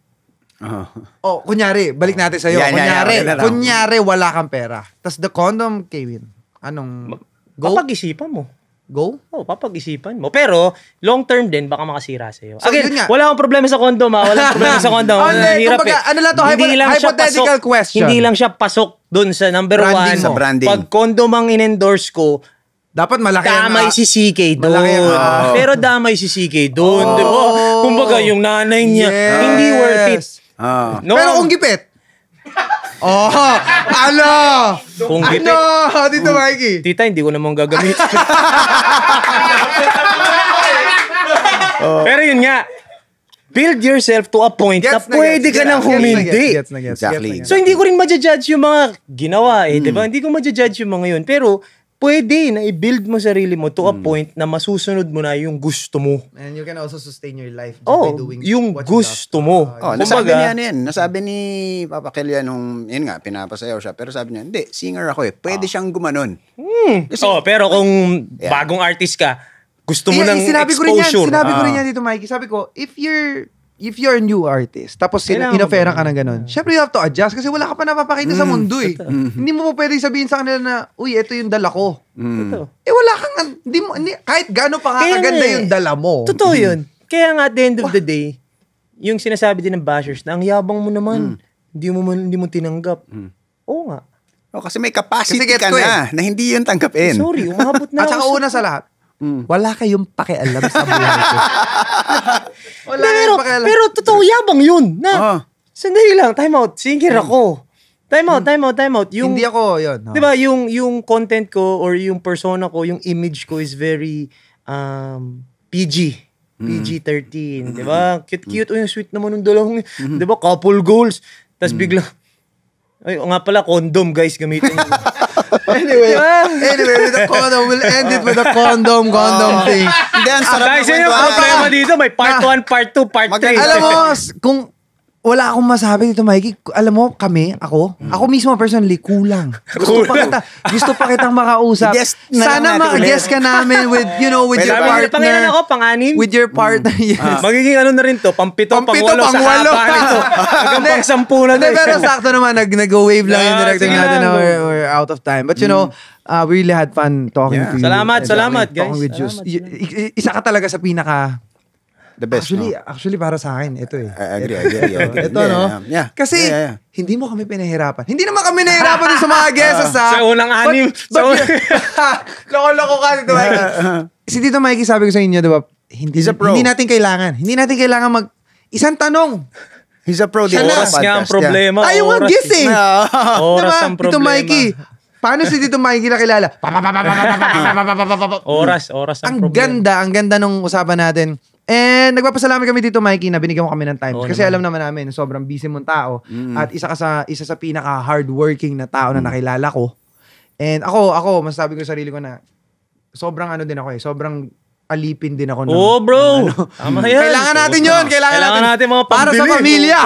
Oh. oh, kunyari, balik natin sa'yo. Yeah, kunyari, yeah, yeah, kunyari, wala kang pera. Tapos the condom, Kevin, anong... Go? Papag-isipan mo. Go? Oh, papag-isipan mo. Pero, long term din, baka makasira sa'yo. So, Again, wala akong problema sa condom, ha? Ah. Wala akong problema sa condom. oh, ano, okay, hirap kumbaga, eh. ano lang to, hindi hypo- lang hypothetical pasok, question. Hindi lang siya pasok doon sa number branding one. Mo. Sa branding. Pag condom ang in-endorse ko, dapat malaki damay ang... Ah, si CK doon. Malaki ang, oh. Pero damay si CK doon, oh. di Kumbaga, yung nanay niya, yes. hindi worth it. Oh. No? Pero kung gipit. oh, ano? Kung ano? gipit. Ano? Tito Mikey. Tita, hindi ko namang gagamit. oh. Pero yun nga, build yourself to a point gets na, na pwede gets, ka nang humindi. Gets na gets, gets, gets, exactly. Gets So hindi ko rin ma-judge yung mga ginawa eh, hmm. 'di ba? Hmm. Hindi ko ma-judge yung mga yun. Pero pwede na i-build mo sarili mo to a hmm. point na masusunod mo na yung gusto mo. And you can also sustain your life just oh, by doing yung what gusto you mo. Ah, oh, nasabi niya ano yan. Nasabi ni Papa Kelya nung, yun nga, pinapasayaw siya. Pero sabi niya, hindi, singer ako eh. Pwede oh. siyang gumanon. Hmm. Kasi, oh, pero kung yeah. bagong artist ka, gusto mo yeah, ng sinabi exposure. Ko rin yan, sinabi ah. ko rin ah. yan dito, Mikey. Sabi ko, if you're if you're a new artist, tapos sila, inofera ka ng ganun, syempre you have to adjust kasi wala ka pa napapakita mm, sa mundo eh. Mm. Hindi mo pwedeng sabihin sa kanila na, uy, ito yung dala ko. Mm. Eh wala kang, hindi mo, hindi, kahit gano'n pa nga Kaya kaganda eh, yung dala mo. Totoo mm. yun. Kaya nga at the end of the day, yung sinasabi din ng bashers na, ang yabang mo naman, mm. hindi mm. mo, hindi mo tinanggap. Mm. Oo nga. Oh, kasi may capacity kasi ka eh. na, eh. na hindi yun tanggapin. Sorry, umabot na. at saka una sa lahat, Mm. Wala kayong pakialam sa buhay ko. Wala pero, pakialam. pero totoo yabang yun. Na, oh. Sandali lang, time out. Singer mm. ako. Time out, mm. time out, time out. Yung, Hindi ako, yun. Oh. Ah. Di ba, yung, yung content ko or yung persona ko, yung image ko is very um, PG. PG-13. Mm. Di ba? Cute-cute. Mm. yung sweet naman ng dalawang. Di ba? Couple goals. Tapos mm. bigla, ay, nga pala, condom guys, gamitin. anyway, anyway, with a condom, we'll end it with a condom, condom oh. thing. Hindi, ang sarap ah, na kwento. Guys, yung problema dito, may part 1, ah. part 2, part 3. Alam mo, kung wala akong masabi dito, Mikey. Alam mo, kami, ako, hmm. ako mismo personally, kulang. Gusto pa kita, gusto pa kitang makausap. Guest na Sana mag guest ka namin with, you know, with your partner. Pangilan ako, panganin. With your partner, hmm. yes. Ah, magiging ano na rin to, pampito, pampito pangwalo, pangwalo sa haba nito. Hanggang pangsampu na na. Eh. Pero sakto naman, nag, nag-wave lang yeah, yung directing natin na we're, we're out of time. But you know, uh, we really had fun talking yeah. to you. Salamat, salamat, guys. Talking with salamat, you. Salamat. Isa ka talaga sa pinaka the best, actually, no? Actually, para sa akin, ito eh. I agree, I agree. I ito, yeah, no? Yeah, yeah. Kasi, yeah, yeah. hindi mo kami pinahirapan. Hindi naman kami nahirapan sa mga guests, uh, ha? Sa unang anim. But, but, Loko-loko ka, Tito Mikey. Uh-huh. si Tito Mikey, sabi ko sa inyo, di ba, hindi, hindi natin kailangan. Hindi natin kailangan mag... Isang tanong. He's a pro din. Oras nga ang problema. Yeah. Tayo nga guess eh. Oras ang problema. Tito Mikey, paano si Tito Mikey nakilala? Oras, oras ang, ang problema. Ang ganda, ang ganda nung usapan natin. And nagpapasalamat kami dito, Mikey, na binigyan mo kami ng time. Oo kasi naman. alam naman namin, sobrang busy mong tao. Mm. At isa ka sa, isa sa pinaka hardworking na tao mm. na nakilala ko. And ako, ako, masasabi ko sa sarili ko na, sobrang ano din ako eh, sobrang alipin din ako. Ng, oh, bro! Ano, Tama mm. yan. Kailangan natin yun. Kailangan, kailangan natin, natin mga pambili. Para sa pamilya. Ah.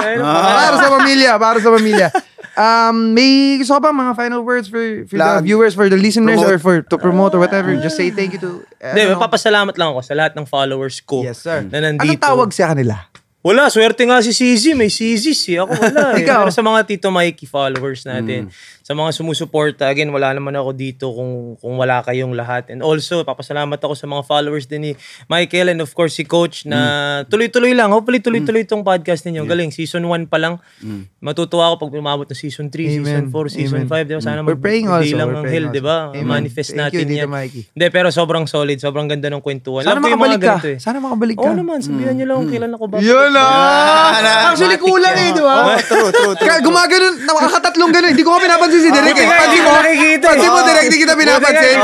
Para sa pamilya. Para sa pamilya. Um, may gusto ka ba mga final words for, for the viewers, for the listeners, promote. or for to promote or whatever? Just say thank you to... Hindi, uh, eh, mapapasalamat ano? lang ako sa lahat ng followers ko. Yes, sir. Na nandito. Anong tawag sa kanila? Wala, swerte nga si CZ. May CZ si. Ako wala. Eh. Ikaw? Pero sa mga Tito Mikey followers natin. Mm sa mga sumusuporta, again, wala naman ako dito kung, kung wala kayong lahat. And also, papasalamat ako sa mga followers din ni Michael and of course si Coach na mm. tuloy-tuloy lang. Hopefully, tuloy-tuloy itong mm. podcast ninyo. Yeah. Galing, season 1 pa lang. Mm. Matutuwa ako pag umabot ng season 3, season 4, season 5. Diba? Sana mm. We're praying also. lang We're ng hell, di ba? Manifest Thank natin you, yan. Hindi, pero sobrang solid. Sobrang ganda ng kwentuhan. Sana Love makabalik ka. Eh. Sana makabalik ka. Oo naman, sabihan mm. nyo lang kung kailan ako babalik Yun ah! Actually, kulang eh, di ba? True, true, true. Gumagano, nakakatatlong gano'n. Hindi ko nga pinapansin si Derek. Oh, eh. Pati mo, nakikita. Eh. Pati mo, Derek, hindi kita pinapansin.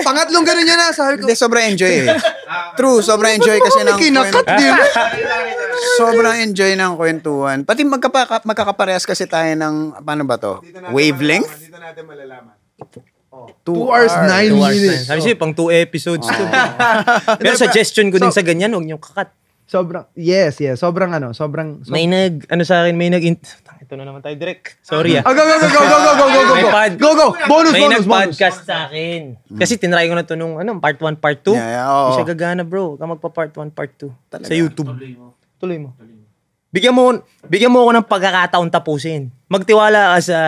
Pangatlong ganun niya na. Sabi ko. sobrang enjoy eh. True, sobrang ano enjoy kasi ng kinakat din. Sobrang enjoy ng kwentuhan. Pati magkapa, magkakaparehas kasi tayo ng, paano ba to? Wavelength? Dito natin malalaman. Oh, two, two hours, hours nine two minutes. Hours, nine. Sabi siya, pang two episodes oh. to. Pero suggestion ko din sa ganyan, huwag niyong kakat. Sobrang, yes, yes. Sobrang ano, sobrang... sobrang may nag, ano sa akin, may nag... Ito na naman tayo, direct. Sorry ah. ah. go, go, go, go, go, go, go, go, go. pod, go, go. Bonus, may bonus, bonus. May nag-podcast sa akin. Kasi tinry ko na to nung, ano, part 1, part 2. Yeah, yeah, oh. Hindi gagana, bro. Huwag magpa part 1, part 2. Talaga. Sa YouTube. Tuloy mo. Tuloy mo. Bigyan mo, bigyan mo ako ng pagkakataon tapusin. Magtiwala ka sa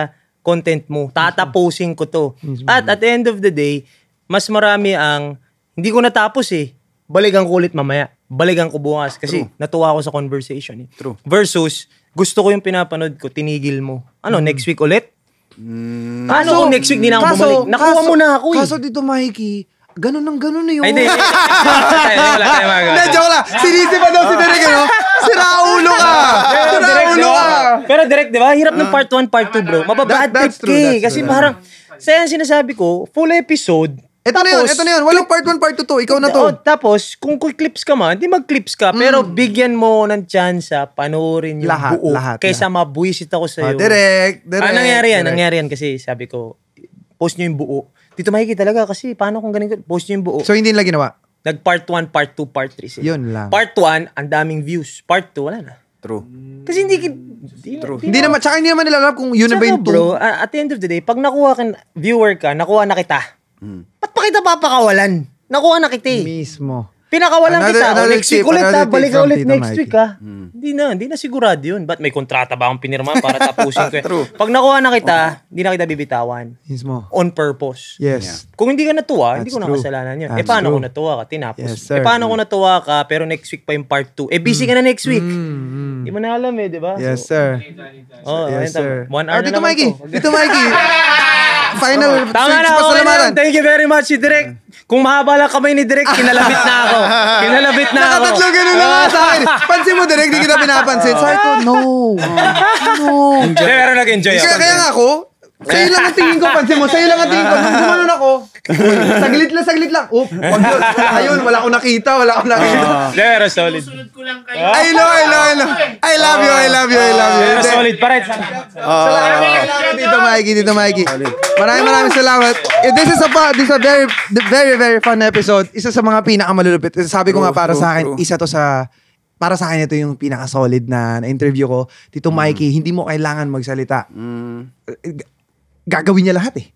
content mo. Tatapusin ko to. At at the end of the day, mas marami ang, hindi ko natapos eh. Balikan ko ulit mamaya balikan ko bukas kasi True. natuwa ako sa conversation. Eh. True. Versus, gusto ko yung pinapanood ko, tinigil mo. Ano, mm next week ulit? Mm. Kaso, ano kung next week din na ako kaso, bumalik? Nakuha kaso, mo na ako eh. Kaso dito, Mikey, ganun nang ganun na eh, yun. Oh. Ay, di. Wala tayo magawa. Na, joke lang. Sinisi pa daw si Derek, no? Sira ulo ka! Sira ulo ka! Pero Derek, di ba? Hirap ng ah. part 1, part 2, bro. Mababad trip ka eh. Kasi parang, sayang sinasabi ko, full episode, ito na yun, ito na yun. Walang part 1, part 2 to. Ikaw na to. Oh, tapos, kung clips ka man, hindi mag-clips ka, mm. pero bigyan mo ng chance ha, ah, panoorin yung lahat, buo. Lahat, kaysa lahat. mabuisit ako sa'yo. Ah, direct, ah, direct. Ah, nangyari yan, direct. nangyari yan kasi sabi ko, post nyo yung buo. Dito makikita talaga kasi paano kung ganito, post nyo yung buo. So, hindi nila ginawa? Nag part 1, part 2, part 3 sila. Yun lang. Part 1, ang daming views. Part 2, wala na. True. Kasi hindi, hindi, True. hindi naman, tsaka hindi naman nila alam kung yun na ba yung bro, at the end of the day, pag nakuha ka, viewer ka, nakuha na kita Mm. Ba't pa kita Nakuha na kita eh. Mismo. Pinakawalan another, kita. Another next week ulit ha. Ah. Balik ulit next Mikey. week ha. Ah. Hmm. Hindi mm. na. Hindi na sigurado yun. Ba't may kontrata ba akong pinirma para tapusin ko yun? Pag nakuha na kita, hindi okay. na kita bibitawan. Mismo. On purpose. Yes. Yeah. Kung hindi ka natuwa, hindi ko na kasalanan yun. Eh, That's eh paano ko kung natuwa ka? Tinapos. Yes, eh, sir. Eh paano ko kung natuwa ka pero next week pa yung part 2? Eh busy mm. ka na next week. Mm. Hindi mm. mo na alam eh, di ba? Yes, so, sir. Oh, yes, sir. One hour oh, na dito, Mikey. Dito, Mikey. final. Tama na, okay na. Thank you very much, Direk. Kung mahaba lang kamay ni Direk, kinalabit na ako. Kinalabit na ako. Nakatatlong ganun lang sa akin. Pansin mo, Direk, di kita pinapansin. Sabi ko, no. No. Pero nag-enjoy ako. Kaya nga ako, Sa'yo lang ang tingin ko, pansin mo, sa'yo lang ang tingin ko. Nung gumanon ako, saglit lang, saglit lang. Oh, wag yun. Wala wala akong nakita, wala akong nakita. Pero ah. solid. Susunod ko lang kayo. I know, I know, I know. I love you, I love you, I love you. Pero ah, solid pa rin. Salamat, ah. dito, Mikey, dito, Mikey. Maraming maraming salamat. Eh, this is a, this is a very, very, very fun episode. Isa sa mga pinakamalulupit. Sabi ko nga para sa akin, isa to sa para sa akin ito yung pinaka-solid na, na interview ko. Tito Mikey, mm. hindi mo kailangan magsalita. Mm. Eh, gagawin niya lahat eh.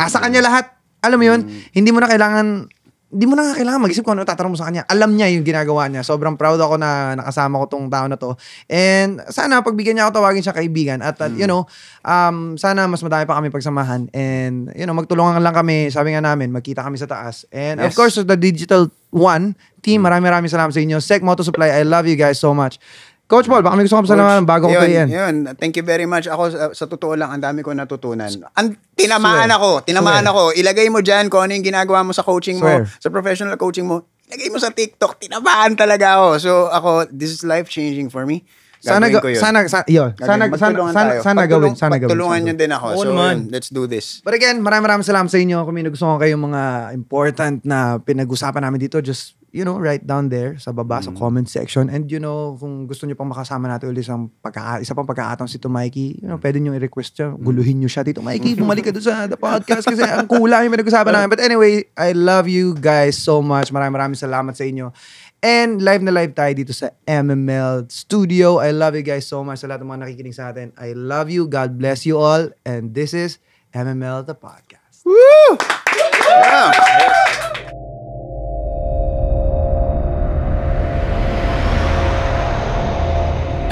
Asa kanya lahat. Alam mo yun, mm. hindi mo na kailangan, hindi mo na kailangan mag-isip kung ano tatanong mo sa kanya. Alam niya yung ginagawa niya. Sobrang proud ako na nakasama ko tong tao na to. And sana pagbigyan niya ako tawagin siya kaibigan. At, at mm. you hmm. know, um, sana mas madami pa kami pagsamahan. And you know, magtulungan lang kami. Sabi nga namin, magkita kami sa taas. And yes. of course, the digital one, team, marami-marami salamat sa inyo. Sec Moto Supply, I love you guys so much. Coach Paul, baka may gusto ko salamat bago ko tayin. Yun, thank you very much. Ako, sa, sa totoo lang, ang dami ko natutunan. Ang tinamaan Swear. ako, tinamaan Swear. ako. Ilagay mo dyan kung ano yung ginagawa mo sa coaching Swear. mo, sa professional coaching mo. Ilagay mo sa TikTok, tinamaan talaga ako. So ako, this is life-changing for me. Sana ga- sana sa, yun. Sana sana sana, sana gawin, sana gawin. Tulungan niyo din ako. Oo so, naman. Yun, let's do this. But again, maraming maraming salamat sa inyo. Kung may nagustuhan kayong mga important na pinag-usapan namin dito, just you know, write down there sa baba mm. sa comment section. And you know, kung gusto niyo pang makasama natin ulit sa pagka isa pang pagkakataon si Tito Mikey, you know, pwede niyo i-request siya, mm. guluhin nyo siya. Tito Mikey, bumalik ka doon sa the podcast kasi ang kula yung pinag-usapan namin. But anyway, I love you guys so much. Maraming maraming salamat sa inyo. And live na live tayo dito sa MML Studio. I love you guys so much sa lahat ng mga nakikinig sa atin. I love you. God bless you all. And this is MML The Podcast. Woo! Yeah!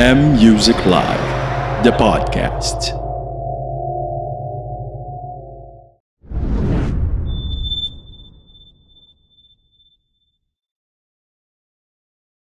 M Music Live, the podcast.